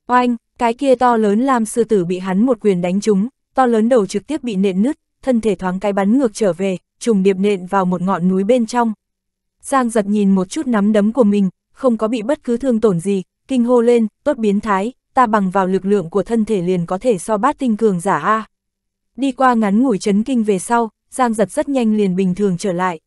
A: Oanh, cái kia to lớn lam sư tử bị hắn một quyền đánh trúng, to lớn đầu trực tiếp bị nện nứt, thân thể thoáng cái bắn ngược trở về, trùng điệp nện vào một ngọn núi bên trong. Giang giật nhìn một chút nắm đấm của mình, không có bị bất cứ thương tổn gì, kinh hô lên, tốt biến thái, ta bằng vào lực lượng của thân thể liền có thể so bát tinh cường giả A. Đi qua ngắn ngủi chấn kinh về sau, Giang giật rất nhanh liền bình thường trở lại.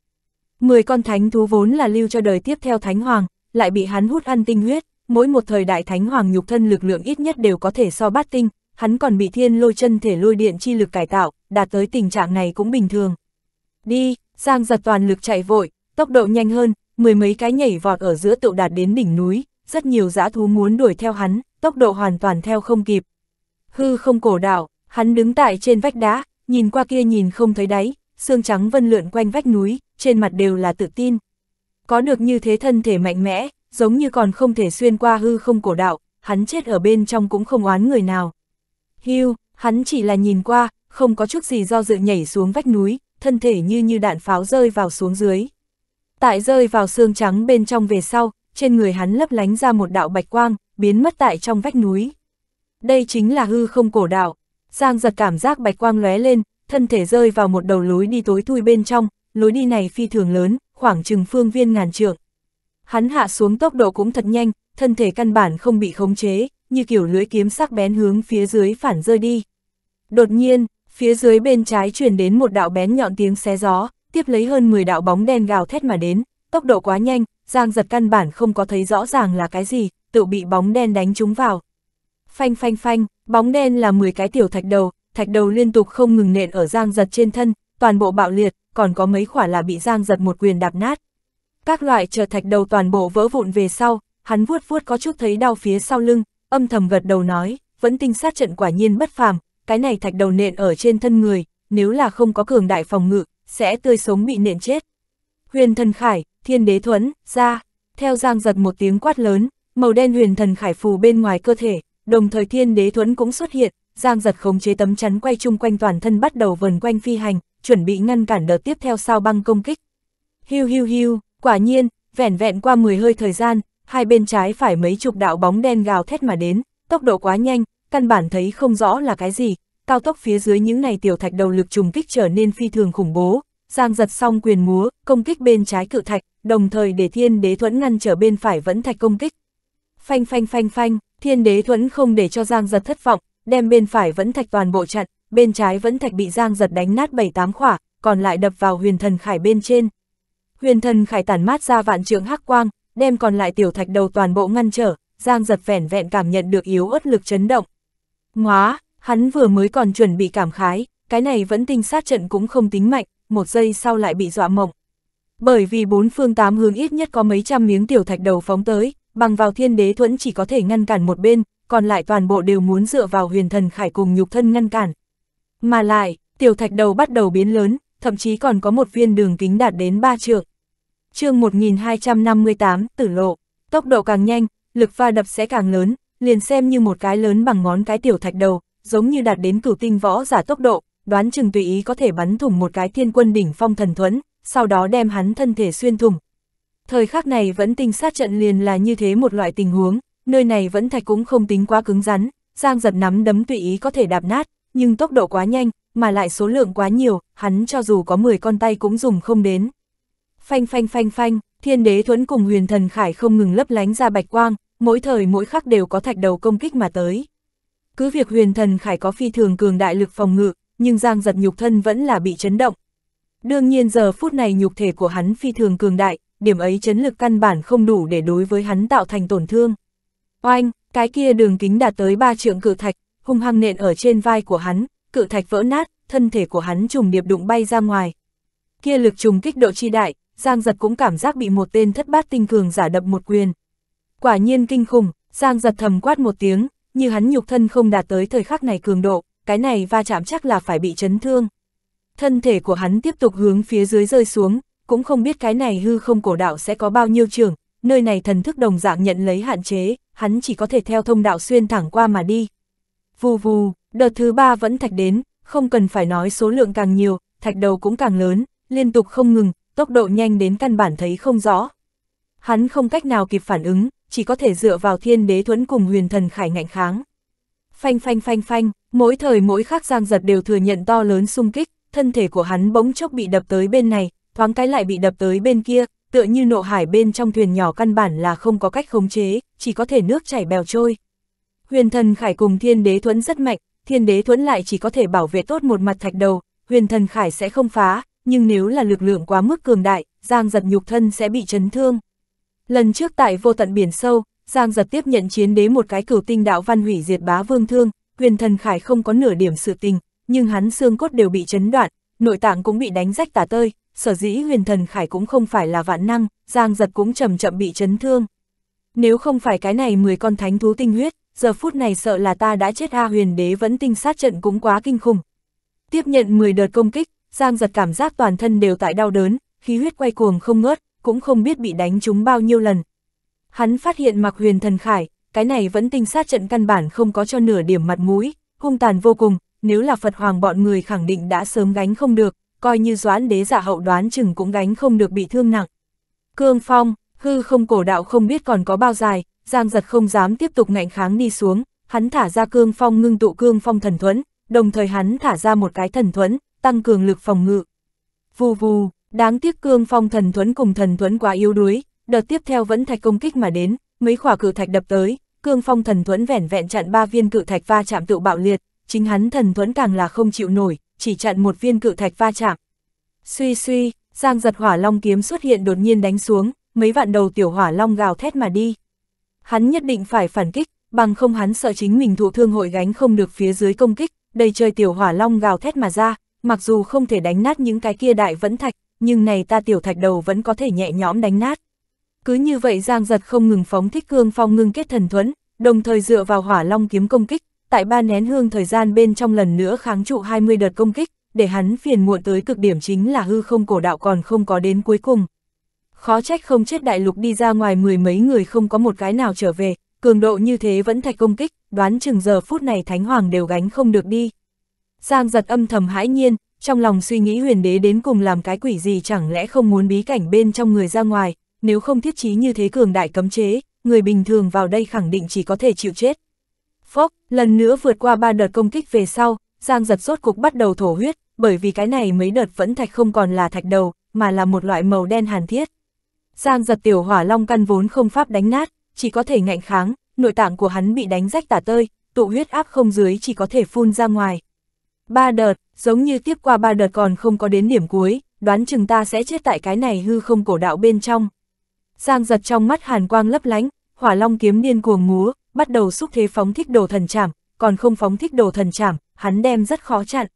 A: Mười con thánh thú vốn là lưu cho đời tiếp theo thánh hoàng, lại bị hắn hút ăn tinh huyết, mỗi một thời đại thánh hoàng nhục thân lực lượng ít nhất đều có thể so bát tinh, hắn còn bị thiên lôi chân thể lôi điện chi lực cải tạo, đạt tới tình trạng này cũng bình thường. Đi, Giang giật toàn lực chạy vội, tốc độ nhanh hơn, mười mấy cái nhảy vọt ở giữa tựu đạt đến đỉnh núi, rất nhiều dã thú muốn đuổi theo hắn, tốc độ hoàn toàn theo không kịp. Hư không cổ đảo, hắn đứng tại trên vách đá, nhìn qua kia nhìn không thấy đáy, xương trắng vân lượn quanh vách núi, trên mặt đều là tự tin. Có được như thế thân thể mạnh mẽ, giống như còn không thể xuyên qua hư không cổ đạo, hắn chết ở bên trong cũng không oán người nào. Hưu, hắn chỉ là nhìn qua, không có chút gì do dự nhảy xuống vách núi, thân thể như như đạn pháo rơi vào xuống dưới. Tại rơi vào xương trắng bên trong về sau, trên người hắn lấp lánh ra một đạo bạch quang, biến mất tại trong vách núi. Đây chính là hư không cổ đạo. Giang giật cảm giác bạch quang lóe lên, thân thể rơi vào một đầu lối đi tối thui bên trong, lối đi này phi thường lớn, khoảng chừng phương viên ngàn trượng. Hắn hạ xuống tốc độ cũng thật nhanh, thân thể căn bản không bị khống chế, như kiểu lưỡi kiếm sắc bén hướng phía dưới phản rơi đi. Đột nhiên, phía dưới bên trái truyền đến một đạo bén nhọn tiếng xé gió, tiếp lấy hơn 10 đạo bóng đen gào thét mà đến, tốc độ quá nhanh, Giang giật căn bản không có thấy rõ ràng là cái gì, tự bị bóng đen đánh trúng vào. Phanh phanh phanh, bóng đen là 10 cái tiểu thạch đầu, thạch đầu liên tục không ngừng nện ở giang giật trên thân, toàn bộ bạo liệt, còn có mấy khỏa là bị giang giật một quyền đạp nát. Các loại chờ thạch đầu toàn bộ vỡ vụn về sau, hắn vuốt vuốt có chút thấy đau phía sau lưng, âm thầm gật đầu nói, vẫn tinh sát trận quả nhiên bất phàm, cái này thạch đầu nện ở trên thân người, nếu là không có cường đại phòng ngự, sẽ tươi sống bị nện chết. Huyền thần khải, thiên đế thuẫn, ra, theo giang giật một tiếng quát lớn, màu đen huyền thần khải phù bên ngoài cơ thể, đồng thời thiên đế thuẫn cũng xuất hiện, giang giật khống chế tấm chắn quay chung quanh toàn thân bắt đầu vần quanh phi hành, chuẩn bị ngăn cản đợt tiếp theo sao băng công kích. Hiu hiu hiu, quả nhiên, vẻn vẹn qua 10 hơi thời gian, hai bên trái phải mấy chục đạo bóng đen gào thét mà đến, tốc độ quá nhanh, căn bản thấy không rõ là cái gì, cao tốc phía dưới những này tiểu thạch đầu lực trùng kích trở nên phi thường khủng bố, Giang giật xong quyền múa, công kích bên trái cự thạch, đồng thời để thiên đế thuẫn ngăn trở bên phải vẫn thạch công kích. Phanh phanh phanh phanh, thiên đế thuẫn không để cho Giang giật thất vọng, đem bên phải vẫn thạch toàn bộ chặn, bên trái vẫn thạch bị Giang giật đánh nát bảy tám khỏa, còn lại đập vào huyền thần khải bên trên. Huyền thần khải tản mát ra vạn trường hắc quang, đem còn lại tiểu thạch đầu toàn bộ ngăn trở, Giang giật vẻn vẹn cảm nhận được yếu ớt lực chấn động. Ngóa, hắn vừa mới còn chuẩn bị cảm khái, cái này vẫn tinh sát trận cũng không tính mạnh, một giây sau lại bị dọa mộng. Bởi vì bốn phương tám hướng ít nhất có mấy trăm miếng tiểu thạch đầu phóng tới, bằng vào thiên đế thuẫn chỉ có thể ngăn cản một bên, còn lại toàn bộ đều muốn dựa vào huyền thần khải cùng nhục thân ngăn cản. Mà lại, tiểu thạch đầu bắt đầu biến lớn, thậm chí còn có một viên đường kính đạt đến ba trượng. chương 1258, tử lộ, tốc độ càng nhanh, lực va đập sẽ càng lớn, liền xem như một cái lớn bằng ngón cái tiểu thạch đầu, giống như đạt đến cửu tinh võ giả tốc độ, đoán chừng tùy ý có thể bắn thủng một cái thiên quân đỉnh phong thần thuẫn, sau đó đem hắn thân thể xuyên thủng. Thời khắc này vẫn tinh sát trận liền là như thế một loại tình huống, nơi này vẫn thạch cũng không tính quá cứng rắn, Giang giật nắm đấm tùy ý có thể đạp nát, nhưng tốc độ quá nhanh, mà lại số lượng quá nhiều, hắn cho dù có 10 con tay cũng dùng không đến. Phanh phanh phanh phanh, thiên đế thuẫn cùng huyền thần khải không ngừng lấp lánh ra bạch quang, mỗi thời mỗi khắc đều có thạch đầu công kích mà tới. Cứ việc huyền thần khải có phi thường cường đại lực phòng ngự, nhưng Giang giật nhục thân vẫn là bị chấn động. Đương nhiên giờ phút này nhục thể của hắn phi thường cường đại, điểm ấy chấn lực căn bản không đủ để đối với hắn tạo thành tổn thương. Oanh, cái kia đường kính đạt tới ba trượng cự thạch, hung hăng nện ở trên vai của hắn, cự thạch vỡ nát, thân thể của hắn trùng điệp đụng bay ra ngoài. Kia lực trùng kích độ chi đại, Giang giật cũng cảm giác bị một tên thất bát tinh cường giả đập một quyền. Quả nhiên kinh khủng, Giang giật thầm quát một tiếng, như hắn nhục thân không đạt tới thời khắc này cường độ, cái này va chạm chắc là phải bị chấn thương. Thân thể của hắn tiếp tục hướng phía dưới rơi xuống, cũng không biết cái này hư không cổ đạo sẽ có bao nhiêu trường, nơi này thần thức đồng dạng nhận lấy hạn chế, hắn chỉ có thể theo thông đạo xuyên thẳng qua mà đi. Vù vù, đợt thứ ba vẫn thạch đến, không cần phải nói số lượng càng nhiều, thạch đầu cũng càng lớn, liên tục không ngừng, tốc độ nhanh đến căn bản thấy không rõ. Hắn không cách nào kịp phản ứng, chỉ có thể dựa vào thiên đế thuẫn cùng huyền thần khải ngạnh kháng. Phanh phanh phanh phanh, Mỗi thời mỗi khắc Giang Giật đều thừa nhận to lớn xung kích, thân thể của hắn bỗng chốc bị đập tới bên này, thoáng cái lại bị đập tới bên kia, tựa như nộ hải bên trong thuyền nhỏ căn bản là không có cách khống chế, chỉ có thể nước chảy bèo trôi. Huyền thần khải cùng thiên đế thuẫn rất mạnh, thiên đế thuẫn lại chỉ có thể bảo vệ tốt một mặt thạch đầu, huyền thần khải sẽ không phá, nhưng nếu là lực lượng quá mức cường đại, Giang giật nhục thân sẽ bị chấn thương. Lần trước tại vô tận biển sâu, Giang giật tiếp nhận chiến đế một cái cửu tinh đạo văn hủy diệt bá vương thương, huyền thần khải không có nửa điểm sự tình, nhưng hắn xương cốt đều bị chấn đoạn, nội tạng cũng bị đánh rách tả tơi, sở dĩ huyền thần khải cũng không phải là vạn năng, giang giật cũng chậm chậm bị chấn thương. Nếu không phải cái này 10 con thánh thú tinh huyết, giờ phút này sợ là ta đã chết A huyền đế vẫn tinh sát trận cũng quá kinh khủng. Tiếp nhận 10 đợt công kích, giang giật cảm giác toàn thân đều tại đau đớn, khí huyết quay cuồng không ngớt, cũng không biết bị đánh chúng bao nhiêu lần. Hắn phát hiện mặc huyền thần khải, cái này vẫn tinh sát trận căn bản không có cho nửa điểm mặt mũi, hung tàn vô cùng, nếu là Phật Hoàng bọn người khẳng định đã sớm gánh không được, coi như doãn đế giả dạ hậu đoán chừng cũng gánh không được bị thương nặng. Cương Phong, hư không cổ đạo không biết còn có bao dài, Giang giật không dám tiếp tục ngạnh kháng đi xuống, hắn thả ra Cương Phong ngưng tụ Cương Phong thần thuẫn, đồng thời hắn thả ra một cái thần thuẫn, tăng cường lực phòng ngự. Vù vù, đáng tiếc Cương Phong thần thuẫn cùng thần thuẫn quá yếu đuối, đợt tiếp theo vẫn thạch công kích mà đến, mấy khỏa cự thạch đập tới, cương phong thần thuẫn vẻn vẹn chặn ba viên cự thạch va chạm tự bạo liệt, chính hắn thần thuẫn càng là không chịu nổi, chỉ chặn một viên cự thạch va chạm. Suy suy, giang giật hỏa long kiếm xuất hiện đột nhiên đánh xuống, mấy vạn đầu tiểu hỏa long gào thét mà đi. Hắn nhất định phải phản kích, bằng không hắn sợ chính mình thụ thương hội gánh không được phía dưới công kích, đầy trời tiểu hỏa long gào thét mà ra, mặc dù không thể đánh nát những cái kia đại vẫn thạch, nhưng này ta tiểu thạch đầu vẫn có thể nhẹ nhõm đánh nát. Cứ như vậy Giang Giật không ngừng phóng thích cương phong ngưng kết thần thuẫn, đồng thời dựa vào hỏa long kiếm công kích, tại ba nén hương thời gian bên trong lần nữa kháng trụ 20 đợt công kích, để hắn phiền muộn tới cực điểm chính là hư không cổ đạo còn không có đến cuối cùng. Khó trách không chết đại lục đi ra ngoài mười mấy người không có một cái nào trở về, cường độ như thế vẫn thạch công kích, đoán chừng giờ phút này Thánh Hoàng đều gánh không được đi. Giang giật âm thầm hãi nhiên, trong lòng suy nghĩ huyền đế đến cùng làm cái quỷ gì chẳng lẽ không muốn bí cảnh bên trong người ra ngoài, nếu không thiết trí như thế cường đại cấm chế, người bình thường vào đây khẳng định chỉ có thể chịu chết. Phốc, lần nữa vượt qua ba đợt công kích về sau, Giang giật rốt cục bắt đầu thổ huyết, bởi vì cái này mấy đợt vẫn thạch không còn là thạch đầu, mà là một loại màu đen hàn thiết. Giang giật tiểu hỏa long căn vốn không pháp đánh nát, chỉ có thể ngạnh kháng, nội tạng của hắn bị đánh rách tả tơi, tụ huyết áp không dưới chỉ có thể phun ra ngoài. Ba đợt, giống như tiếp qua ba đợt còn không có đến điểm cuối, đoán chừng ta sẽ chết tại cái này hư không cổ đạo bên trong. Giang giật trong mắt hàn quang lấp lánh, hỏa long kiếm điên cuồng múa, bắt đầu xúc thế phóng thích đồ thần chảm, còn không phóng thích đồ thần chảm, hắn đem rất khó chặn.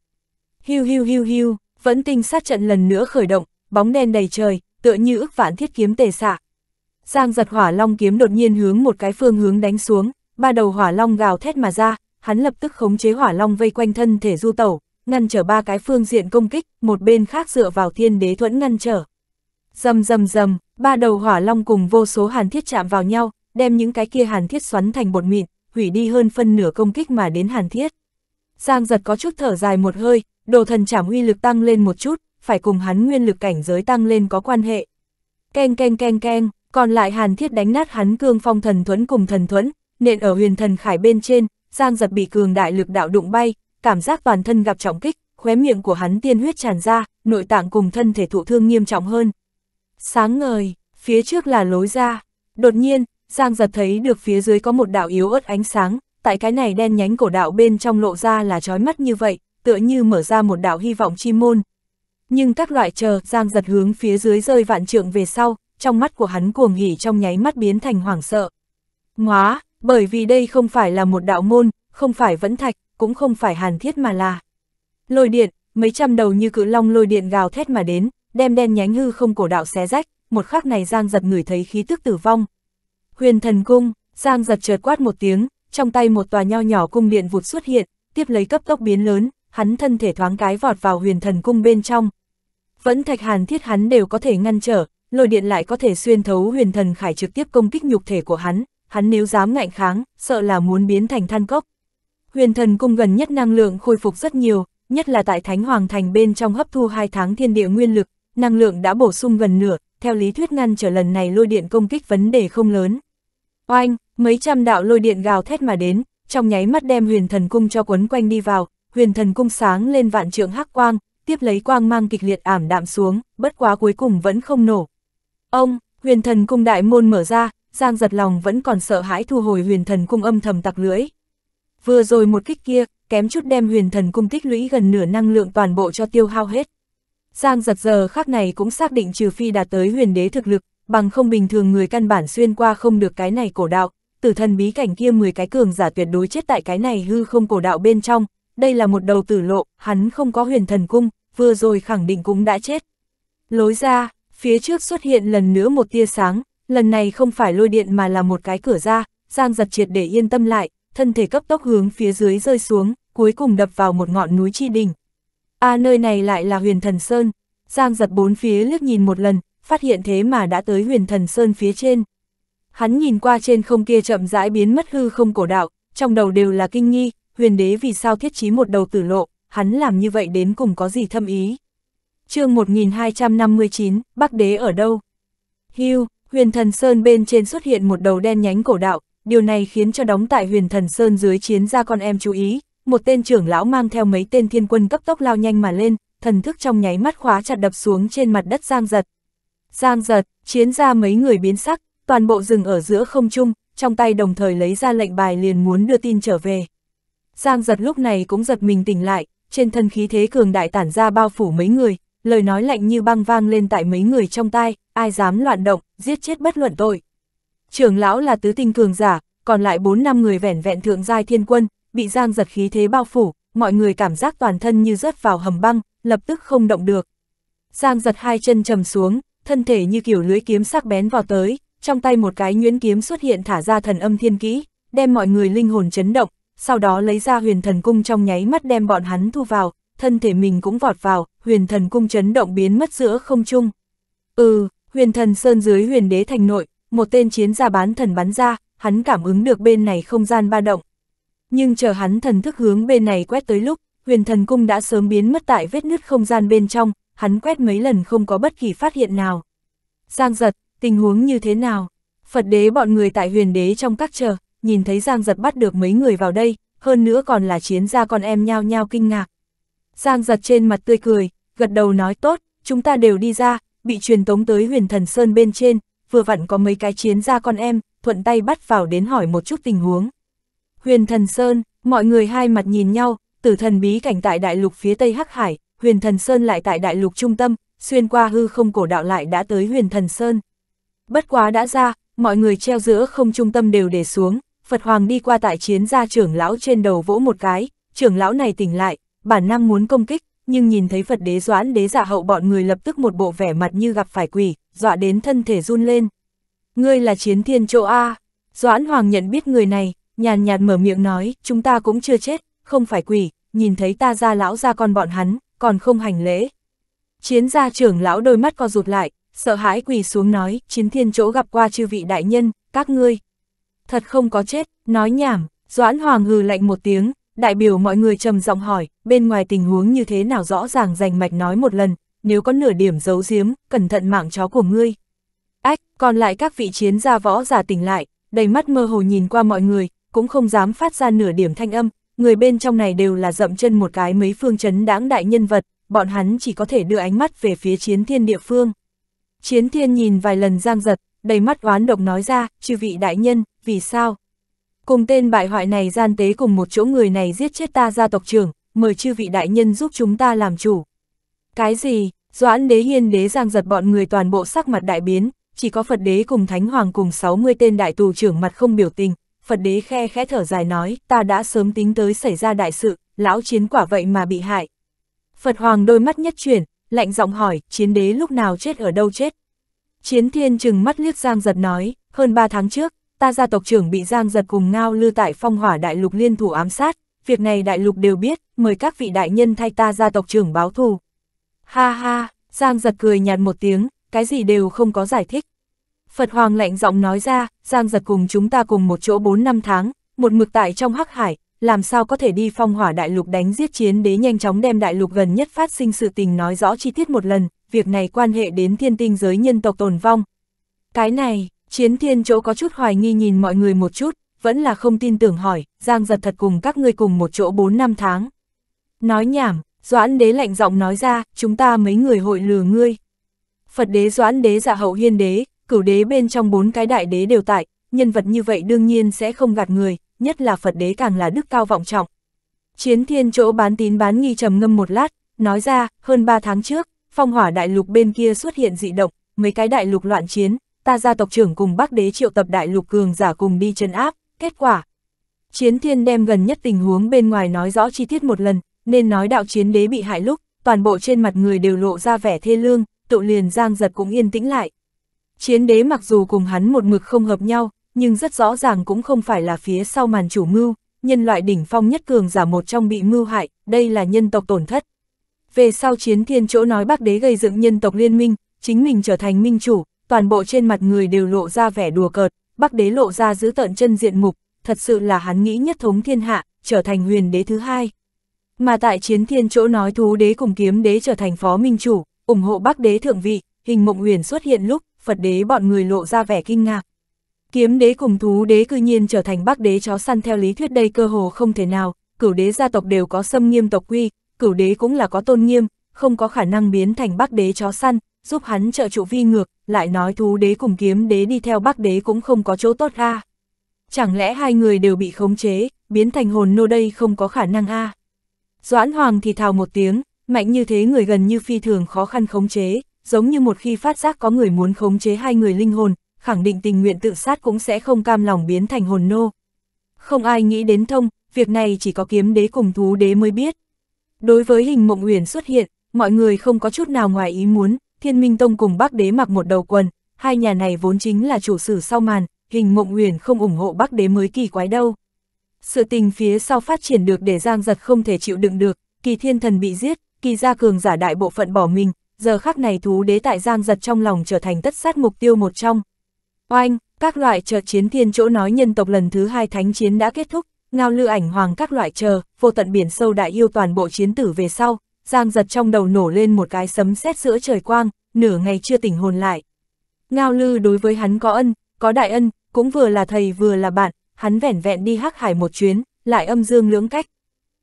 A: Hiu hiu hiu hiu, vẫn tinh sát trận lần nữa khởi động, bóng đen đầy trời, tựa như ức vạn thiết kiếm tề xạ. Giang giật hỏa long kiếm đột nhiên hướng một cái phương hướng đánh xuống, ba đầu hỏa long gào thét mà ra, hắn lập tức khống chế hỏa long vây quanh thân thể du tẩu, ngăn trở ba cái phương diện công kích, một bên khác dựa vào thiên đế thuẫn ngăn trở. Dầm dầm dầm, Ba đầu hỏa long cùng vô số hàn thiết chạm vào nhau, đem những cái kia hàn thiết xoắn thành bột mịn, hủy đi hơn phân nửa công kích mà đến hàn thiết. Giang giật có chút thở dài một hơi, đồ thần chảm uy lực tăng lên một chút, phải cùng hắn nguyên lực cảnh giới tăng lên có quan hệ. Keng keng keng keng, còn lại hàn thiết đánh nát hắn cương phong thần thuẫn cùng thần thuẫn, nện ở huyền thần khải bên trên, Giang giật bị cường đại lực đạo đụng bay, cảm giác toàn thân gặp trọng kích, khóe miệng của hắn tiên huyết tràn ra, nội tạng cùng thân thể thụ thương nghiêm trọng hơn. Sáng ngời, phía trước là lối ra. Đột nhiên, Giang giật thấy được phía dưới có một đạo yếu ớt ánh sáng, tại cái này đen nhánh cổ đạo bên trong lộ ra là trói mắt như vậy, tựa như mở ra một đạo hy vọng chi môn. Nhưng các loại chờ, Giang giật hướng phía dưới rơi vạn trượng về sau, trong mắt của hắn cuồng hỉ trong nháy mắt biến thành hoảng sợ. Ngóa, bởi vì đây không phải là một đạo môn, không phải vẫn thạch, cũng không phải hàn thiết mà là. Lôi điện, mấy trăm đầu như cự long lôi điện gào thét mà đến, đem đen nhánh hư không cổ đạo xé rách, một khắc này Giang giật ngửi thấy khí tức tử vong. Huyền thần cung, Giang giật chợt quát một tiếng, trong tay một tòa nho nhỏ cung điện vụt xuất hiện, tiếp lấy cấp tốc biến lớn, hắn thân thể thoáng cái vọt vào huyền thần cung bên trong. Vẫn thạch hàn thiết hắn đều có thể ngăn trở, lôi điện lại có thể xuyên thấu huyền thần khải trực tiếp công kích nhục thể của hắn, hắn nếu dám ngạnh kháng, sợ là muốn biến thành than cốc. Huyền thần cung gần nhất năng lượng khôi phục rất nhiều, nhất là tại Thánh Hoàng Thành bên trong hấp thu hai tháng thiên địa nguyên lực, năng lượng đã bổ sung gần nửa, theo lý thuyết ngăn trở lần này lôi điện công kích vấn đề không lớn. Oanh, mấy trăm đạo lôi điện gào thét mà đến, trong nháy mắt đem huyền thần cung cho quấn quanh đi vào, huyền thần cung sáng lên vạn trượng hắc quang, tiếp lấy quang mang kịch liệt ảm đạm xuống, bất quá cuối cùng vẫn không nổ. Ông, huyền thần cung đại môn mở ra, Giang giật lòng vẫn còn sợ hãi thu hồi huyền thần cung âm thầm tặc lưỡi. Vừa rồi một kích kia, kém chút đem huyền thần cung tích lũy gần nửa năng lượng toàn bộ cho tiêu hao hết. Giang giật giờ khác này cũng xác định trừ phi đạt tới huyền đế thực lực, bằng không bình thường người căn bản xuyên qua không được cái này cổ đạo, tử thần bí cảnh kia 10 cái cường giả tuyệt đối chết tại cái này hư không cổ đạo bên trong, đây là một đầu tử lộ, hắn không có huyền thần cung, vừa rồi khẳng định cũng đã chết. Lối ra, phía trước xuất hiện lần nữa một tia sáng, lần này không phải lôi điện mà là một cái cửa ra, Giang giật triệt để yên tâm lại, thân thể cấp tốc hướng phía dưới rơi xuống, cuối cùng đập vào một ngọn núi chi đỉnh. À nơi này lại là huyền thần Sơn, Giang giật bốn phía liếc nhìn một lần, phát hiện thế mà đã tới huyền thần Sơn phía trên. Hắn nhìn qua trên không kia chậm rãi biến mất hư không cổ đạo, trong đầu đều là kinh nghi, huyền đế vì sao thiết trí một đầu tử lộ, hắn làm như vậy đến cùng có gì thâm ý. chương 1259, Bắc đế ở đâu? Hưu, huyền thần Sơn bên trên xuất hiện một đầu đen nhánh cổ đạo, điều này khiến cho đóng tại huyền thần Sơn dưới chiến gia con em chú ý, một tên trưởng lão mang theo mấy tên thiên quân cấp tốc lao nhanh mà lên, thần thức trong nháy mắt khóa chặt đập xuống trên mặt đất Giang Giật. Giang Giật, chiến ra mấy người biến sắc, toàn bộ rừng ở giữa không trung, trong tay đồng thời lấy ra lệnh bài liền muốn đưa tin trở về. Giang Giật lúc này cũng giật mình tỉnh lại, trên thân khí thế cường đại tản ra bao phủ mấy người, lời nói lạnh như băng vang lên tại mấy người trong tay ai dám loạn động, giết chết bất luận tội. Trưởng lão là tứ tinh cường giả, còn lại 4 năm người vẻn vẹn thượng giai thiên quân, bị giang giật khí thế bao phủ, mọi người cảm giác toàn thân như rớt vào hầm băng, lập tức không động được. Giang giật hai chân trầm xuống, thân thể như kiểu lưới kiếm sắc bén vào tới, trong tay một cái nhuyễn kiếm xuất hiện thả ra thần âm thiên kỹ, đem mọi người linh hồn chấn động, sau đó lấy ra huyền thần cung trong nháy mắt đem bọn hắn thu vào, thân thể mình cũng vọt vào, huyền thần cung chấn động biến mất giữa không trung. Ừ, huyền thần sơn dưới huyền đế thành nội, một tên chiến gia bán thần bắn ra, hắn cảm ứng được bên này không gian ba động, nhưng chờ hắn thần thức hướng bên này quét tới lúc, huyền thần cung đã sớm biến mất tại vết nứt không gian bên trong, hắn quét mấy lần không có bất kỳ phát hiện nào. Giang giật, tình huống như thế nào? Phật đế bọn người tại huyền đế trong các chờ, nhìn thấy Giang giật bắt được mấy người vào đây, hơn nữa còn là chiến gia con em nhao nhao kinh ngạc. Giang giật trên mặt tươi cười, gật đầu nói tốt, chúng ta đều đi ra, bị truyền tống tới huyền thần sơn bên trên, vừa vặn có mấy cái chiến gia con em, thuận tay bắt vào đến hỏi một chút tình huống. Huyền Thần Sơn, mọi người hai mặt nhìn nhau, tử thần bí cảnh tại đại lục phía tây Hắc Hải, Huyền Thần Sơn lại tại đại lục trung tâm, xuyên qua hư không cổ đạo lại đã tới Huyền Thần Sơn. Bất quá đã ra, mọi người treo giữa không trung tâm đều để xuống, Phật Hoàng đi qua tại chiến gia trưởng lão trên đầu vỗ một cái, trưởng lão này tỉnh lại, bản năng muốn công kích, nhưng nhìn thấy Phật đế doãn đế giả dạ hậu bọn người lập tức một bộ vẻ mặt như gặp phải quỷ, dọa đến thân thể run lên. Ngươi là chiến thiên chỗ A, doãn hoàng nhận biết người này, nhàn nhạt mở miệng nói, chúng ta cũng chưa chết, không phải quỷ, nhìn thấy ta ra lão ra con bọn hắn, còn không hành lễ. Chiến gia trưởng lão đôi mắt co rụt lại, sợ hãi quỳ xuống nói, chiến thiên chỗ gặp qua chư vị đại nhân, các ngươi. Thật không có chết, nói nhảm, Doãn Hoàng hừ lạnh một tiếng, đại biểu mọi người trầm giọng hỏi, bên ngoài tình huống như thế nào rõ ràng rành mạch nói một lần, nếu có nửa điểm giấu giếm, cẩn thận mạng chó của ngươi. Ách, còn lại các vị chiến gia võ giả tỉnh lại, đầy mắt mơ hồ nhìn qua mọi người, cũng không dám phát ra nửa điểm thanh âm, người bên trong này đều là dậm chân một cái mấy phương chấn đáng đại nhân vật, bọn hắn chỉ có thể đưa ánh mắt về phía chiến thiên địa phương. Chiến thiên nhìn vài lần giang giật, đầy mắt oán độc nói ra, chư vị đại nhân, vì sao? Cùng tên bại hoại này gian tế cùng một chỗ người này giết chết ta gia tộc trưởng, mời chư vị đại nhân giúp chúng ta làm chủ. Cái gì, doãn đế hiên đế giang giật bọn người toàn bộ sắc mặt đại biến, chỉ có Phật đế cùng Thánh Hoàng cùng 60 tên đại tù trưởng mặt không biểu tình, Phật đế khe khẽ thở dài nói, ta đã sớm tính tới xảy ra đại sự, lão chiến quả vậy mà bị hại. Phật hoàng đôi mắt nhất chuyển, lạnh giọng hỏi, chiến đế lúc nào chết ở đâu chết? Chiến thiên trừng mắt liếc Giang Giật nói, hơn 3 tháng trước, ta gia tộc trưởng bị Giang Giật cùng Ngao Lư tại phong hỏa đại lục liên thủ ám sát, việc này đại lục đều biết, mời các vị đại nhân thay ta gia tộc trưởng báo thù. Ha ha, Giang Giật cười nhạt một tiếng, cái gì đều không có giải thích. Phật Hoàng lạnh giọng nói ra, Giang giật cùng chúng ta cùng một chỗ 4 năm tháng, một mực tại trong hắc hải, làm sao có thể đi phong hỏa đại lục đánh giết chiến đế nhanh chóng đem đại lục gần nhất phát sinh sự tình nói rõ chi tiết một lần, việc này quan hệ đến thiên tinh giới nhân tộc tồn vong. Cái này, chiến thiên chỗ có chút hoài nghi nhìn mọi người một chút, vẫn là không tin tưởng hỏi, Giang giật thật cùng các ngươi cùng một chỗ 4 năm tháng. Nói nhảm, Doãn đế lạnh giọng nói ra, chúng ta mấy người hội lừa ngươi. Phật đế Doãn đế dạ hậu hiên đế, cửu đế bên trong bốn cái đại đế đều tại, nhân vật như vậy đương nhiên sẽ không gạt người, nhất là Phật đế càng là đức cao vọng trọng. Chiến thiên chỗ bán tín bán nghi trầm ngâm một lát, nói ra, hơn 3 tháng trước, phong hỏa đại lục bên kia xuất hiện dị động, mấy cái đại lục loạn chiến, ta gia tộc trưởng cùng bác đế triệu tập đại lục cường giả cùng đi chân áp, kết quả. Chiến thiên đem gần nhất tình huống bên ngoài nói rõ chi tiết một lần, nên nói đạo chiến đế bị hại lúc, toàn bộ trên mặt người đều lộ ra vẻ thê lương, tụ liền giang giật cũng yên tĩnh lại. Chiến đế mặc dù cùng hắn một mực không hợp nhau, nhưng rất rõ ràng cũng không phải là phía sau màn chủ mưu, nhân loại đỉnh phong nhất cường giả một trong bị mưu hại, đây là nhân tộc tổn thất. Về sau chiến thiên chỗ nói bác đế gây dựng nhân tộc liên minh, chính mình trở thành minh chủ, toàn bộ trên mặt người đều lộ ra vẻ đùa cợt, bác đế lộ ra giữ tận chân diện mục, thật sự là hắn nghĩ nhất thống thiên hạ, trở thành huyền đế thứ hai. Mà tại chiến thiên chỗ nói thú đế cùng kiếm đế trở thành phó minh chủ, ủng hộ bác đế thượng vị, hình mộng huyền xuất hiện lúc, Phật đế bọn người lộ ra vẻ kinh ngạc. Kiếm đế cùng thú đế cư nhiên trở thành bác đế chó săn theo lý thuyết đây cơ hồ không thể nào, cửu đế gia tộc đều có xâm nghiêm tộc quy, cửu đế cũng là có tôn nghiêm, không có khả năng biến thành bác đế chó săn, giúp hắn trợ trụ vi ngược, lại nói thú đế cùng kiếm đế đi theo bác đế cũng không có chỗ tốt a. Chẳng lẽ hai người đều bị khống chế, biến thành hồn nô đây không có khả năng a. Doãn Hoàng thì thào một tiếng, mạnh như thế người gần như phi thường khó khăn khống chế, giống như một khi phát giác có người muốn khống chế hai người linh hồn, khẳng định tình nguyện tự sát cũng sẽ không cam lòng biến thành hồn nô. Không ai nghĩ đến thông, việc này chỉ có kiếm đế cùng thú đế mới biết. Đối với hình mộng uyển xuất hiện, mọi người không có chút nào ngoài ý muốn, thiên minh tông cùng bác đế mặc một đầu quần, hai nhà này vốn chính là chủ sử sau màn, hình mộng uyển không ủng hộ bác đế mới kỳ quái đâu. Sự tình phía sau phát triển được để giang giật không thể chịu đựng được, kỳ thiên thần bị giết, kỳ gia cường giả đại bộ phận bỏ mình, giờ khắc này thú đế tại giang giật trong lòng trở thành tất sát mục tiêu một trong. Oanh, các loại trợ chiến thiên chỗ nói nhân tộc lần thứ hai thánh chiến đã kết thúc, ngao lưu ảnh hoàng các loại chờ, vô tận biển sâu đại yêu toàn bộ chiến tử về sau, giang giật trong đầu nổ lên một cái sấm sét giữa trời quang, nửa ngày chưa tỉnh hồn lại. Ngao lư đối với hắn có ân, có đại ân, cũng vừa là thầy vừa là bạn, hắn vẻn vẹn đi hắc hải một chuyến, lại âm dương lưỡng cách.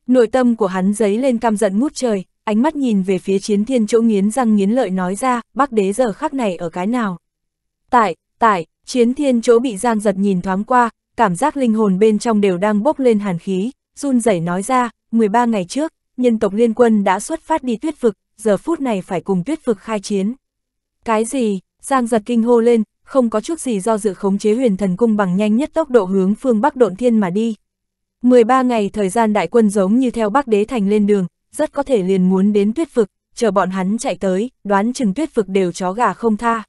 A: Nội tâm của hắn giấy lên cam giận ngút trời, ánh mắt nhìn về phía chiến thiên chỗ nghiến răng nghiến lợi nói ra, bác đế giờ khắc này ở cái nào. Tại, tại, chiến thiên chỗ bị giang giật nhìn thoáng qua, cảm giác linh hồn bên trong đều đang bốc lên hàn khí, run rẩy nói ra, 13 ngày trước, nhân tộc liên quân đã xuất phát đi tuyết vực, giờ phút này phải cùng tuyết vực khai chiến. Cái gì, giang giật kinh hô lên, không có chút gì do dự khống chế huyền thần cung bằng nhanh nhất tốc độ hướng phương Bắc Độn Thiên mà đi. 13 ngày thời gian đại quân giống như theo Bắc Đế Thành lên đường, rất có thể liền muốn đến tuyết vực, chờ bọn hắn chạy tới, đoán chừng tuyết vực đều chó gà không tha.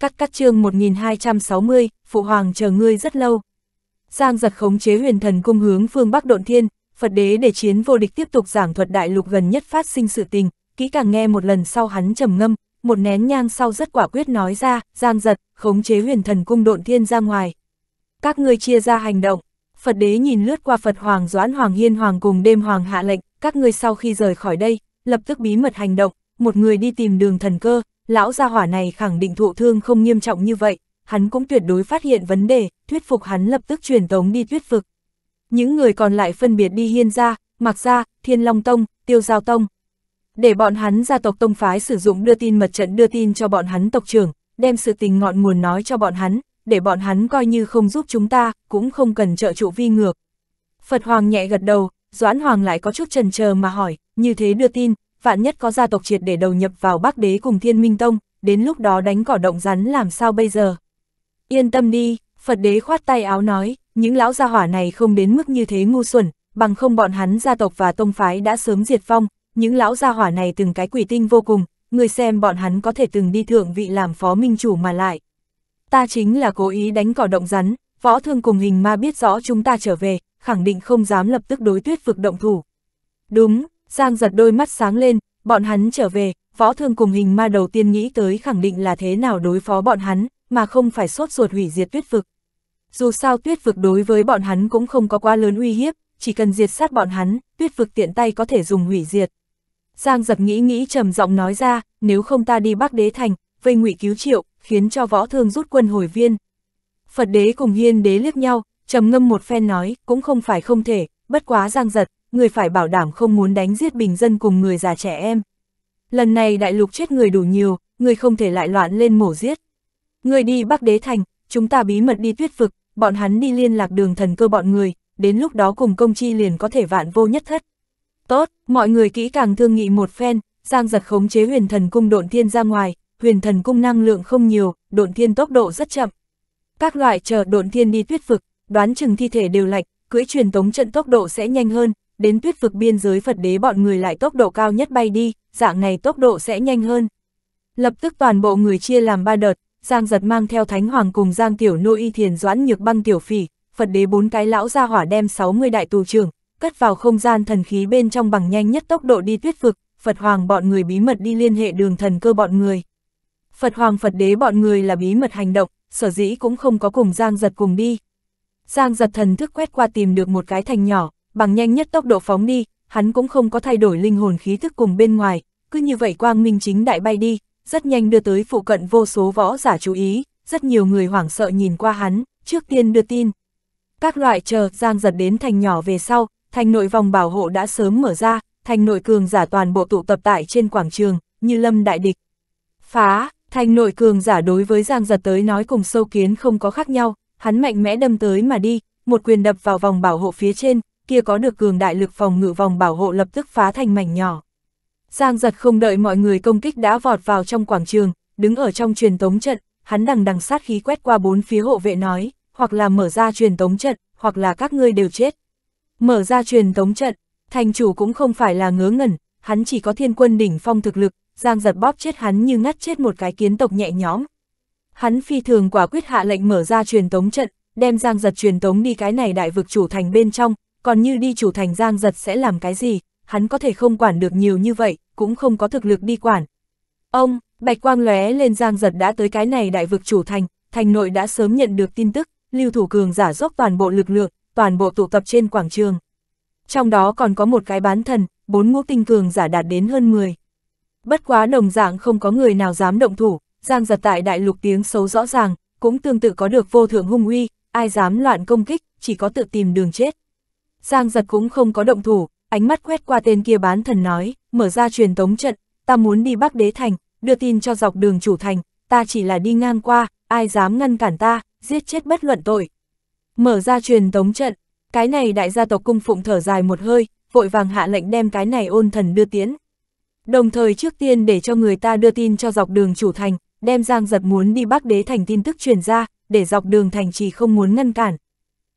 A: Cắt cắt chương 1260, Phụ Hoàng chờ ngươi rất lâu. Giang giật khống chế huyền thần cung hướng phương Bắc Độn Thiên, Phật đế để chiến vô địch tiếp tục giảng thuật đại lục gần nhất phát sinh sự tình, kỹ càng nghe một lần sau hắn trầm ngâm, một nén nhang sau rất quả quyết nói ra, Giang giật, khống chế huyền thần cung Độn Thiên ra ngoài. Các ngươi chia ra hành động, Phật đế nhìn lướt qua Phật Hoàng Doãn Hoàng Hiên Hoàng cùng đêm Hoàng hạ lệnh, các ngươi sau khi rời khỏi đây, lập tức bí mật hành động, một người đi tìm đường thần cơ, lão gia hỏa này khẳng định thụ thương không nghiêm trọng như vậy, hắn cũng tuyệt đối phát hiện vấn đề, thuyết phục hắn lập tức truyền tống đi thuyết phục Những người còn lại phân biệt đi hiên gia, mặc gia, thiên long tông, tiêu giao tông. Để bọn hắn gia tộc tông phái sử dụng đưa tin mật trận đưa tin cho bọn hắn tộc trưởng, đem sự tình ngọn nguồn nói cho bọn hắn, để bọn hắn coi như không giúp chúng ta, cũng không cần trợ trụ vi ngược. Phật Hoàng nhẹ gật đầu, Doãn Hoàng lại có chút trần chờ mà hỏi, như thế đưa tin, vạn nhất có gia tộc triệt để đầu nhập vào Bắc Đế cùng Thiên Minh Tông, đến lúc đó đánh cỏ động rắn làm sao bây giờ? Yên tâm đi, Phật Đế khoát tay áo nói, những lão gia hỏa này không đến mức như thế ngu xuẩn, bằng không bọn hắn gia tộc và tông phái đã sớm diệt vong, những lão gia hỏa này từng cái quỷ tinh vô cùng, người xem bọn hắn có thể từng đi thượng vị làm phó minh chủ mà lại, ta chính là cố ý đánh cỏ động rắn, võ thương cùng hình ma biết rõ chúng ta trở về, khẳng định không dám lập tức đối tuyết vực động thủ. Đúng, Giang giật đôi mắt sáng lên, bọn hắn trở về, võ thương cùng hình ma đầu tiên nghĩ tới khẳng định là thế nào đối phó bọn hắn, mà không phải sốt ruột hủy diệt tuyết vực. Dù sao tuyết vực đối với bọn hắn cũng không có quá lớn uy hiếp, chỉ cần diệt sát bọn hắn, tuyết vực tiện tay có thể dùng hủy diệt. Giang giật nghĩ nghĩ trầm giọng nói ra, nếu không ta đi bắc đế thành, vây ngụy cứu triệu, khiến cho võ thương rút quân hồi viên. Phật đế cùng hiên đế liếc nhau, trầm ngâm một phen nói, cũng không phải không thể, bất quá giang giật, người phải bảo đảm không muốn đánh giết bình dân cùng người già trẻ em. Lần này đại lục chết người đủ nhiều, người không thể lại loạn lên mổ giết. Người đi Bắc Đế Thành, chúng ta bí mật đi tuyết vực, bọn hắn đi liên lạc đường thần cơ bọn người, đến lúc đó cùng công chi liền có thể vạn vô nhất thất. Tốt, mọi người kỹ càng thương nghị một phen, Giang giật khống chế huyền thần cung độn thiên ra ngoài, huyền thần cung năng lượng không nhiều, độn thiên tốc độ rất chậm. Các loại chờ độn thiên đi tuyết vực, đoán chừng thi thể đều lạch, cưỡi truyền tống trận tốc độ sẽ nhanh hơn, đến tuyết vực biên giới Phật đế bọn người lại tốc độ cao nhất bay đi, dạng này tốc độ sẽ nhanh hơn. Lập tức toàn bộ người chia làm ba đợt, Giang giật mang theo Thánh Hoàng cùng Giang Tiểu Nô Y Thiền Doãn Nhược Băng Tiểu Phỉ, Phật đế bốn cái lão ra hỏa đem 60 đại tù trưởng, cất vào không gian thần khí bên trong bằng nhanh nhất tốc độ đi tuyết vực, Phật Hoàng bọn người bí mật đi liên hệ đường thần cơ bọn người. Phật Hoàng Phật Đế bọn người là bí mật hành động, sở dĩ cũng không có cùng Giang Giật cùng đi. Giang Giật thần thức quét qua tìm được một cái thành nhỏ, bằng nhanh nhất tốc độ phóng đi, hắn cũng không có thay đổi linh hồn khí thức cùng bên ngoài, cứ như vậy quang minh chính đại bay đi, rất nhanh đưa tới phụ cận vô số võ giả chú ý, rất nhiều người hoảng sợ nhìn qua hắn, trước tiên đưa tin. Các loại chờ Giang Giật đến thành nhỏ về sau, thành nội vòng bảo hộ đã sớm mở ra, thành nội cường giả toàn bộ tụ tập tại trên quảng trường, như lâm đại địch. Phá, Thành nội cường giả đối với Giang Giật tới nói cùng sâu kiến không có khác nhau, hắn mạnh mẽ đâm tới mà đi, một quyền đập vào vòng bảo hộ phía trên, kia có được cường đại lực phòng ngự vòng bảo hộ lập tức phá thành mảnh nhỏ. Giang Giật không đợi mọi người công kích đã vọt vào trong quảng trường, đứng ở trong truyền tống trận, hắn đằng đằng sát khí quét qua bốn phía hộ vệ nói, hoặc là mở ra truyền tống trận, hoặc là các ngươi đều chết. Mở ra truyền tống trận, thành chủ cũng không phải là ngớ ngẩn, hắn chỉ có thiên quân đỉnh phong thực lực, Giang giật bóp chết hắn như ngắt chết một cái kiến tộc nhẹ nhõm. Hắn phi thường quả quyết hạ lệnh mở ra truyền tống trận, đem Giang giật truyền tống đi cái này đại vực chủ thành bên trong, còn như đi chủ thành Giang giật sẽ làm cái gì, hắn có thể không quản được nhiều như vậy, cũng không có thực lực đi quản. Ông, bạch quang lóe lên Giang giật đã tới cái này đại vực chủ thành, thành nội đã sớm nhận được tin tức, lưu thủ cường giả dốc toàn bộ lực lượng, toàn bộ tụ tập trên quảng trường. Trong đó còn có một cái bán thần, bốn ngũ tinh cường giả đạt đến hơn 10. Bất quá đồng dạng không có người nào dám động thủ, giang giật tại đại lục tiếng xấu rõ ràng, cũng tương tự có được vô thượng hung uy, ai dám loạn công kích, chỉ có tự tìm đường chết. Giang giật cũng không có động thủ, ánh mắt quét qua tên kia bán thần nói, mở ra truyền tống trận, ta muốn đi Bắc Đế Thành, đưa tin cho dọc đường chủ thành, ta chỉ là đi ngang qua, ai dám ngăn cản ta, giết chết bất luận tội. Mở ra truyền tống trận, cái này đại gia tộc cung phụng thở dài một hơi, vội vàng hạ lệnh đem cái này ôn thần đưa tiến, Đồng thời trước tiên để cho người ta đưa tin cho dọc đường chủ thành, đem Giang Giật muốn đi Bắc Đế Thành tin tức truyền ra, để dọc đường thành trì không muốn ngăn cản.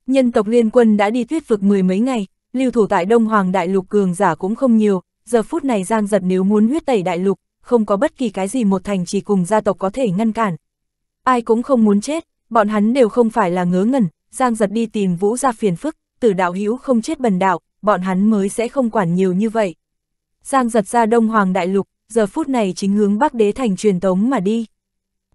A: Nhân tộc liên quân đã đi thuyết phục mười mấy ngày, lưu thủ tại Đông Hoàng Đại Lục cường giả cũng không nhiều, giờ phút này Giang Giật nếu muốn huyết tẩy Đại Lục, không có bất kỳ cái gì một thành trì cùng gia tộc có thể ngăn cản. Ai cũng không muốn chết, bọn hắn đều không phải là ngớ ngẩn, Giang Giật đi tìm Vũ ra phiền phức, tử đạo hữu không chết bần đạo, bọn hắn mới sẽ không quản nhiều như vậy. Giang giật ra Đông Hoàng Đại Lục, giờ phút này chính hướng Bắc Đế Thành truyền tống mà đi.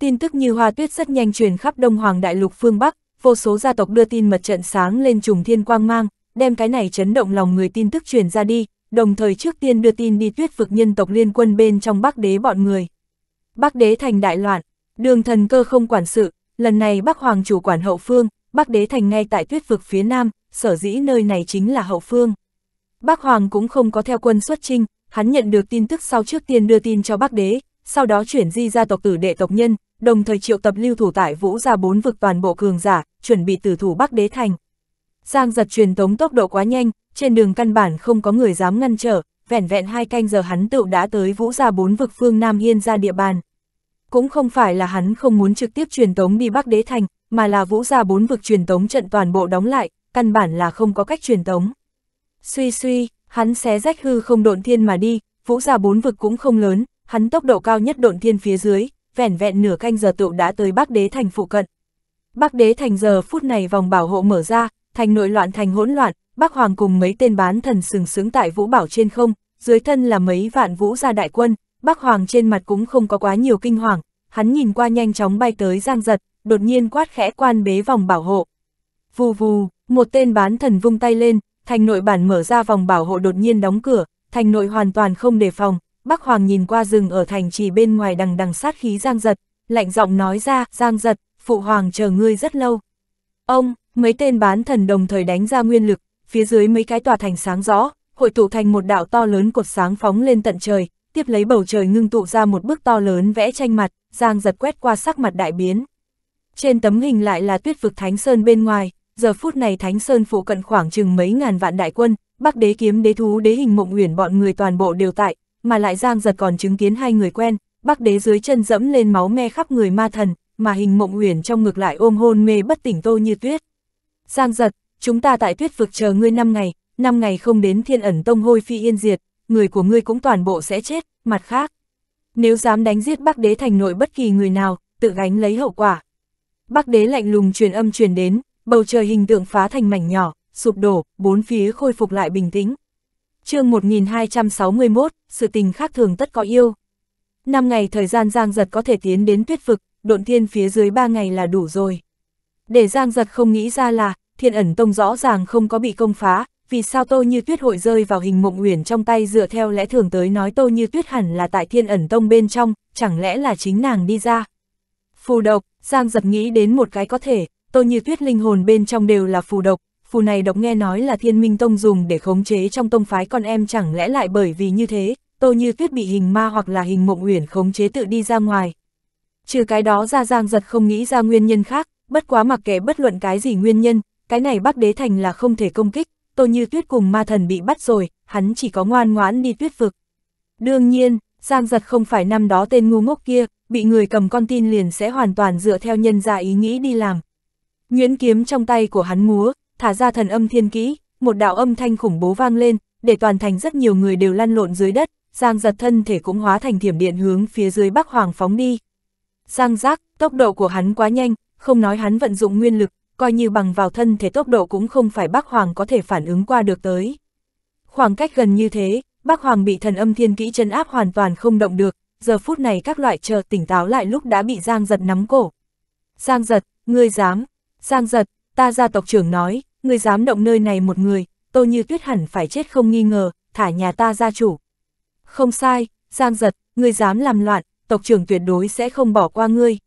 A: Tin tức như hoa tuyết rất nhanh truyền khắp Đông Hoàng Đại Lục phương Bắc, vô số gia tộc đưa tin mật trận sáng lên trùng thiên quang mang, đem cái này chấn động lòng người tin tức truyền ra đi, đồng thời trước tiên đưa tin đi tuyết vực nhân tộc liên quân bên trong Bắc Đế bọn người. Bắc Đế Thành đại loạn, đường thần cơ không quản sự, lần này Bắc Hoàng chủ quản hậu phương, Bắc Đế Thành ngay tại tuyết vực phía nam, sở dĩ nơi này chính là hậu phương. Bắc Hoàng cũng không có theo quân xuất trinh, hắn nhận được tin tức sau trước tiên đưa tin cho Bắc Đế, sau đó chuyển di gia tộc tử đệ tộc nhân, đồng thời triệu tập lưu thủ tại Vũ gia bốn vực toàn bộ cường giả, chuẩn bị tử thủ Bắc Đế thành. Giang giật truyền tống tốc độ quá nhanh, trên đường căn bản không có người dám ngăn trở, vẻn vẹn hai canh giờ hắn tựu đã tới Vũ gia bốn vực phương Nam Yên ra địa bàn. Cũng không phải là hắn không muốn trực tiếp truyền tống đi Bắc Đế thành, mà là Vũ gia bốn vực truyền tống trận toàn bộ đóng lại, căn bản là không có cách truyền tống. Suy suy, Hắn xé rách hư không độn thiên mà đi, vũ giả bốn vực cũng không lớn, hắn tốc độ cao nhất độn thiên phía dưới, vẻn vẹn nửa canh giờ tựu đã tới Bắc Đế thành phụ cận. Bắc Đế thành giờ phút này vòng bảo hộ mở ra, thành nội loạn thành hỗn loạn, Bắc Hoàng cùng mấy tên bán thần sừng sướng tại vũ bảo trên không, dưới thân là mấy vạn vũ gia đại quân, Bắc Hoàng trên mặt cũng không có quá nhiều kinh hoàng, hắn nhìn qua nhanh chóng bay tới Giang Giật, đột nhiên quát khẽ quan bế vòng bảo hộ. Vù vù, một tên bán thần vung tay lên, thành nội bản mở ra vòng bảo hộ đột nhiên đóng cửa, thành nội hoàn toàn không đề phòng, Bắc Hoàng nhìn qua rừng ở thành trì bên ngoài đằng đằng sát khí Giang Giật, lạnh giọng nói ra, Giang Giật, phụ hoàng chờ ngươi rất lâu. Ông, mấy tên bán thần đồng thời đánh ra nguyên lực, phía dưới mấy cái tòa thành sáng rõ, hội tụ thành một đạo to lớn cột sáng phóng lên tận trời, tiếp lấy bầu trời ngưng tụ ra một bức to lớn vẽ tranh mặt, Giang Giật quét qua sắc mặt đại biến. Trên tấm hình lại là tuyết vực Thánh Sơn bên ngoài, giờ phút này Thánh Sơn phụ cận khoảng chừng mấy ngàn vạn đại quân, Bắc Đế kiếm đế thú đế hình mộng uyển bọn người toàn bộ đều tại, mà lại Giang Giật còn chứng kiến hai người quen, Bắc Đế dưới chân dẫm lên máu me khắp người ma thần, mà hình mộng uyển trong ngực lại ôm hôn mê bất tỉnh Tô Như Tuyết. Giang Giật, chúng ta tại Tuyết vực chờ ngươi năm ngày, năm ngày không đến Thiên ẩn tông hôi phi yên diệt, người của ngươi cũng toàn bộ sẽ chết, mặt khác, nếu dám đánh giết Bắc Đế thành nội bất kỳ người nào, tự gánh lấy hậu quả. Bắc Đế lạnh lùng truyền âm truyền đến, bầu trời hình tượng phá thành mảnh nhỏ, sụp đổ, bốn phía khôi phục lại bình tĩnh. chương 1261, sự tình khác thường tất có yêu. Năm ngày thời gian Giang Giật có thể tiến đến tuyết vực, độn thiên phía dưới ba ngày là đủ rồi. Để Giang Giật không nghĩ ra là, thiên ẩn tông rõ ràng không có bị công phá, vì sao Tô Như Tuyết hội rơi vào hình mộng uyển trong tay dựa theo lẽ thường tới nói Tô Như Tuyết hẳn là tại thiên ẩn tông bên trong, chẳng lẽ là chính nàng đi ra. Phù độc, Giang Giật nghĩ đến một cái có thể, Tô Như Tuyết linh hồn bên trong đều là phù độc, phù này độc nghe nói là thiên minh tông dùng để khống chế trong tông phái con em chẳng lẽ lại bởi vì như thế, Tô Như Tuyết bị hình ma hoặc là hình mộng uyển khống chế tự đi ra ngoài. Trừ cái đó ra giang giật không nghĩ ra nguyên nhân khác, bất quá mặc kệ bất luận cái gì nguyên nhân, cái này bắc đế thành là không thể công kích, Tô Như Tuyết cùng ma thần bị bắt rồi, hắn chỉ có ngoan ngoãn đi tuyết vực. Đương nhiên, Giang giật không phải năm đó tên ngu ngốc kia, bị người cầm con tin liền sẽ hoàn toàn dựa theo nhân gia ý nghĩ đi làm, Nguyễn kiếm trong tay của hắn múa, thả ra thần âm thiên kỹ, một đạo âm thanh khủng bố vang lên, để toàn thành rất nhiều người đều lăn lộn dưới đất, Giang giật thân thể cũng hóa thành thiểm điện hướng phía dưới Bắc Hoàng phóng đi. Giang giác, tốc độ của hắn quá nhanh, không nói hắn vận dụng nguyên lực, coi như bằng vào thân thể tốc độ cũng không phải Bắc Hoàng có thể phản ứng qua được tới. Khoảng cách gần như thế, Bắc Hoàng bị thần âm thiên kỹ chân áp hoàn toàn không động được, giờ phút này các loại chờ tỉnh táo lại lúc đã bị Giang giật nắm cổ. Giang giật, ngươi dám, Giang giật, ta gia tộc trưởng nói, người dám động nơi này một người, tôi như tuyết hẳn phải chết không nghi ngờ, thả nhà ta gia chủ. Không sai, Giang giật, người dám làm loạn, tộc trưởng tuyệt đối sẽ không bỏ qua ngươi.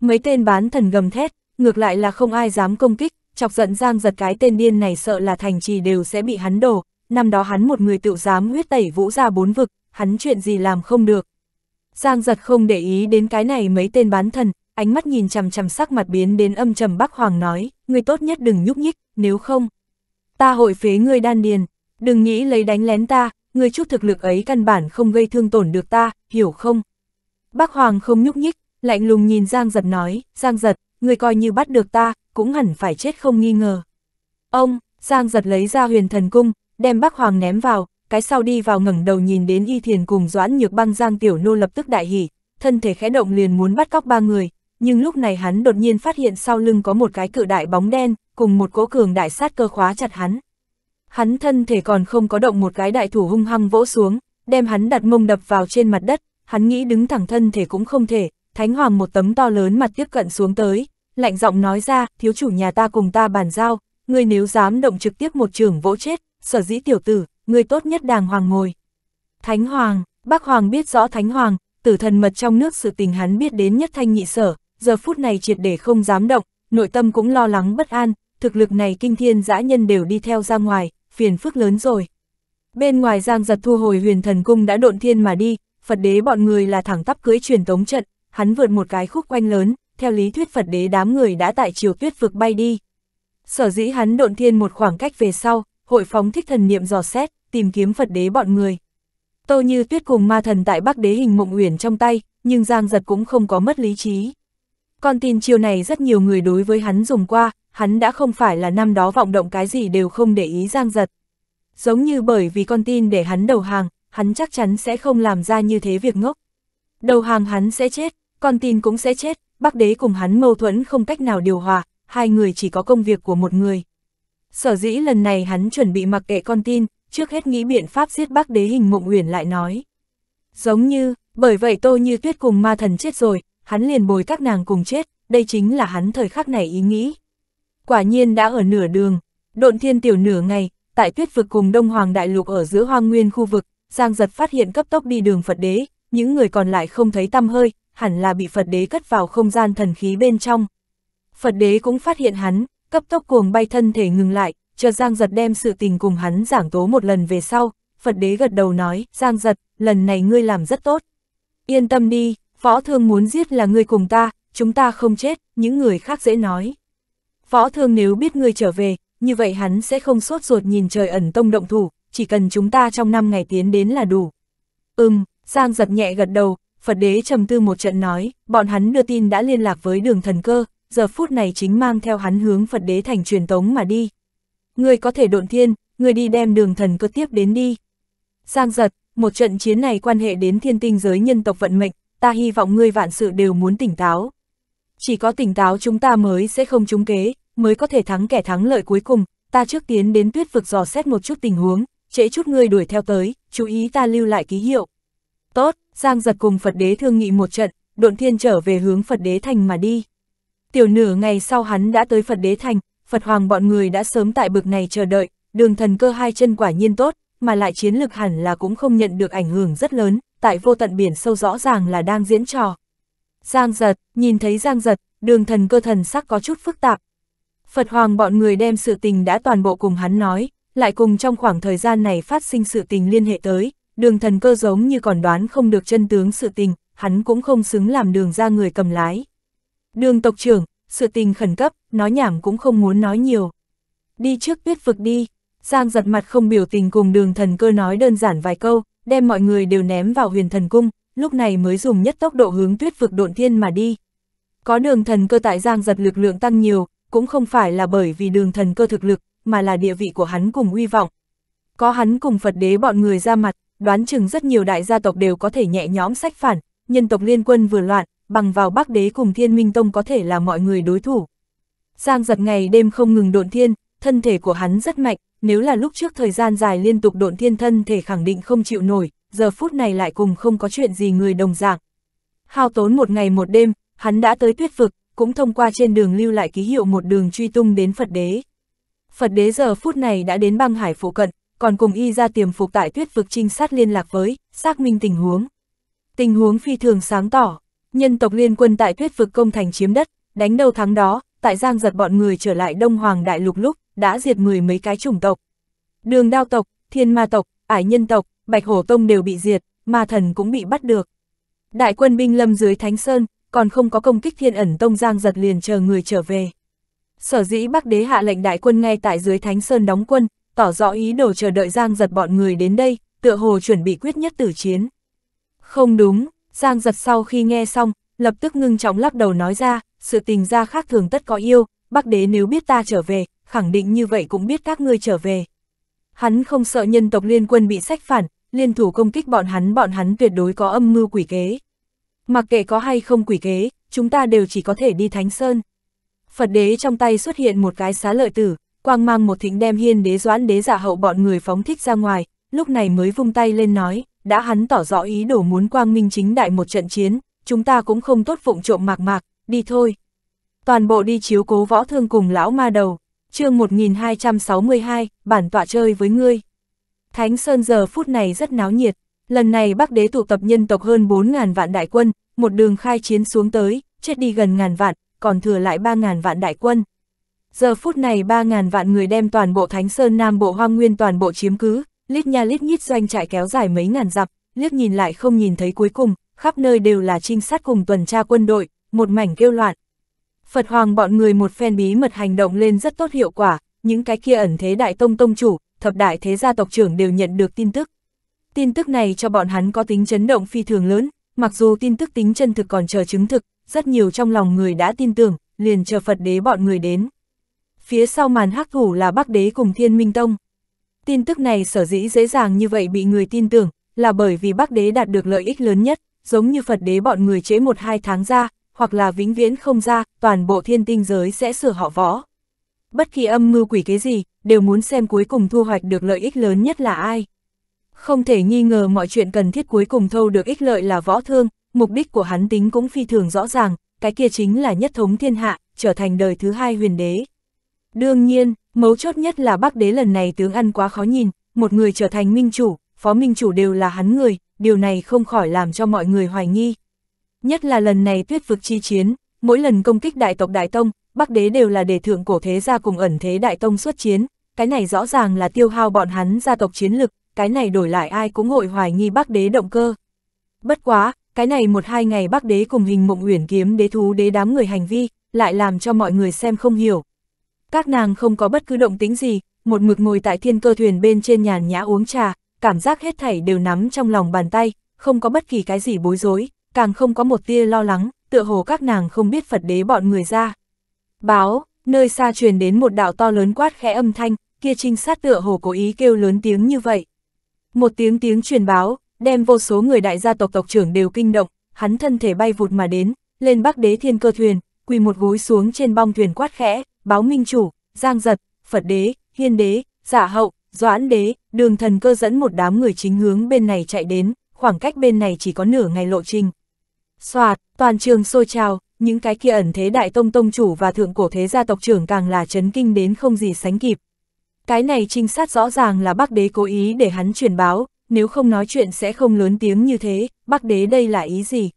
A: Mấy tên bán thần gầm thét, ngược lại là không ai dám công kích, chọc giận Giang giật cái tên điên này sợ là thành trì đều sẽ bị hắn đổ, năm đó hắn một người tự dám huyết tẩy vũ ra bốn vực, hắn chuyện gì làm không được. Giang giật không để ý đến cái này mấy tên bán thần, ánh mắt nhìn chằm chằm sắc mặt biến đến âm trầm Bắc Hoàng nói, ngươi tốt nhất đừng nhúc nhích, nếu không. Ta hội phế ngươi đan điền, đừng nghĩ lấy đánh lén ta, ngươi chút thực lực ấy căn bản không gây thương tổn được ta, hiểu không? Bác Hoàng không nhúc nhích, lạnh lùng nhìn Giang Giật nói, Giang Giật, ngươi coi như bắt được ta, cũng hẳn phải chết không nghi ngờ. Ông, Giang Giật lấy ra huyền thần cung, đem Bắc Hoàng ném vào, cái sau đi vào ngẩng đầu nhìn đến Y Thiền cùng Doãn Nhược Băng Giang Tiểu Nô lập tức đại hỉ, thân thể khẽ động liền muốn bắt cóc ba người, nhưng lúc này hắn đột nhiên phát hiện sau lưng có một cái cự đại bóng đen, cùng một cỗ cường đại sát cơ khóa chặt hắn. Hắn thân thể còn không có động một cái đại thủ hung hăng vỗ xuống, đem hắn đặt mông đập vào trên mặt đất, hắn nghĩ đứng thẳng thân thể cũng không thể, thánh hoàng một tấm to lớn mặt tiếp cận xuống tới, lạnh giọng nói ra, thiếu chủ nhà ta cùng ta bàn giao, ngươi nếu dám động trực tiếp một trường vỗ chết, sở dĩ tiểu tử, ngươi tốt nhất đàng hoàng ngồi. Thánh hoàng, bác hoàng biết rõ thánh hoàng, tử thần mật trong nước sự tình hắn biết đến nhất thanh nhị sở, giờ phút này triệt để không dám động, nội tâm cũng lo lắng bất an, thực lực này kinh thiên dã nhân đều đi theo ra ngoài, phiền phức lớn rồi. Bên ngoài Giang giật thu hồi huyền thần cung đã độn thiên mà đi, Phật đế bọn người là thẳng tắp cưới truyền tống trận, hắn vượt một cái khúc quanh lớn, theo lý thuyết Phật đế đám người đã tại chiều tuyết vực bay đi. Sở dĩ hắn độn thiên một khoảng cách về sau, hội phóng thích thần niệm dò xét, tìm kiếm Phật đế bọn người. Tô như tuyết cùng ma thần tại Bắc đế hình mộng uyển trong tay, nhưng Giang giật cũng không có mất lý trí. Con tin chiêu này rất nhiều người đối với hắn dùng qua, hắn đã không phải là năm đó vọng động cái gì đều không để ý giang giật. Giống như bởi vì con tin để hắn đầu hàng, hắn chắc chắn sẽ không làm ra như thế việc ngốc. Đầu hàng hắn sẽ chết, con tin cũng sẽ chết, bác đế cùng hắn mâu thuẫn không cách nào điều hòa, hai người chỉ có công việc của một người. Sở dĩ lần này hắn chuẩn bị mặc kệ con tin, trước hết nghĩ biện pháp giết bác đế hình mộng uyển lại nói. Giống như, bởi vậy tô như tuyết cùng ma thần chết rồi, hắn liền bồi các nàng cùng chết, đây chính là hắn thời khắc này ý nghĩ. Quả nhiên đã ở nửa đường, độn thiên tiểu nửa ngày, tại tuyết vực cùng Đông Hoàng Đại Lục ở giữa hoang nguyên khu vực, Giang giật phát hiện cấp tốc đi đường Phật đế, những người còn lại không thấy tăm hơi, hẳn là bị Phật đế cất vào không gian thần khí bên trong. Phật đế cũng phát hiện hắn, cấp tốc cuồng bay thân thể ngừng lại, chờ Giang giật đem sự tình cùng hắn giảng tố một lần về sau, Phật đế gật đầu nói, Giang giật, lần này ngươi làm rất tốt. Yên tâm đi, Phó thương muốn giết là người cùng ta, chúng ta không chết, những người khác dễ nói. Phó thương nếu biết người trở về, như vậy hắn sẽ không sốt ruột nhìn trời ẩn tông động thủ, chỉ cần chúng ta trong năm ngày tiến đến là đủ. Ừm, Giang giật nhẹ gật đầu, Phật đế trầm tư một trận nói, bọn hắn đưa tin đã liên lạc với đường thần cơ, giờ phút này chính mang theo hắn hướng Phật đế thành truyền tống mà đi. Người có thể độn thiên, người đi đem đường thần cơ tiếp đến đi. Giang giật, một trận chiến này quan hệ đến thiên tinh giới nhân tộc vận mệnh, ta hy vọng ngươi vạn sự đều muốn tỉnh táo. Chỉ có tỉnh táo chúng ta mới sẽ không trúng kế, mới có thể thắng kẻ thắng lợi cuối cùng, ta trước tiến đến tuyết vực dò xét một chút tình huống, trễ chút ngươi đuổi theo tới, chú ý ta lưu lại ký hiệu. Tốt, Giang giật cùng Phật đế thương nghị một trận, độn thiên trở về hướng Phật đế thành mà đi. Tiểu nửa ngày sau hắn đã tới Phật đế thành, Phật hoàng bọn người đã sớm tại bực này chờ đợi, đường thần cơ hai chân quả nhiên tốt, mà lại chiến lực hẳn là cũng không nhận được ảnh hưởng rất lớn, tại vô tận biển sâu rõ ràng là đang diễn trò. Giang giật, nhìn thấy giang giật, đường thần cơ thần sắc có chút phức tạp. Phật Hoàng bọn người đem sự tình đã toàn bộ cùng hắn nói, lại cùng trong khoảng thời gian này phát sinh sự tình liên hệ tới, đường thần cơ giống như còn đoán không được chân tướng sự tình, hắn cũng không xứng làm đường ra người cầm lái. Đường tộc trưởng, sự tình khẩn cấp, nói nhảm cũng không muốn nói nhiều. Đi trước tuyết vực đi, Giang giật mặt không biểu tình cùng đường thần cơ nói đơn giản vài câu, đem mọi người đều ném vào huyền thần cung, lúc này mới dùng nhất tốc độ hướng tuyết vực độn thiên mà đi. Có đường thần cơ tại giang giật lực lượng tăng nhiều, cũng không phải là bởi vì đường thần cơ thực lực, mà là địa vị của hắn cùng uy vọng. Có hắn cùng Phật đế bọn người ra mặt, đoán chừng rất nhiều đại gia tộc đều có thể nhẹ nhõm sách phản, nhân tộc liên quân vừa loạn, bằng vào bắc đế cùng thiên minh tông có thể là mọi người đối thủ. Giang giật ngày đêm không ngừng độn thiên, thân thể của hắn rất mạnh, nếu là lúc trước thời gian dài liên tục độn thiên thân thể khẳng định không chịu nổi, giờ phút này lại cùng không có chuyện gì người đồng dạng. Hao tốn một ngày một đêm, hắn đã tới tuyết vực, cũng thông qua trên đường lưu lại ký hiệu một đường truy tung đến Phật đế. Phật đế giờ phút này đã đến băng hải phụ cận, còn cùng y ra tiềm phục tại tuyết vực trinh sát liên lạc với, xác minh tình huống. Tình huống phi thường sáng tỏ, nhân tộc liên quân tại tuyết vực công thành chiếm đất, đánh đầu thắng đó, tại giang giật bọn người trở lại Đông Hoàng Đại Lục lúc, đã diệt mười mấy cái chủng tộc. Đường đao tộc, thiên ma tộc, ải nhân tộc, bạch hổ tông đều bị diệt, ma thần cũng bị bắt được. Đại quân binh lâm dưới Thánh Sơn, còn không có công kích thiên ẩn tông giang giật liền chờ người trở về. Sở dĩ Bắc Đế hạ lệnh đại quân ngay tại dưới Thánh Sơn đóng quân, tỏ rõ ý đồ chờ đợi Giang giật bọn người đến đây, tựa hồ chuẩn bị quyết nhất tử chiến. Không đúng, Giang giật sau khi nghe xong, lập tức ngưng trọng lắc đầu nói ra, sự tình ra khác thường tất có yêu, Bắc Đế nếu biết ta trở về, khẳng định như vậy cũng biết các ngươi trở về. Hắn không sợ nhân tộc liên quân bị sách phản, liên thủ công kích bọn hắn bọn hắn tuyệt đối có âm mưu quỷ kế. Mặc kệ có hay không quỷ kế, chúng ta đều chỉ có thể đi Thánh Sơn. Phật đế trong tay xuất hiện một cái xá lợi tử, quang mang một thịnh đem hiên đế doãn đế giả hậu bọn người phóng thích ra ngoài, lúc này mới vung tay lên nói, đã hắn tỏ rõ ý đồ muốn quang minh chính đại một trận chiến, chúng ta cũng không tốt vụng trộm mạc mạc, đi thôi. Toàn bộ đi chiếu cố võ thương cùng lão ma đầu chương 1262, bản tọa chơi với ngươi. Thánh Sơn giờ phút này rất náo nhiệt, lần này Bắc Đế tụ tập nhân tộc hơn 4.000 vạn đại quân, một đường khai chiến xuống tới, chết đi gần ngàn vạn, còn thừa lại 3.000 vạn đại quân. Giờ phút này 3.000 vạn người đem toàn bộ Thánh Sơn Nam Bộ Hoang Nguyên toàn bộ chiếm cứ, lít nha lít nhít doanh trại kéo dài mấy ngàn dặm, liếc nhìn lại không nhìn thấy cuối cùng, khắp nơi đều là trinh sát cùng tuần tra quân đội, một mảnh kêu loạn. Phật Hoàng bọn người một phen bí mật hành động lên rất tốt hiệu quả, những cái kia ẩn thế đại tông tông chủ, thập đại thế gia tộc trưởng đều nhận được tin tức. Tin tức này cho bọn hắn có tính chấn động phi thường lớn, mặc dù tin tức tính chân thực còn chờ chứng thực, rất nhiều trong lòng người đã tin tưởng, liền chờ Phật đế bọn người đến. Phía sau màn hắc thủ là Bắc đế cùng Thiên Minh Tông. Tin tức này sở dĩ dễ dàng như vậy bị người tin tưởng, là bởi vì Bắc đế đạt được lợi ích lớn nhất, giống như Phật đế bọn người chế một hai tháng ra, hoặc là vĩnh viễn không ra, toàn bộ thiên tinh giới sẽ sửa họ võ. Bất kỳ âm mưu quỷ kế gì, đều muốn xem cuối cùng thu hoạch được lợi ích lớn nhất là ai. Không thể nghi ngờ mọi chuyện cần thiết cuối cùng thâu được ích lợi là võ thương, mục đích của hắn tính cũng phi thường rõ ràng, cái kia chính là nhất thống thiên hạ, trở thành đời thứ hai huyền đế. Đương nhiên, mấu chốt nhất là bác đế lần này tướng ăn quá khó nhìn, một người trở thành minh chủ, phó minh chủ đều là hắn người, điều này không khỏi làm cho mọi người hoài nghi, Nhất là lần này tuyết vực chi chiến, mỗi lần công kích đại tộc Đại Tông, Bắc Đế đều là để thượng cổ thế gia cùng ẩn thế Đại Tông xuất chiến, cái này rõ ràng là tiêu hao bọn hắn gia tộc chiến lực, cái này đổi lại ai cũng hội hoài nghi Bắc Đế động cơ. Bất quá, cái này một hai ngày Bắc Đế cùng hình mộng uyển kiếm đế thú đế đám người hành vi, lại làm cho mọi người xem không hiểu. Các nàng không có bất cứ động tính gì, một mực ngồi tại thiên cơ thuyền bên trên nhàn nhã uống trà, cảm giác hết thảy đều nắm trong lòng bàn tay, không có bất kỳ cái gì bối rối càng không có một tia lo lắng, tựa hồ các nàng không biết Phật đế bọn người ra. Báo, nơi xa truyền đến một đạo to lớn quát khẽ âm thanh, kia trinh sát tựa hồ cố ý kêu lớn tiếng như vậy. Một tiếng tiếng truyền báo, đem vô số người đại gia tộc tộc trưởng đều kinh động, hắn thân thể bay vụt mà đến, lên bắc đế thiên cơ thuyền, quỳ một gối xuống trên bong thuyền quát khẽ, báo minh chủ, giang giật, Phật đế, hiên đế, giả dạ hậu, doãn đế, đường thần cơ dẫn một đám người chính hướng bên này chạy đến, khoảng cách bên này chỉ có nửa ngày lộ trình, Xoạt, toàn trường sôi trào, những cái kia ẩn thế đại tông tông chủ và thượng cổ thế gia tộc trưởng càng là chấn kinh đến không gì sánh kịp. Cái này trinh sát rõ ràng là bác đế cố ý để hắn truyền báo, nếu không nói chuyện sẽ không lớn tiếng như thế, bác đế đây là ý gì?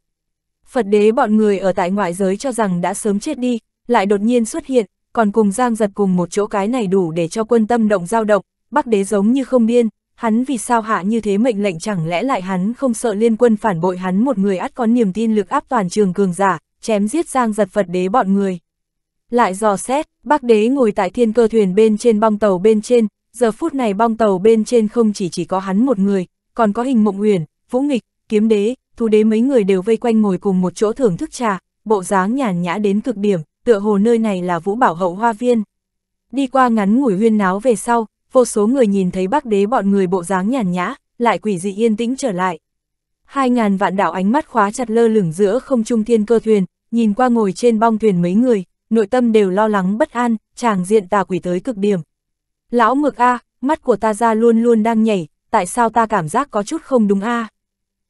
A: Phật đế bọn người ở tại ngoại giới cho rằng đã sớm chết đi, lại đột nhiên xuất hiện, còn cùng giang giật cùng một chỗ cái này đủ để cho quân tâm động dao động, bác đế giống như không điên, Hắn vì sao hạ như thế mệnh lệnh chẳng lẽ lại hắn không sợ liên quân phản bội hắn một người ắt có niềm tin lực áp toàn trường cường giả, chém giết giang giật Phật đế bọn người. Lại dò xét, bác đế ngồi tại thiên cơ thuyền bên trên bong tàu bên trên, giờ phút này bong tàu bên trên không chỉ chỉ có hắn một người, còn có hình mộng uyển, vũ nghịch, kiếm đế, thú đế mấy người đều vây quanh ngồi cùng một chỗ thưởng thức trà, bộ dáng nhàn nhã đến cực điểm, tựa hồ nơi này là vũ bảo hậu hoa viên. Đi qua ngắn ngủi huyên náo về sau, vô số người nhìn thấy bác đế bọn người bộ dáng nhàn nhã, lại quỷ dị yên tĩnh trở lại. Hai ngàn vạn đạo ánh mắt khóa chặt lơ lửng giữa không trung thiên cơ thuyền, nhìn qua ngồi trên bong thuyền mấy người, nội tâm đều lo lắng bất an, chàng diện tà quỷ tới cực điểm. Lão mực A, mắt của ta ra luôn luôn đang nhảy, tại sao ta cảm giác có chút không đúng A.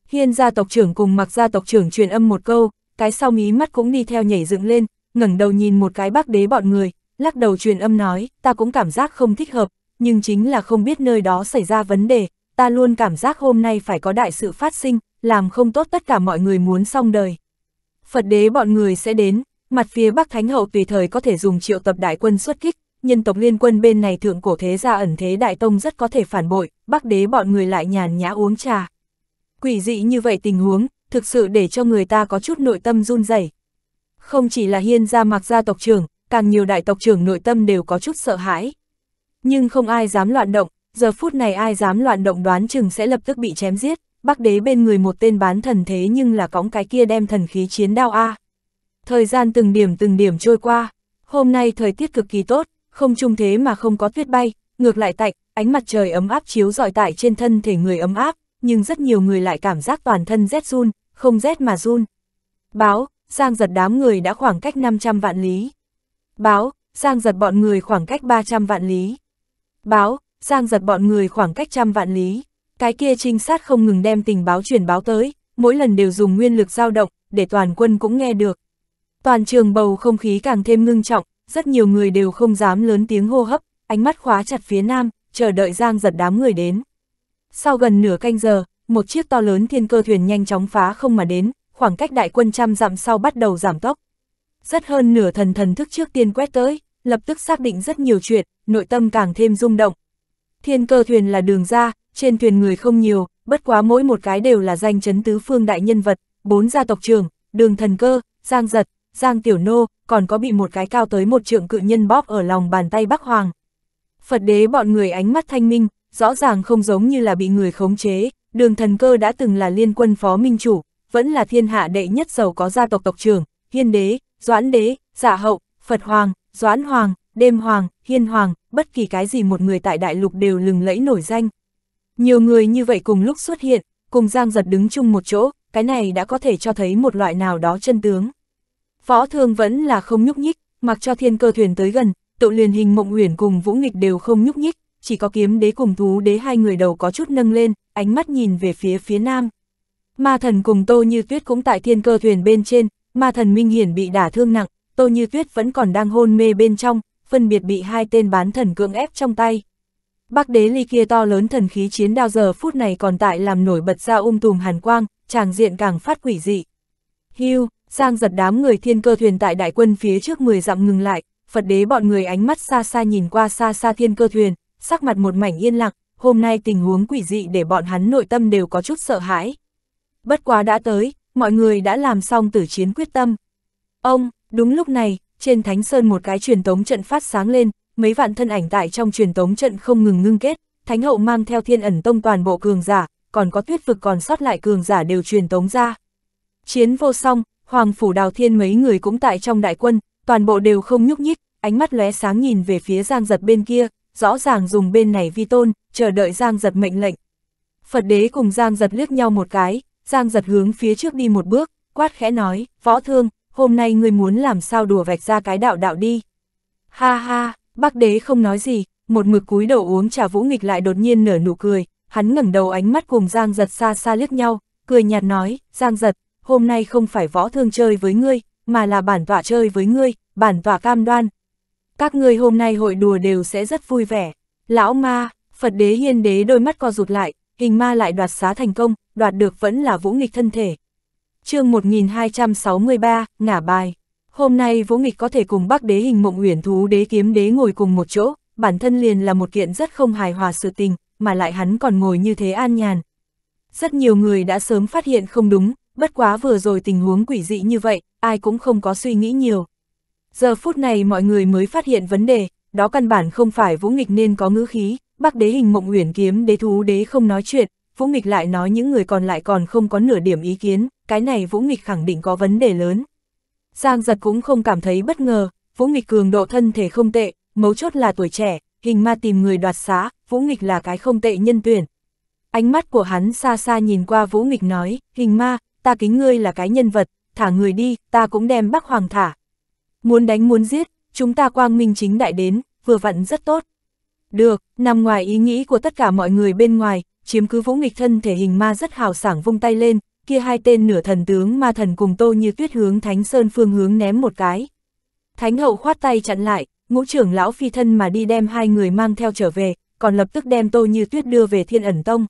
A: Hiên gia tộc trưởng cùng mặc gia tộc trưởng truyền âm một câu, cái sau mí mắt cũng đi theo nhảy dựng lên, ngẩng đầu nhìn một cái bác đế bọn người, lắc đầu truyền âm nói, ta cũng cảm giác không thích hợp, nhưng chính là không biết nơi đó xảy ra vấn đề, ta luôn cảm giác hôm nay phải có đại sự phát sinh, làm không tốt tất cả mọi người muốn xong đời. Phật đế bọn người sẽ đến, mặt phía Bắc Thánh Hậu tùy thời có thể dùng triệu tập đại quân xuất kích, nhân tộc liên quân bên này thượng cổ thế gia ẩn thế đại tông rất có thể phản bội, Bắc đế bọn người lại nhàn nhã uống trà. Quỷ dị như vậy tình huống, thực sự để cho người ta có chút nội tâm run rẩy. Không chỉ là hiên gia mặc gia tộc trưởng, càng nhiều đại tộc trưởng nội tâm đều có chút sợ hãi. Nhưng không ai dám loạn động, giờ phút này ai dám loạn động đoán chừng sẽ lập tức bị chém giết, bắc đế bên người một tên bán thần thế nhưng là cõng cái kia đem thần khí chiến đao A. Thời gian từng điểm từng điểm trôi qua, hôm nay thời tiết cực kỳ tốt, không trung thế mà không có tuyết bay, ngược lại tạnh, ánh mặt trời ấm áp chiếu dọi tại trên thân thể người ấm áp, nhưng rất nhiều người lại cảm giác toàn thân rét run, không rét mà run. Báo, sang giật đám người đã khoảng cách 500 vạn lý. Báo, sang giật bọn người khoảng cách 300 vạn lý. Báo, giang giật bọn người khoảng cách trăm vạn lý. Cái kia trinh sát không ngừng đem tình báo truyền báo tới, mỗi lần đều dùng nguyên lực dao động, để toàn quân cũng nghe được. Toàn trường bầu không khí càng thêm ngưng trọng, rất nhiều người đều không dám lớn tiếng hô hấp, ánh mắt khóa chặt phía nam, chờ đợi giang giật đám người đến. Sau gần nửa canh giờ, một chiếc to lớn thiên cơ thuyền nhanh chóng phá không mà đến, khoảng cách đại quân trăm dặm sau bắt đầu giảm tốc. Rất hơn nửa thần thần thức trước tiên quét tới, lập tức xác định rất nhiều chuyện, nội tâm càng thêm rung động. Thiên cơ thuyền là đường ra, trên thuyền người không nhiều, bất quá mỗi một cái đều là danh chấn tứ phương đại nhân vật, bốn gia tộc trưởng, đường thần cơ, giang giật, giang tiểu nô, còn có bị một cái cao tới một trượng cự nhân bóp ở lòng bàn tay Bắc Hoàng. Phật đế bọn người ánh mắt thanh minh, rõ ràng không giống như là bị người khống chế, đường thần cơ đã từng là liên quân phó minh chủ, vẫn là thiên hạ đệ nhất giàu có gia tộc tộc trưởng, hiên đế, doãn đế, giả dạ hậu, Phật hoàng, doãn hoàng, đêm hoàng, hiên hoàng, bất kỳ cái gì một người tại đại lục đều lừng lẫy nổi danh. Nhiều người như vậy cùng lúc xuất hiện, cùng Giang Giật đứng chung một chỗ, cái này đã có thể cho thấy một loại nào đó chân tướng. phó thương vẫn là không nhúc nhích, mặc cho thiên cơ thuyền tới gần, tụ liền hình mộng huyền cùng vũ nghịch đều không nhúc nhích, chỉ có kiếm đế cùng thú đế hai người đầu có chút nâng lên, ánh mắt nhìn về phía phía nam. Ma thần cùng Tô Như Tuyết cũng tại thiên cơ thuyền bên trên, ma thần minh hiển bị đả thương nặng, Tô Như Tuyết vẫn còn đang hôn mê bên trong, phân biệt bị hai tên bán thần cưỡng ép trong tay. Bắc đế ly kia to lớn thần khí chiến đao giờ phút này còn tại làm nổi bật ra um tùm hàn quang, chàng diện càng phát quỷ dị. Hưu, sang giật đám người thiên cơ thuyền tại đại quân phía trước 10 dặm ngừng lại, Phật đế bọn người ánh mắt xa xa nhìn qua xa xa thiên cơ thuyền, sắc mặt một mảnh yên lặng, hôm nay tình huống quỷ dị để bọn hắn nội tâm đều có chút sợ hãi. Bất quá đã tới, mọi người đã làm xong tử chiến quyết tâm. Ông, đúng lúc này, trên thánh sơn một cái truyền tống trận phát sáng lên, mấy vạn thân ảnh tại trong truyền tống trận không ngừng ngưng kết, thánh hậu mang theo thiên ẩn tông toàn bộ cường giả, còn có tuyết vực còn sót lại cường giả đều truyền tống ra. Chiến vô song, hoàng phủ đào thiên mấy người cũng tại trong đại quân, toàn bộ đều không nhúc nhích, ánh mắt lóe sáng nhìn về phía giang giật bên kia, rõ ràng dùng bên này vi tôn, chờ đợi giang giật mệnh lệnh. Phật đế cùng giang giật liếc nhau một cái, giang giật hướng phía trước đi một bước, quát khẽ nói, võ thương, hôm nay ngươi muốn làm sao đùa vạch ra cái đạo đạo đi. Ha ha, bác đế không nói gì, một mực cúi đầu uống trà vũ nghịch lại đột nhiên nở nụ cười, hắn ngẩng đầu ánh mắt cùng Giang giật xa xa liếc nhau, cười nhạt nói, Giang giật, hôm nay không phải võ thương chơi với ngươi, mà là bản tọa chơi với ngươi, bản tọa cam đoan. Các ngươi hôm nay hội đùa đều sẽ rất vui vẻ. Lão ma, Phật đế hiên đế đôi mắt co rụt lại, hình ma lại đoạt xá thành công, đoạt được vẫn là vũ nghịch thân thể, chương 1263, ngả bài. Hôm nay Vũ Nghịch có thể cùng Bắc Đế Hình Mộng Uyển Thú Đế Kiếm Đế ngồi cùng một chỗ, bản thân liền là một kiện rất không hài hòa sự tình, mà lại hắn còn ngồi như thế an nhàn. Rất nhiều người đã sớm phát hiện không đúng, bất quá vừa rồi tình huống quỷ dị như vậy, ai cũng không có suy nghĩ nhiều. Giờ phút này mọi người mới phát hiện vấn đề, đó căn bản không phải Vũ Nghịch nên có ngữ khí, Bắc Đế Hình Mộng Uyển Kiếm Đế Thú Đế không nói chuyện, Vũ Nghịch lại nói những người còn lại còn không có nửa điểm ý kiến, cái này Vũ Nghịch khẳng định có vấn đề lớn. Giang giật cũng không cảm thấy bất ngờ, Vũ Nghịch cường độ thân thể không tệ, mấu chốt là tuổi trẻ, hình ma tìm người đoạt xá, Vũ Nghịch là cái không tệ nhân tuyển. Ánh mắt của hắn xa xa nhìn qua Vũ Nghịch nói, hình ma, ta kính ngươi là cái nhân vật, thả người đi, ta cũng đem Bắc Hoàng thả. Muốn đánh muốn giết, chúng ta quang minh chính đại đến, vừa vặn rất tốt. Được, nằm ngoài ý nghĩ của tất cả mọi người bên ngoài, chiếm cứ vũ nghịch thân thể hình ma rất hào sảng vung tay lên, kia hai tên nửa thần tướng ma thần cùng tô như tuyết hướng Thánh Sơn phương hướng ném một cái. Thánh hậu khoát tay chặn lại, ngũ trưởng lão phi thân mà đi đem hai người mang theo trở về, còn lập tức đem tô như tuyết đưa về thiên ẩn tông.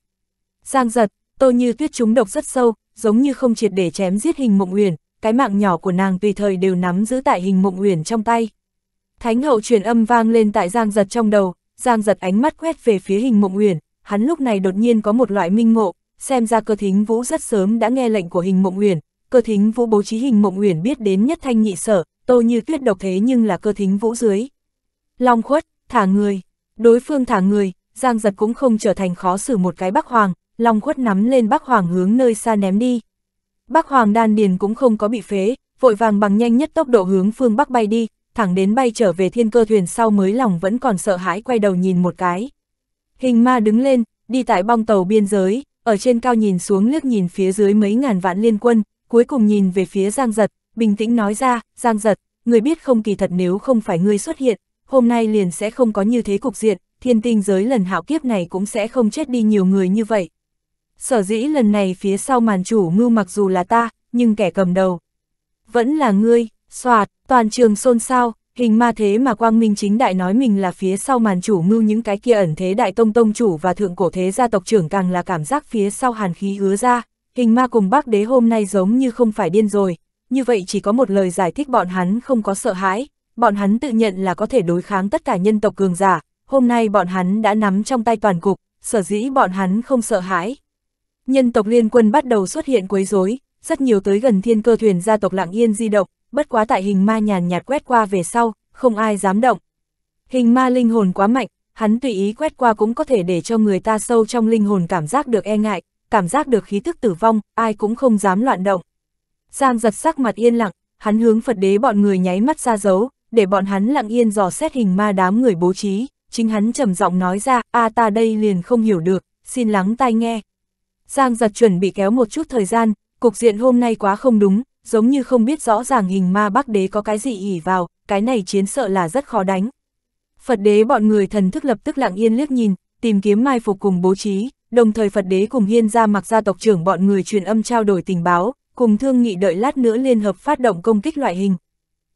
A: Giang giật, tô như tuyết trúng độc rất sâu, giống như không triệt để chém giết hình mộng uyển, cái mạng nhỏ của nàng tùy thời đều nắm giữ tại hình mộng uyển trong tay. Thánh hậu truyền âm vang lên tại Giang giật trong đầu, Giang giật ánh mắt quét về phía hình mộng uyển, hắn lúc này đột nhiên có một loại minh ngộ, xem ra cơ thính vũ rất sớm đã nghe lệnh của hình mộng uyển cơ thính vũ bố trí hình mộng uyển biết đến nhất thanh nhị sở, tô như tuyết độc thế nhưng là cơ thính vũ dưới. Long khuất, thả người, đối phương thả người, giang giật cũng không trở thành khó xử một cái bắc hoàng, long khuất nắm lên bắc hoàng hướng nơi xa ném đi. Bắc hoàng đan điền cũng không có bị phế, vội vàng bằng nhanh nhất tốc độ hướng phương bắc bay đi, thẳng đến bay trở về thiên cơ thuyền sau mới lòng vẫn còn sợ hãi quay đầu nhìn một cái. Hình ma đứng lên, đi tại bong tàu biên giới, ở trên cao nhìn xuống liếc nhìn phía dưới mấy ngàn vạn liên quân, cuối cùng nhìn về phía Giang Giật, bình tĩnh nói ra, Giang Giật, người biết không kỳ thật nếu không phải ngươi xuất hiện, hôm nay liền sẽ không có như thế cục diện, thiên tinh giới lần hạo kiếp này cũng sẽ không chết đi nhiều người như vậy. Sở dĩ lần này phía sau màn chủ mưu mặc dù là ta, nhưng kẻ cầm đầu. Vẫn là ngươi, soạt, toàn trường xôn xao, Hình ma thế mà Quang Minh chính đại nói mình là phía sau màn chủ mưu những cái kia ẩn thế đại tông tông chủ và thượng cổ thế gia tộc trưởng càng là cảm giác phía sau hàn khí hứa ra, hình ma cùng bác đế hôm nay giống như không phải điên rồi, như vậy chỉ có một lời giải thích bọn hắn không có sợ hãi, bọn hắn tự nhận là có thể đối kháng tất cả nhân tộc cường giả, hôm nay bọn hắn đã nắm trong tay toàn cục, sở dĩ bọn hắn không sợ hãi. Nhân tộc liên quân bắt đầu xuất hiện quấy rối, rất nhiều tới gần thiên cơ thuyền gia tộc lạng yên di động, bất quá tại hình ma nhàn nhạt quét qua về sau, không ai dám động. Hình ma linh hồn quá mạnh, hắn tùy ý quét qua cũng có thể để cho người ta sâu trong linh hồn cảm giác được e ngại, cảm giác được khí tức tử vong, ai cũng không dám loạn động. Giang giật sắc mặt yên lặng, hắn hướng Phật đế bọn người nháy mắt ra dấu, để bọn hắn lặng yên dò xét hình ma đám người bố trí, chính hắn trầm giọng nói ra, a ta đây liền không hiểu được, xin lắng tai nghe. Giang giật chuẩn bị kéo một chút thời gian, cục diện hôm nay quá không đúng, giống như không biết rõ ràng hình ma bắc đế có cái gì ỉ vào, cái này chiến sợ là rất khó đánh. Phật đế bọn người thần thức lập tức lặng yên liếc nhìn, tìm kiếm mai phục cùng bố trí, đồng thời Phật đế cùng hiên gia mặc gia tộc trưởng bọn người truyền âm trao đổi tình báo, cùng thương nghị đợi lát nữa liên hợp phát động công kích loại hình.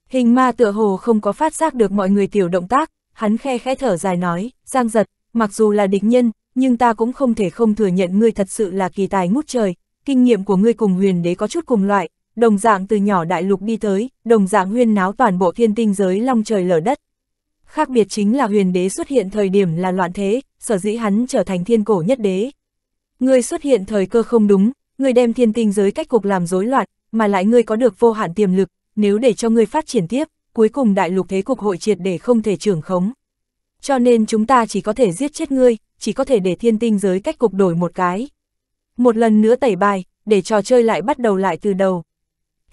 A: Hình ma tựa hồ không có phát giác được mọi người tiểu động tác, hắn khe khẽ thở dài nói, giang giật, mặc dù là địch nhân, nhưng ta cũng không thể không thừa nhận ngươi thật sự là kỳ tài ngút trời, kinh nghiệm của ngươi cùng huyền đế có chút cùng loại, đồng dạng từ nhỏ đại lục đi tới, đồng dạng huyên náo toàn bộ thiên tinh giới long trời lở đất. Khác biệt chính là huyền đế xuất hiện thời điểm là loạn thế, sở dĩ hắn trở thành thiên cổ nhất đế. Ngươi xuất hiện thời cơ không đúng, ngươi đem thiên tinh giới cách cục làm rối loạn, mà lại ngươi có được vô hạn tiềm lực, nếu để cho ngươi phát triển tiếp, cuối cùng đại lục thế cục hội triệt để không thể trưởng khống. Cho nên chúng ta chỉ có thể giết chết ngươi, chỉ có thể để thiên tinh giới cách cục đổi một cái. Một lần nữa tẩy bài, để trò chơi lại bắt đầu lại từ đầu.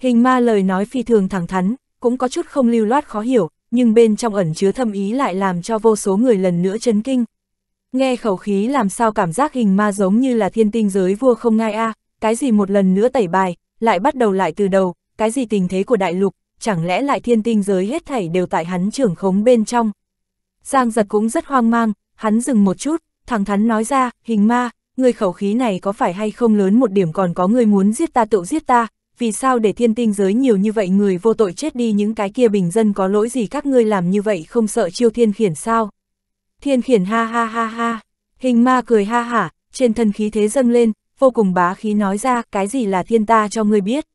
A: Hình ma lời nói phi thường thẳng thắn, cũng có chút không lưu loát khó hiểu, nhưng bên trong ẩn chứa thâm ý lại làm cho vô số người lần nữa chấn kinh. Nghe khẩu khí làm sao cảm giác hình ma giống như là thiên tinh giới vua không ngai a à, cái gì một lần nữa tẩy bài, lại bắt đầu lại từ đầu, cái gì tình thế của đại lục, chẳng lẽ lại thiên tinh giới hết thảy đều tại hắn trưởng khống bên trong. Giang giật cũng rất hoang mang, hắn dừng một chút, thẳng thắn nói ra, hình ma, người khẩu khí này có phải hay không lớn một điểm còn có người muốn giết ta tự giết ta, vì sao để thiên tinh giới nhiều như vậy người vô tội chết đi những cái kia bình dân có lỗi gì các ngươi làm như vậy không sợ chiêu thiên khiển sao? Thiên khiển ha ha ha ha, hình ma cười ha hả, trên thân khí thế dâng lên, vô cùng bá khí nói ra cái gì là thiên ta cho ngươi biết.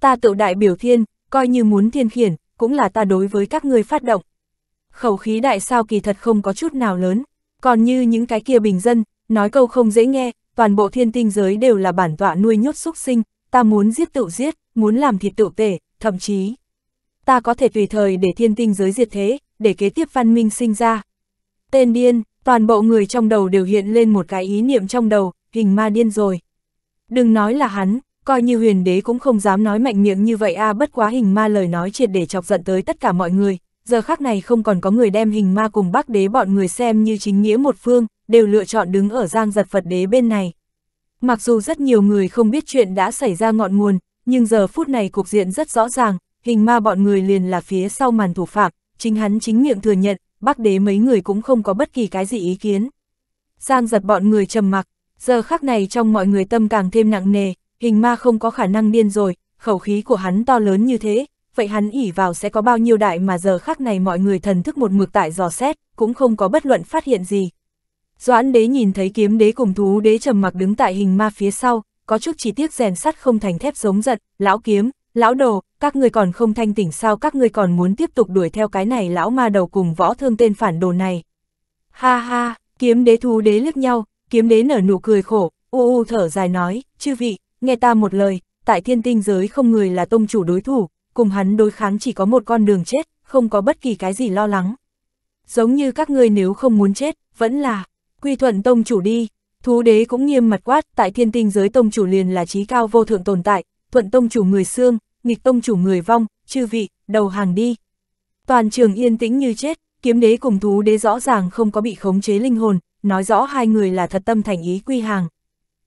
A: Ta tự đại biểu thiên, coi như muốn thiên khiển, cũng là ta đối với các ngươi phát động. Khẩu khí đại sao kỳ thật không có chút nào lớn, còn như những cái kia bình dân, nói câu không dễ nghe, toàn bộ thiên tinh giới đều là bản tọa nuôi nhốt súc sinh, ta muốn giết tự giết, muốn làm thịt tự tể, thậm chí, ta có thể tùy thời để thiên tinh giới diệt thế, để kế tiếp văn minh sinh ra. Tên điên, toàn bộ người trong đầu đều hiện lên một cái ý niệm trong đầu, hình ma điên rồi. Đừng nói là hắn, coi như huyền đế cũng không dám nói mạnh miệng như vậy a à, bất quá hình ma lời nói triệt để chọc giận tới tất cả mọi người, giờ khác này không còn có người đem hình ma cùng bác đế bọn người xem như chính nghĩa một phương, đều lựa chọn đứng ở giang giật Phật đế bên này. Mặc dù rất nhiều người không biết chuyện đã xảy ra ngọn nguồn, nhưng giờ phút này cục diện rất rõ ràng, hình ma bọn người liền là phía sau màn thủ phạm, chính hắn chính miệng thừa nhận, bác đế mấy người cũng không có bất kỳ cái gì ý kiến. Giang giật bọn người trầm mặc, giờ khắc này trong mọi người tâm càng thêm nặng nề, hình ma không có khả năng điên rồi, khẩu khí của hắn to lớn như thế, vậy hắn ỉ vào sẽ có bao nhiêu đại mà giờ khắc này mọi người thần thức một mực tại dò xét, cũng không có bất luận phát hiện gì, Doãn đế nhìn thấy kiếm đế cùng thú đế trầm mặc đứng tại hình ma phía sau, có chút chi tiết rèn sắt không thành thép giống giận, lão kiếm, lão đồ, các người còn không thanh tỉnh sao các người còn muốn tiếp tục đuổi theo cái này lão ma đầu cùng võ thương tên phản đồ này. Ha ha, kiếm đế thú đế liếc nhau, kiếm đế nở nụ cười khổ, u u thở dài nói, chư vị, nghe ta một lời, tại thiên tinh giới không người là tông chủ đối thủ, cùng hắn đối kháng chỉ có một con đường chết, không có bất kỳ cái gì lo lắng. Giống như các ngươi nếu không muốn chết, vẫn là, quy thuận tông chủ đi, thú đế cũng nghiêm mặt quát, tại thiên tinh giới tông chủ liền là trí cao vô thượng tồn tại, thuận tông chủ người xương, nghịch tông chủ người vong, chư vị, đầu hàng đi. Toàn trường yên tĩnh như chết, kiếm đế cùng thú đế rõ ràng không có bị khống chế linh hồn, nói rõ hai người là thật tâm thành ý quy hàng.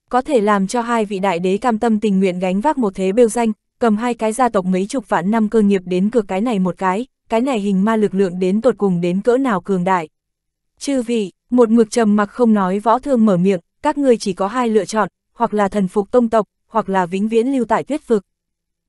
A: Có thể làm cho hai vị đại đế cam tâm tình nguyện gánh vác một thế bêu danh, cầm hai cái gia tộc mấy chục vạn năm cơ nghiệp đến cược cái này một cái, cái này hình ma lực lượng đến tột cùng đến cỡ nào cường đại. Chư vị, một mực trầm mặc không nói võ thương mở miệng, các ngươi chỉ có hai lựa chọn, hoặc là thần phục tông tộc, hoặc là vĩnh viễn lưu tại tuyết vực.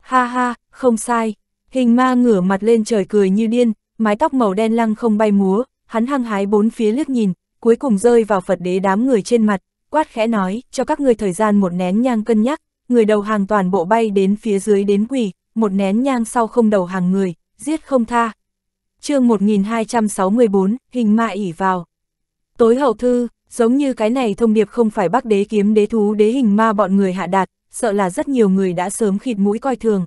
A: Ha ha, không sai. Hình ma ngửa mặt lên trời cười như điên, mái tóc màu đen lăng không bay múa, hắn hăng hái bốn phía liếc nhìn, cuối cùng rơi vào Phật đế đám người trên mặt, quát khẽ nói, cho các ngươi thời gian một nén nhang cân nhắc, người đầu hàng toàn bộ bay đến phía dưới đến quỳ, một nén nhang sau không đầu hàng người, giết không tha. chương 1264, hình ma ỉ vào. Tối hậu thư, giống như cái này thông điệp không phải bác đế kiếm đế thú đế hình ma bọn người hạ đạt, sợ là rất nhiều người đã sớm khịt mũi coi thường.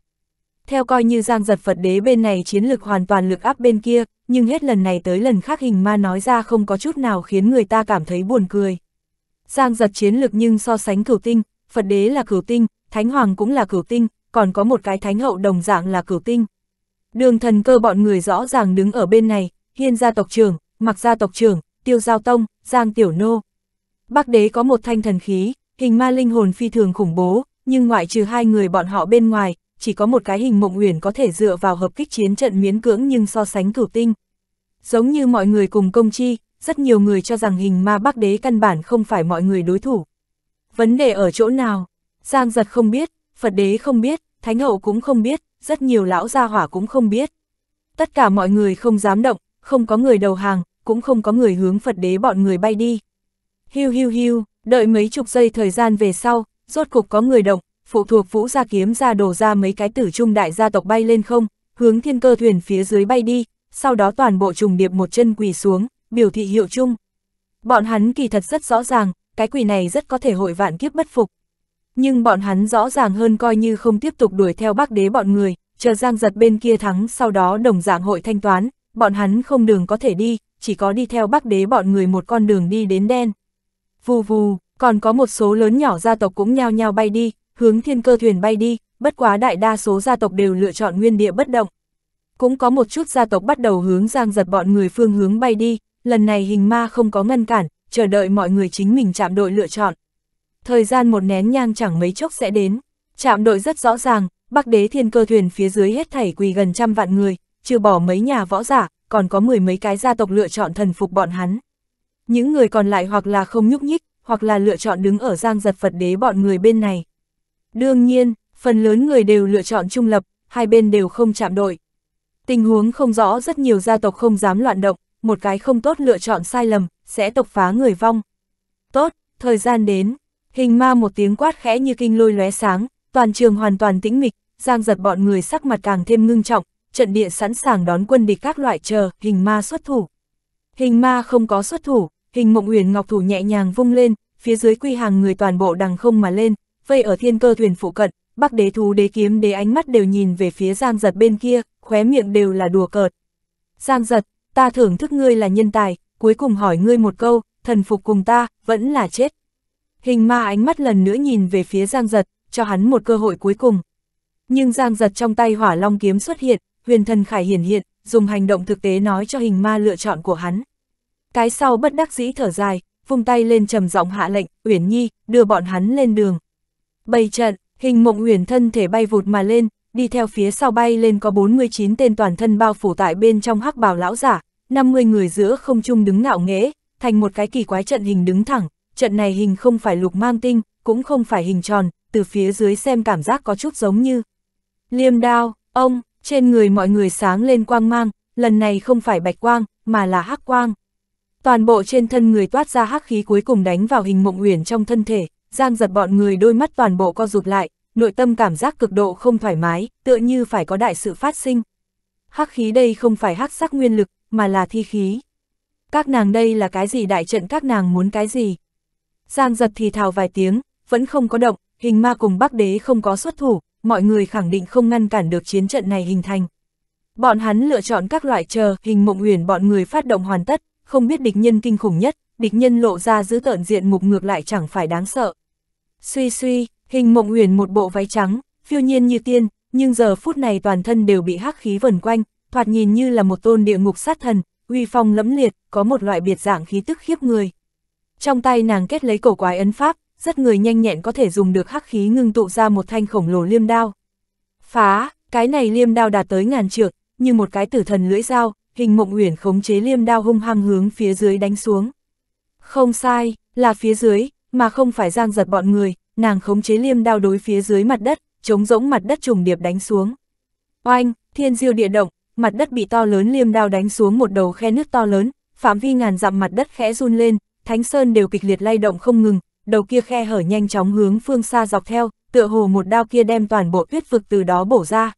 A: Theo coi như giang giật Phật đế bên này chiến lực hoàn toàn lực áp bên kia, nhưng hết lần này tới lần khác hình ma nói ra không có chút nào khiến người ta cảm thấy buồn cười. Giang giật chiến lực nhưng so sánh cửu tinh, Phật đế là cửu tinh, Thánh Hoàng cũng là cửu tinh, còn có một cái Thánh Hậu đồng dạng là cửu tinh. Đường thần cơ bọn người rõ ràng đứng ở bên này, hiên gia tộc trưởng, mặc gia tộc trưởng, tiêu giao tông, giang tiểu nô. Bắc đế có một thanh thần khí, hình ma linh hồn phi thường khủng bố, nhưng ngoại trừ hai người bọn họ bên ngoài, chỉ có một cái hình mộng uyển có thể dựa vào hợp kích chiến trận miễn cưỡng nhưng so sánh cửu tinh. Giống như mọi người cùng công chi, rất nhiều người cho rằng hình ma bắc đế căn bản không phải mọi người đối thủ. Vấn đề ở chỗ nào? Giang giật không biết, Phật đế không biết, Thánh hậu cũng không biết, rất nhiều lão gia hỏa cũng không biết. Tất cả mọi người không dám động, không có người đầu hàng, cũng không có người hướng Phật đế bọn người bay đi. Hiu hiu hiu, đợi mấy chục giây thời gian về sau, rốt cục có người động, phụ thuộc vũ gia kiếm ra đổ ra mấy cái tử trung đại gia tộc bay lên không, hướng thiên cơ thuyền phía dưới bay đi, sau đó toàn bộ trùng điệp một chân quỳ xuống, biểu thị hiệu chung. Bọn hắn kỳ thật rất rõ ràng, cái quỳ này rất có thể hội vạn kiếp bất phục. Nhưng bọn hắn rõ ràng hơn coi như không tiếp tục đuổi theo bác đế bọn người, chờ giang giật bên kia thắng sau đó đồng dạng hội thanh toán, bọn hắn không đường có thể đi, chỉ có đi theo bắc đế bọn người một con đường đi đến đen. Vù vù, còn có một số lớn nhỏ gia tộc cũng nhao nhao bay đi, hướng thiên cơ thuyền bay đi, bất quá đại đa số gia tộc đều lựa chọn nguyên địa bất động. Cũng có một chút gia tộc bắt đầu hướng giang giật bọn người phương hướng bay đi, lần này hình ma không có ngăn cản, chờ đợi mọi người chính mình chạm đội lựa chọn. Thời gian một nén nhang chẳng mấy chốc sẽ đến, chạm đội rất rõ ràng, bắc đế thiên cơ thuyền phía dưới hết thảy quỳ gần trăm vạn người, trừ bỏ mấy nhà võ giả, còn có mười mấy cái gia tộc lựa chọn thần phục bọn hắn. Những người còn lại hoặc là không nhúc nhích, hoặc là lựa chọn đứng ở giang giật Phật đế bọn người bên này. Đương nhiên, phần lớn người đều lựa chọn trung lập, hai bên đều không chạm đội. Tình huống không rõ rất nhiều gia tộc không dám loạn động, một cái không tốt lựa chọn sai lầm, sẽ tộc phá người vong. Tốt, thời gian đến, hình ma một tiếng quát khẽ như kinh lôi lóe sáng, toàn trường hoàn toàn tĩnh mịch, giang giật bọn người sắc mặt càng thêm ngưng trọng, trận địa sẵn sàng đón quân địch các loại chờ, hình ma xuất thủ. Hình ma không có xuất thủ, hình mộng huyền ngọc thủ nhẹ nhàng vung lên, phía dưới quy hàng người toàn bộ đằng không mà lên, vây ở thiên cơ thuyền phụ cận, bắc đế thú đế kiếm đế ánh mắt đều nhìn về phía giang giật bên kia, khóe miệng đều là đùa cợt. Giang giật, ta thưởng thức ngươi là nhân tài, cuối cùng hỏi ngươi một câu, thần phục cùng ta, vẫn là chết. Hình ma ánh mắt lần nữa nhìn về phía giang giật, cho hắn một cơ hội cuối cùng. Nhưng giang giật trong tay hỏa long kiếm xuất hiện, huyền thần khải hiển hiện, dùng hành động thực tế nói cho hình ma lựa chọn của hắn. Cái sau bất đắc dĩ thở dài, vung tay lên trầm giọng hạ lệnh, Uyển Nhi, đưa bọn hắn lên đường. Bày trận, hình mộng Uyển thân thể bay vụt mà lên, đi theo phía sau bay lên có 49 tên toàn thân bao phủ tại bên trong hắc bào lão giả, 50 người giữa không trung đứng ngạo nghễ, thành một cái kỳ quái trận hình đứng thẳng, trận này hình không phải lục mang tinh, cũng không phải hình tròn, từ phía dưới xem cảm giác có chút giống như liêm đao, ông, trên người mọi người sáng lên quang mang, lần này không phải bạch quang, mà là hắc quang. Toàn bộ trên thân người toát ra hắc khí cuối cùng đánh vào hình mộng uyển trong thân thể, giang giật bọn người đôi mắt toàn bộ co rụt lại, nội tâm cảm giác cực độ không thoải mái, tựa như phải có đại sự phát sinh. Hắc khí đây không phải hắc sắc nguyên lực, mà là thi khí. Các nàng đây là cái gì đại trận các nàng muốn cái gì? Giang giật thì thào vài tiếng, vẫn không có động, hình ma cùng bắc đế không có xuất thủ, mọi người khẳng định không ngăn cản được chiến trận này hình thành. Bọn hắn lựa chọn các loại chờ, hình mộng huyền bọn người phát động hoàn tất, không biết địch nhân kinh khủng nhất, địch nhân lộ ra giữ tợn diện mục ngược lại chẳng phải đáng sợ. Suy suy, hình mộng huyền một bộ váy trắng, phiêu nhiên như tiên, nhưng giờ phút này toàn thân đều bị hắc khí vần quanh, thoạt nhìn như là một tôn địa ngục sát thần, uy phong lẫm liệt, có một loại biệt dạng khí tức khiếp người. Trong tay nàng kết lấy cổ quái ấn pháp, rất người nhanh nhẹn có thể dùng được hắc khí ngưng tụ ra một thanh khổng lồ liêm đao. Phá, cái này liêm đao đạt tới ngàn trượng, như một cái tử thần lưỡi dao, hình mộng uyển khống chế liêm đao hung hăng hướng phía dưới đánh xuống. Không sai, là phía dưới, mà không phải giang giật bọn người, nàng khống chế liêm đao đối phía dưới mặt đất, chống rỗng mặt đất trùng điệp đánh xuống. Oanh, thiên diêu địa động, mặt đất bị to lớn liêm đao đánh xuống một đầu khe nước to lớn, phạm vi ngàn dặm mặt đất khẽ run lên, thánh sơn đều kịch liệt lay động không ngừng, đầu kia khe hở nhanh chóng hướng phương xa dọc theo, tựa hồ một đao kia đem toàn bộ tuyết vực từ đó bổ ra.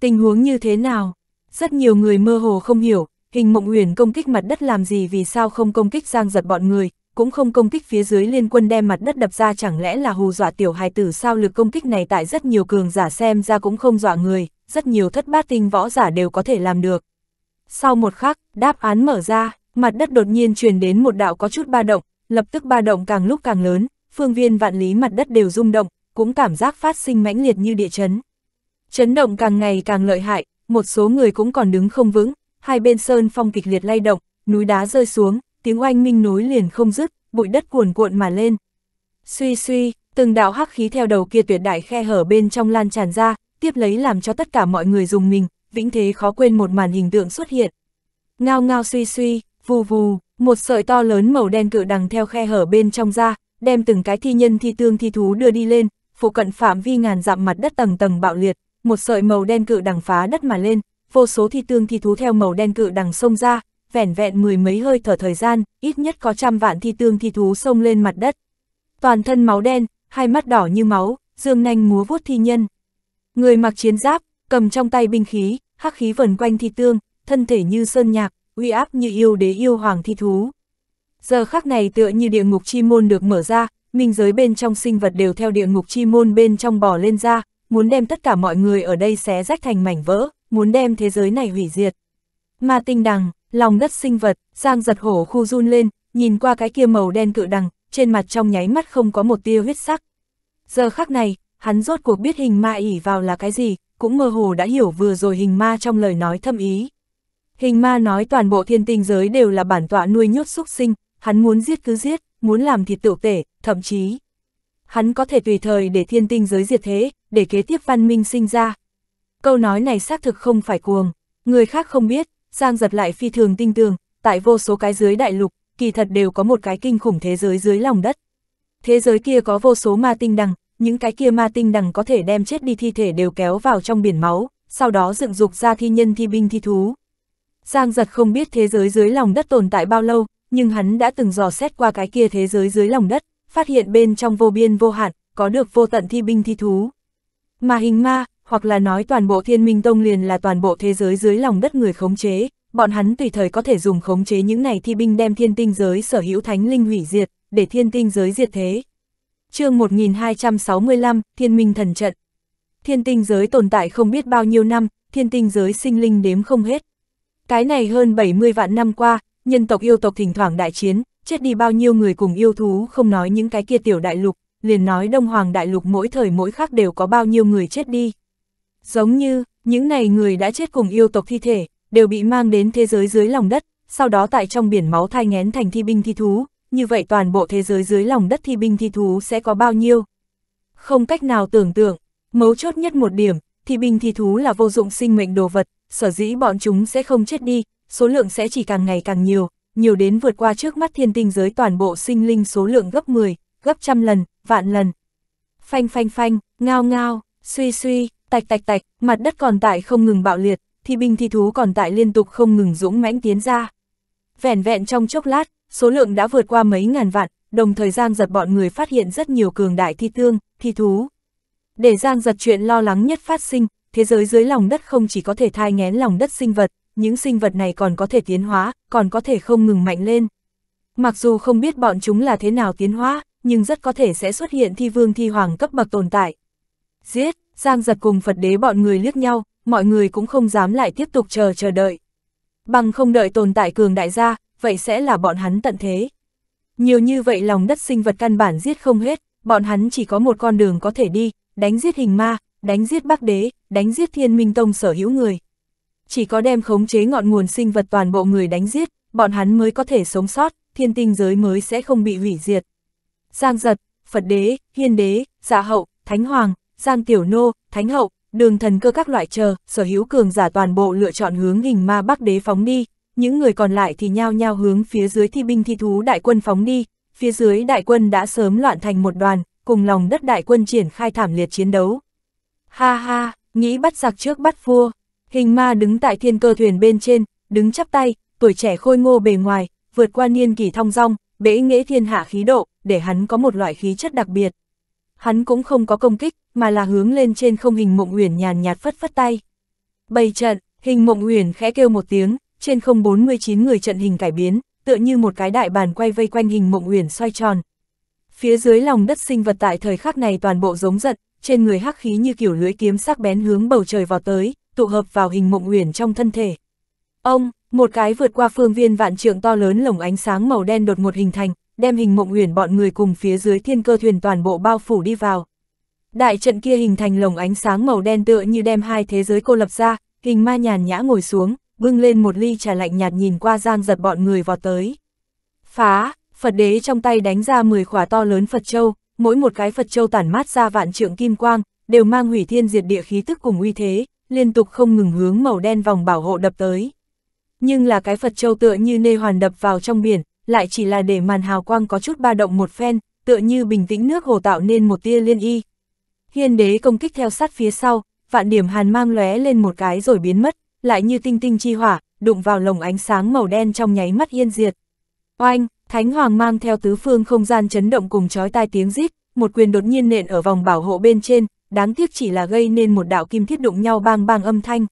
A: Tình huống như thế nào? Rất nhiều người mơ hồ không hiểu, hình mộng huyền công kích mặt đất làm gì vì sao không công kích giang giật bọn người, cũng không công kích phía dưới liên quân đem mặt đất đập ra chẳng lẽ là hù dọa tiểu hài tử sao lực công kích này tại rất nhiều cường giả xem ra cũng không dọa người, rất nhiều thất bát tinh võ giả đều có thể làm được. Sau một khắc, đáp án mở ra, mặt đất đột nhiên truyền đến một đạo có chút ba động, lập tức ba động càng lúc càng lớn, phương viên vạn lý mặt đất đều rung động, cũng cảm giác phát sinh mãnh liệt như địa chấn. Chấn động càng ngày càng lợi hại, một số người cũng còn đứng không vững, hai bên sơn phong kịch liệt lay động, núi đá rơi xuống, tiếng oanh minh nối liền không dứt, bụi đất cuồn cuộn mà lên. Suy suy, từng đạo hắc khí theo đầu kia tuyệt đại khe hở bên trong lan tràn ra, tiếp lấy làm cho tất cả mọi người dùng mình, vĩnh thế khó quên một màn hình tượng xuất hiện. Ngao ngao suy suy, Vù vù, một sợi to lớn màu đen cự đằng theo khe hở bên trong ra, đem từng cái thi nhân thi tương thi thú đưa đi lên, phụ cận phạm vi ngàn dặm mặt đất tầng tầng bạo liệt, một sợi màu đen cự đằng phá đất mà lên, vô số thi tương thi thú theo màu đen cự đằng xông ra, vẻn vẹn mười mấy hơi thở thời gian, ít nhất có trăm vạn thi tương thi thú xông lên mặt đất. Toàn thân máu đen, hai mắt đỏ như máu, dương nanh múa vuốt thi nhân. Người mặc chiến giáp, cầm trong tay binh khí, hắc khí vần quanh thi tương, thân thể như sơn nhạc, uy áp như yêu đế yêu hoàng thi thú. Giờ khắc này tựa như địa ngục chi môn được mở ra, minh giới bên trong sinh vật đều theo địa ngục chi môn bên trong bò lên ra, muốn đem tất cả mọi người ở đây xé rách thành mảnh vỡ, muốn đem thế giới này hủy diệt. Ma tinh đằng, lòng đất sinh vật, giang giật hổ khu run lên, nhìn qua cái kia màu đen cự đằng, trên mặt trong nháy mắt không có một tia huyết sắc. Giờ khắc này, hắn rốt cuộc biết hình ma ỉ vào là cái gì, cũng mơ hồ đã hiểu vừa rồi hình ma trong lời nói thâm ý. Hình ma nói toàn bộ thiên tinh giới đều là bản tọa nuôi nhốt súc sinh, hắn muốn giết cứ giết, muốn làm thịt tựu tể, thậm chí. Hắn có thể tùy thời để thiên tinh giới diệt thế, để kế tiếp văn minh sinh ra. Câu nói này xác thực không phải cuồng, người khác không biết, Giang giật lại phi thường tinh tường, tại vô số cái dưới đại lục, kỳ thật đều có một cái kinh khủng thế giới dưới lòng đất. Thế giới kia có vô số ma tinh đằng, những cái kia ma tinh đằng có thể đem chết đi thi thể đều kéo vào trong biển máu, sau đó dựng dục ra thi nhân thi binh thi thú, Giang giật không biết thế giới dưới lòng đất tồn tại bao lâu, nhưng hắn đã từng dò xét qua cái kia thế giới dưới lòng đất, phát hiện bên trong vô biên vô hạn, có được vô tận thi binh thi thú. Mà hình ma, hoặc là nói toàn bộ thiên minh tông liền là toàn bộ thế giới dưới lòng đất người khống chế, bọn hắn tùy thời có thể dùng khống chế những này thi binh đem thiên tinh giới sở hữu thánh linh hủy diệt, để thiên tinh giới diệt thế. chương 1265, Thiên minh thần trận. Thiên tinh giới tồn tại không biết bao nhiêu năm, thiên tinh giới sinh linh đếm không hết, cái này hơn 70 vạn năm qua, nhân tộc yêu tộc thỉnh thoảng đại chiến, chết đi bao nhiêu người cùng yêu thú không nói những cái kia tiểu đại lục, liền nói Đông Hoàng đại lục mỗi thời mỗi khác đều có bao nhiêu người chết đi. Giống như, những này người đã chết cùng yêu tộc thi thể, đều bị mang đến thế giới dưới lòng đất, sau đó tại trong biển máu thai ngén thành thi binh thi thú, như vậy toàn bộ thế giới dưới lòng đất thi binh thi thú sẽ có bao nhiêu? Không cách nào tưởng tượng, mấu chốt nhất một điểm, thi binh thi thú là vô dụng sinh mệnh đồ vật, sở dĩ bọn chúng sẽ không chết đi, số lượng sẽ chỉ càng ngày càng nhiều, nhiều đến vượt qua trước mắt thiên tinh giới toàn bộ sinh linh số lượng gấp 10, gấp trăm lần, vạn lần. Phanh phanh phanh, ngao ngao, suy suy, tạch tạch tạch, mặt đất còn tại không ngừng bạo liệt, thi binh thi thú còn tại liên tục không ngừng dũng mãnh tiến ra. Vẻn vẹn trong chốc lát, số lượng đã vượt qua mấy ngàn vạn, đồng thời Giang giật bọn người phát hiện rất nhiều cường đại thi tương, thi thú. Để Giang giật chuyện lo lắng nhất phát sinh, thế giới dưới lòng đất không chỉ có thể thai ngén lòng đất sinh vật, những sinh vật này còn có thể tiến hóa, còn có thể không ngừng mạnh lên. Mặc dù không biết bọn chúng là thế nào tiến hóa, nhưng rất có thể sẽ xuất hiện thi vương thi hoàng cấp bậc tồn tại. Giết, Giang giật cùng Phật đế bọn người liếc nhau, mọi người cũng không dám lại tiếp tục chờ chờ đợi. Bằng không đợi tồn tại cường đại gia, vậy sẽ là bọn hắn tận thế. Nhiều như vậy lòng đất sinh vật căn bản giết không hết, bọn hắn chỉ có một con đường có thể đi, đánh giết hình ma, đánh giết Bắc Đế, đánh giết Thiên Minh Tông sở hữu người. Chỉ có đem khống chế ngọn nguồn sinh vật toàn bộ người đánh giết, bọn hắn mới có thể sống sót, thiên tinh giới mới sẽ không bị hủy diệt. Giang Giật, Phật Đế, Hiên Đế, Dạ Hậu, Thánh Hoàng, Giang Tiểu Nô, Thánh Hậu, đường thần cơ các loại chờ, sở hữu cường giả toàn bộ lựa chọn hướng hình ma Bắc Đế phóng đi, những người còn lại thì nhao nhao hướng phía dưới thi binh thi thú đại quân phóng đi, phía dưới đại quân đã sớm loạn thành một đoàn, cùng lòng đất đại quân triển khai thảm liệt chiến đấu. Ha ha, nghĩ bắt giặc trước bắt vua. Hình ma đứng tại thiên cơ thuyền bên trên, đứng chắp tay, tuổi trẻ khôi ngô bề ngoài, vượt qua niên kỳ thong dong, bể nghĩa thiên hạ khí độ, để hắn có một loại khí chất đặc biệt. Hắn cũng không có công kích, mà là hướng lên trên không hình mộng uyển nhàn nhạt phất phất tay. Bày trận, hình mộng uyển khẽ kêu một tiếng, trên không 49 người trận hình cải biến, tựa như một cái đại bàn quay vây quanh hình mộng uyển xoay tròn. Phía dưới lòng đất sinh vật tại thời khắc này toàn bộ giống giận, trên người hắc khí như kiểu lưỡi kiếm sắc bén hướng bầu trời vào tới, tụ hợp vào hình mộng uyển trong thân thể. Ông, một cái vượt qua phương viên vạn trượng to lớn lồng ánh sáng màu đen đột ngột hình thành, đem hình mộng uyển bọn người cùng phía dưới thiên cơ thuyền toàn bộ bao phủ đi vào. Đại trận kia hình thành lồng ánh sáng màu đen tựa như đem hai thế giới cô lập ra, hình ma nhàn nhã ngồi xuống, bưng lên một ly trà lạnh nhạt nhìn qua giang giật bọn người vào tới. Phá, Phật đế trong tay đánh ra 10 khỏa to lớn Phật châu, mỗi một cái Phật châu tản mát ra vạn trượng kim quang, đều mang hủy thiên diệt địa khí tức cùng uy thế, liên tục không ngừng hướng màu đen vòng bảo hộ đập tới. Nhưng là cái Phật châu tựa như nê hoàn đập vào trong biển, lại chỉ là để màn hào quang có chút ba động một phen, tựa như bình tĩnh nước hồ tạo nên một tia liên y. Hiên đế công kích theo sát phía sau, vạn điểm hàn mang lóe lên một cái rồi biến mất, lại như tinh tinh chi hỏa, đụng vào lồng ánh sáng màu đen trong nháy mắt yên diệt. Oanh, Thánh Hoàng mang theo tứ phương không gian chấn động cùng chói tai tiếng rít, một quyền đột nhiên nện ở vòng bảo hộ bên trên, đáng tiếc chỉ là gây nên một đạo kim thiết đụng nhau bang bang âm thanh.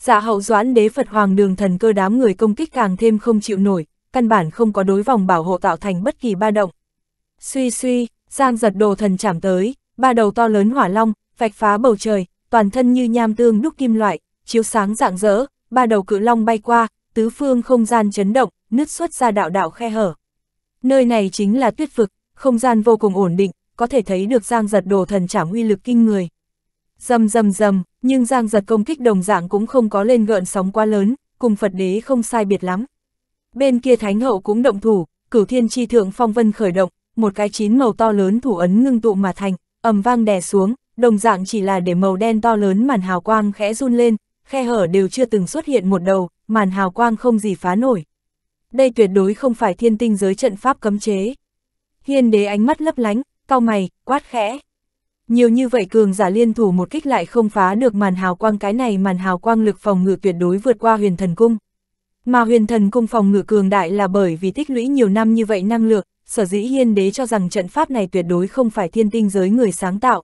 A: Dạ hậu doãn đế Phật Hoàng đường thần cơ đám người công kích càng thêm không chịu nổi, căn bản không có đối vòng bảo hộ tạo thành bất kỳ ba động. Suy suy, giang giật đồ thần chạm tới, ba đầu to lớn hỏa long, vạch phá bầu trời, toàn thân như nham tương đúc kim loại, chiếu sáng rạng rỡ, ba đầu cự long bay qua, tứ phương không gian chấn động, nứt xuất ra đạo đạo khe hở. Nơi này chính là tuyết vực, không gian vô cùng ổn định, có thể thấy được Giang Giật đồ thần trảm uy lực kinh người. Dầm dầm dầm, nhưng Giang Giật công kích đồng dạng cũng không có lên gợn sóng quá lớn, cùng Phật đế không sai biệt lắm. Bên kia Thánh Hậu cũng động thủ, cửu thiên tri thượng phong vân khởi động, một cái chín màu to lớn thủ ấn ngưng tụ mà thành, ầm vang đè xuống, đồng dạng chỉ là để màu đen to lớn màn hào quang khẽ run lên, khe hở đều chưa từng xuất hiện một đầu, màn hào quang không gì phá nổi đây tuyệt đối không phải thiên tinh giới trận pháp cấm chế. Hiên đế ánh mắt lấp lánh, cao mày, quát khẽ. Nhiều như vậy cường giả liên thủ một kích lại không phá được màn hào quang cái này màn hào quang lực phòng ngự tuyệt đối vượt qua huyền thần cung. Mà huyền thần cung phòng ngự cường đại là bởi vì tích lũy nhiều năm như vậy năng lượng, sở dĩ hiên đế cho rằng trận pháp này tuyệt đối không phải thiên tinh giới người sáng tạo.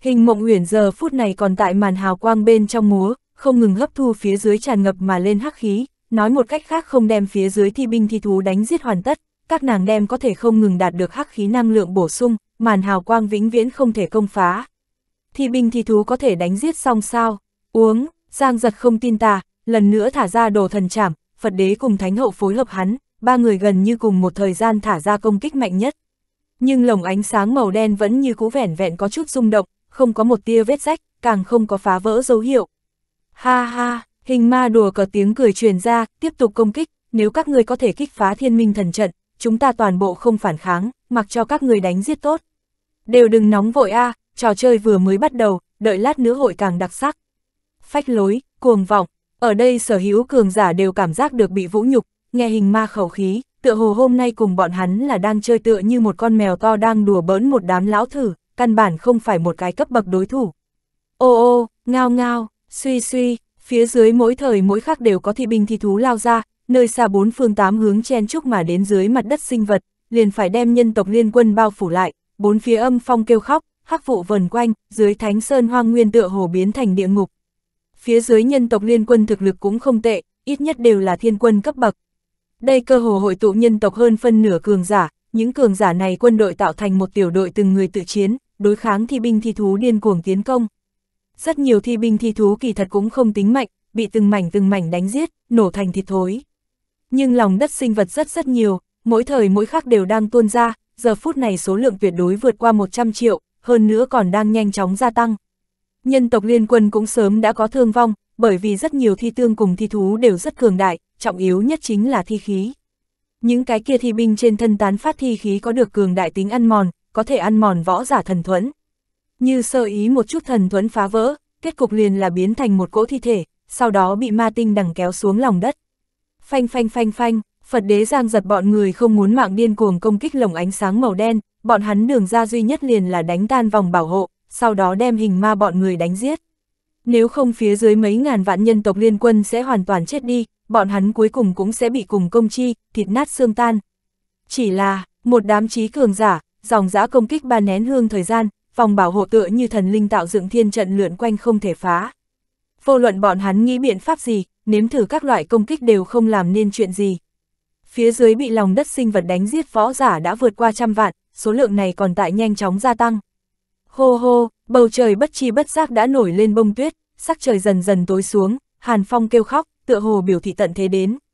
A: Hình mộng huyền giờ phút này còn tại màn hào quang bên trong múa, không ngừng hấp thu phía dưới tràn ngập mà lên hắc khí, Nói một cách khác không đem phía dưới thi binh thi thú đánh giết hoàn tất, các nàng đem có thể không ngừng đạt được hắc khí năng lượng bổ sung, màn hào quang vĩnh viễn không thể công phá. Thi binh thi thú có thể đánh giết xong sao? Uống, Giang giật không tin ta, lần nữa thả ra đồ thần trảm Phật đế cùng Thánh hậu phối hợp hắn, ba người gần như cùng một thời gian thả ra công kích mạnh nhất. Nhưng lồng ánh sáng màu đen vẫn như cũ vẻn vẹn có chút rung động, không có một tia vết rách, càng không có phá vỡ dấu hiệu. Ha ha, Hình ma đùa có tiếng cười truyền ra, tiếp tục công kích, nếu các người có thể kích phá thiên minh thần trận, chúng ta toàn bộ không phản kháng, mặc cho các người đánh giết tốt. Đều đừng nóng vội a à, trò chơi vừa mới bắt đầu, đợi lát nữa hội càng đặc sắc. Phách lối, cuồng vọng, ở đây sở hữu cường giả đều cảm giác được bị vũ nhục, nghe hình ma khẩu khí, tựa hồ hôm nay cùng bọn hắn là đang chơi tựa như một con mèo to đang đùa bỡn một đám lão thử, căn bản không phải một cái cấp bậc đối thủ. Ô ô, ngao ngao, suy suy, Phía dưới mỗi thời mỗi khắc đều có thị binh thi thú lao ra, nơi xa bốn phương tám hướng chen chúc mà đến dưới mặt đất sinh vật, liền phải đem nhân tộc liên quân bao phủ lại, bốn phía âm phong kêu khóc, hắc vụ vần quanh, dưới thánh sơn hoang nguyên tựa hồ biến thành địa ngục. Phía dưới nhân tộc liên quân thực lực cũng không tệ, ít nhất đều là thiên quân cấp bậc. Đây cơ hồ hội tụ nhân tộc hơn phân nửa cường giả, những cường giả này quân đội tạo thành một tiểu đội từng người tự chiến, đối kháng thi binh thi thú điên cuồng tiến công rất nhiều thi binh thi thú kỳ thật cũng không tính mạnh, bị từng mảnh từng mảnh đánh giết, nổ thành thịt thối. Nhưng lòng đất sinh vật rất rất nhiều, mỗi thời mỗi khắc đều đang tuôn ra, giờ phút này số lượng tuyệt đối vượt qua 100 triệu, hơn nữa còn đang nhanh chóng gia tăng. Nhân tộc liên quân cũng sớm đã có thương vong, bởi vì rất nhiều thi tương cùng thi thú đều rất cường đại, trọng yếu nhất chính là thi khí. Những cái kia thi binh trên thân tán phát thi khí có được cường đại tính ăn mòn, có thể ăn mòn võ giả thần thuẫn, như sơ ý một chút thần thuẫn phá vỡ, kết cục liền là biến thành một cỗ thi thể, sau đó bị ma tinh đằng kéo xuống lòng đất. Phanh phanh phanh phanh, Phật đế giang giật bọn người không muốn mạng điên cuồng công kích lồng ánh sáng màu đen, bọn hắn đường ra duy nhất liền là đánh tan vòng bảo hộ, sau đó đem hình ma bọn người đánh giết. Nếu không phía dưới mấy ngàn vạn nhân tộc liên quân sẽ hoàn toàn chết đi, bọn hắn cuối cùng cũng sẽ bị cùng công chi, thịt nát xương tan. Chỉ là, một đám trí cường giả, dòng dã công kích ba nén hương thời gian, vòng bảo hộ tựa như thần linh tạo dựng thiên trận lượn quanh không thể phá. Vô luận bọn hắn nghĩ biện pháp gì, nếm thử các loại công kích đều không làm nên chuyện gì. Phía dưới bị lòng đất sinh vật đánh giết võ giả đã vượt qua trăm vạn, số lượng này còn tại nhanh chóng gia tăng. Hô hô, bầu trời bất chi bất giác đã nổi lên bông tuyết, sắc trời dần dần tối xuống, Hàn Phong kêu khóc, tựa hồ biểu thị tận thế đến.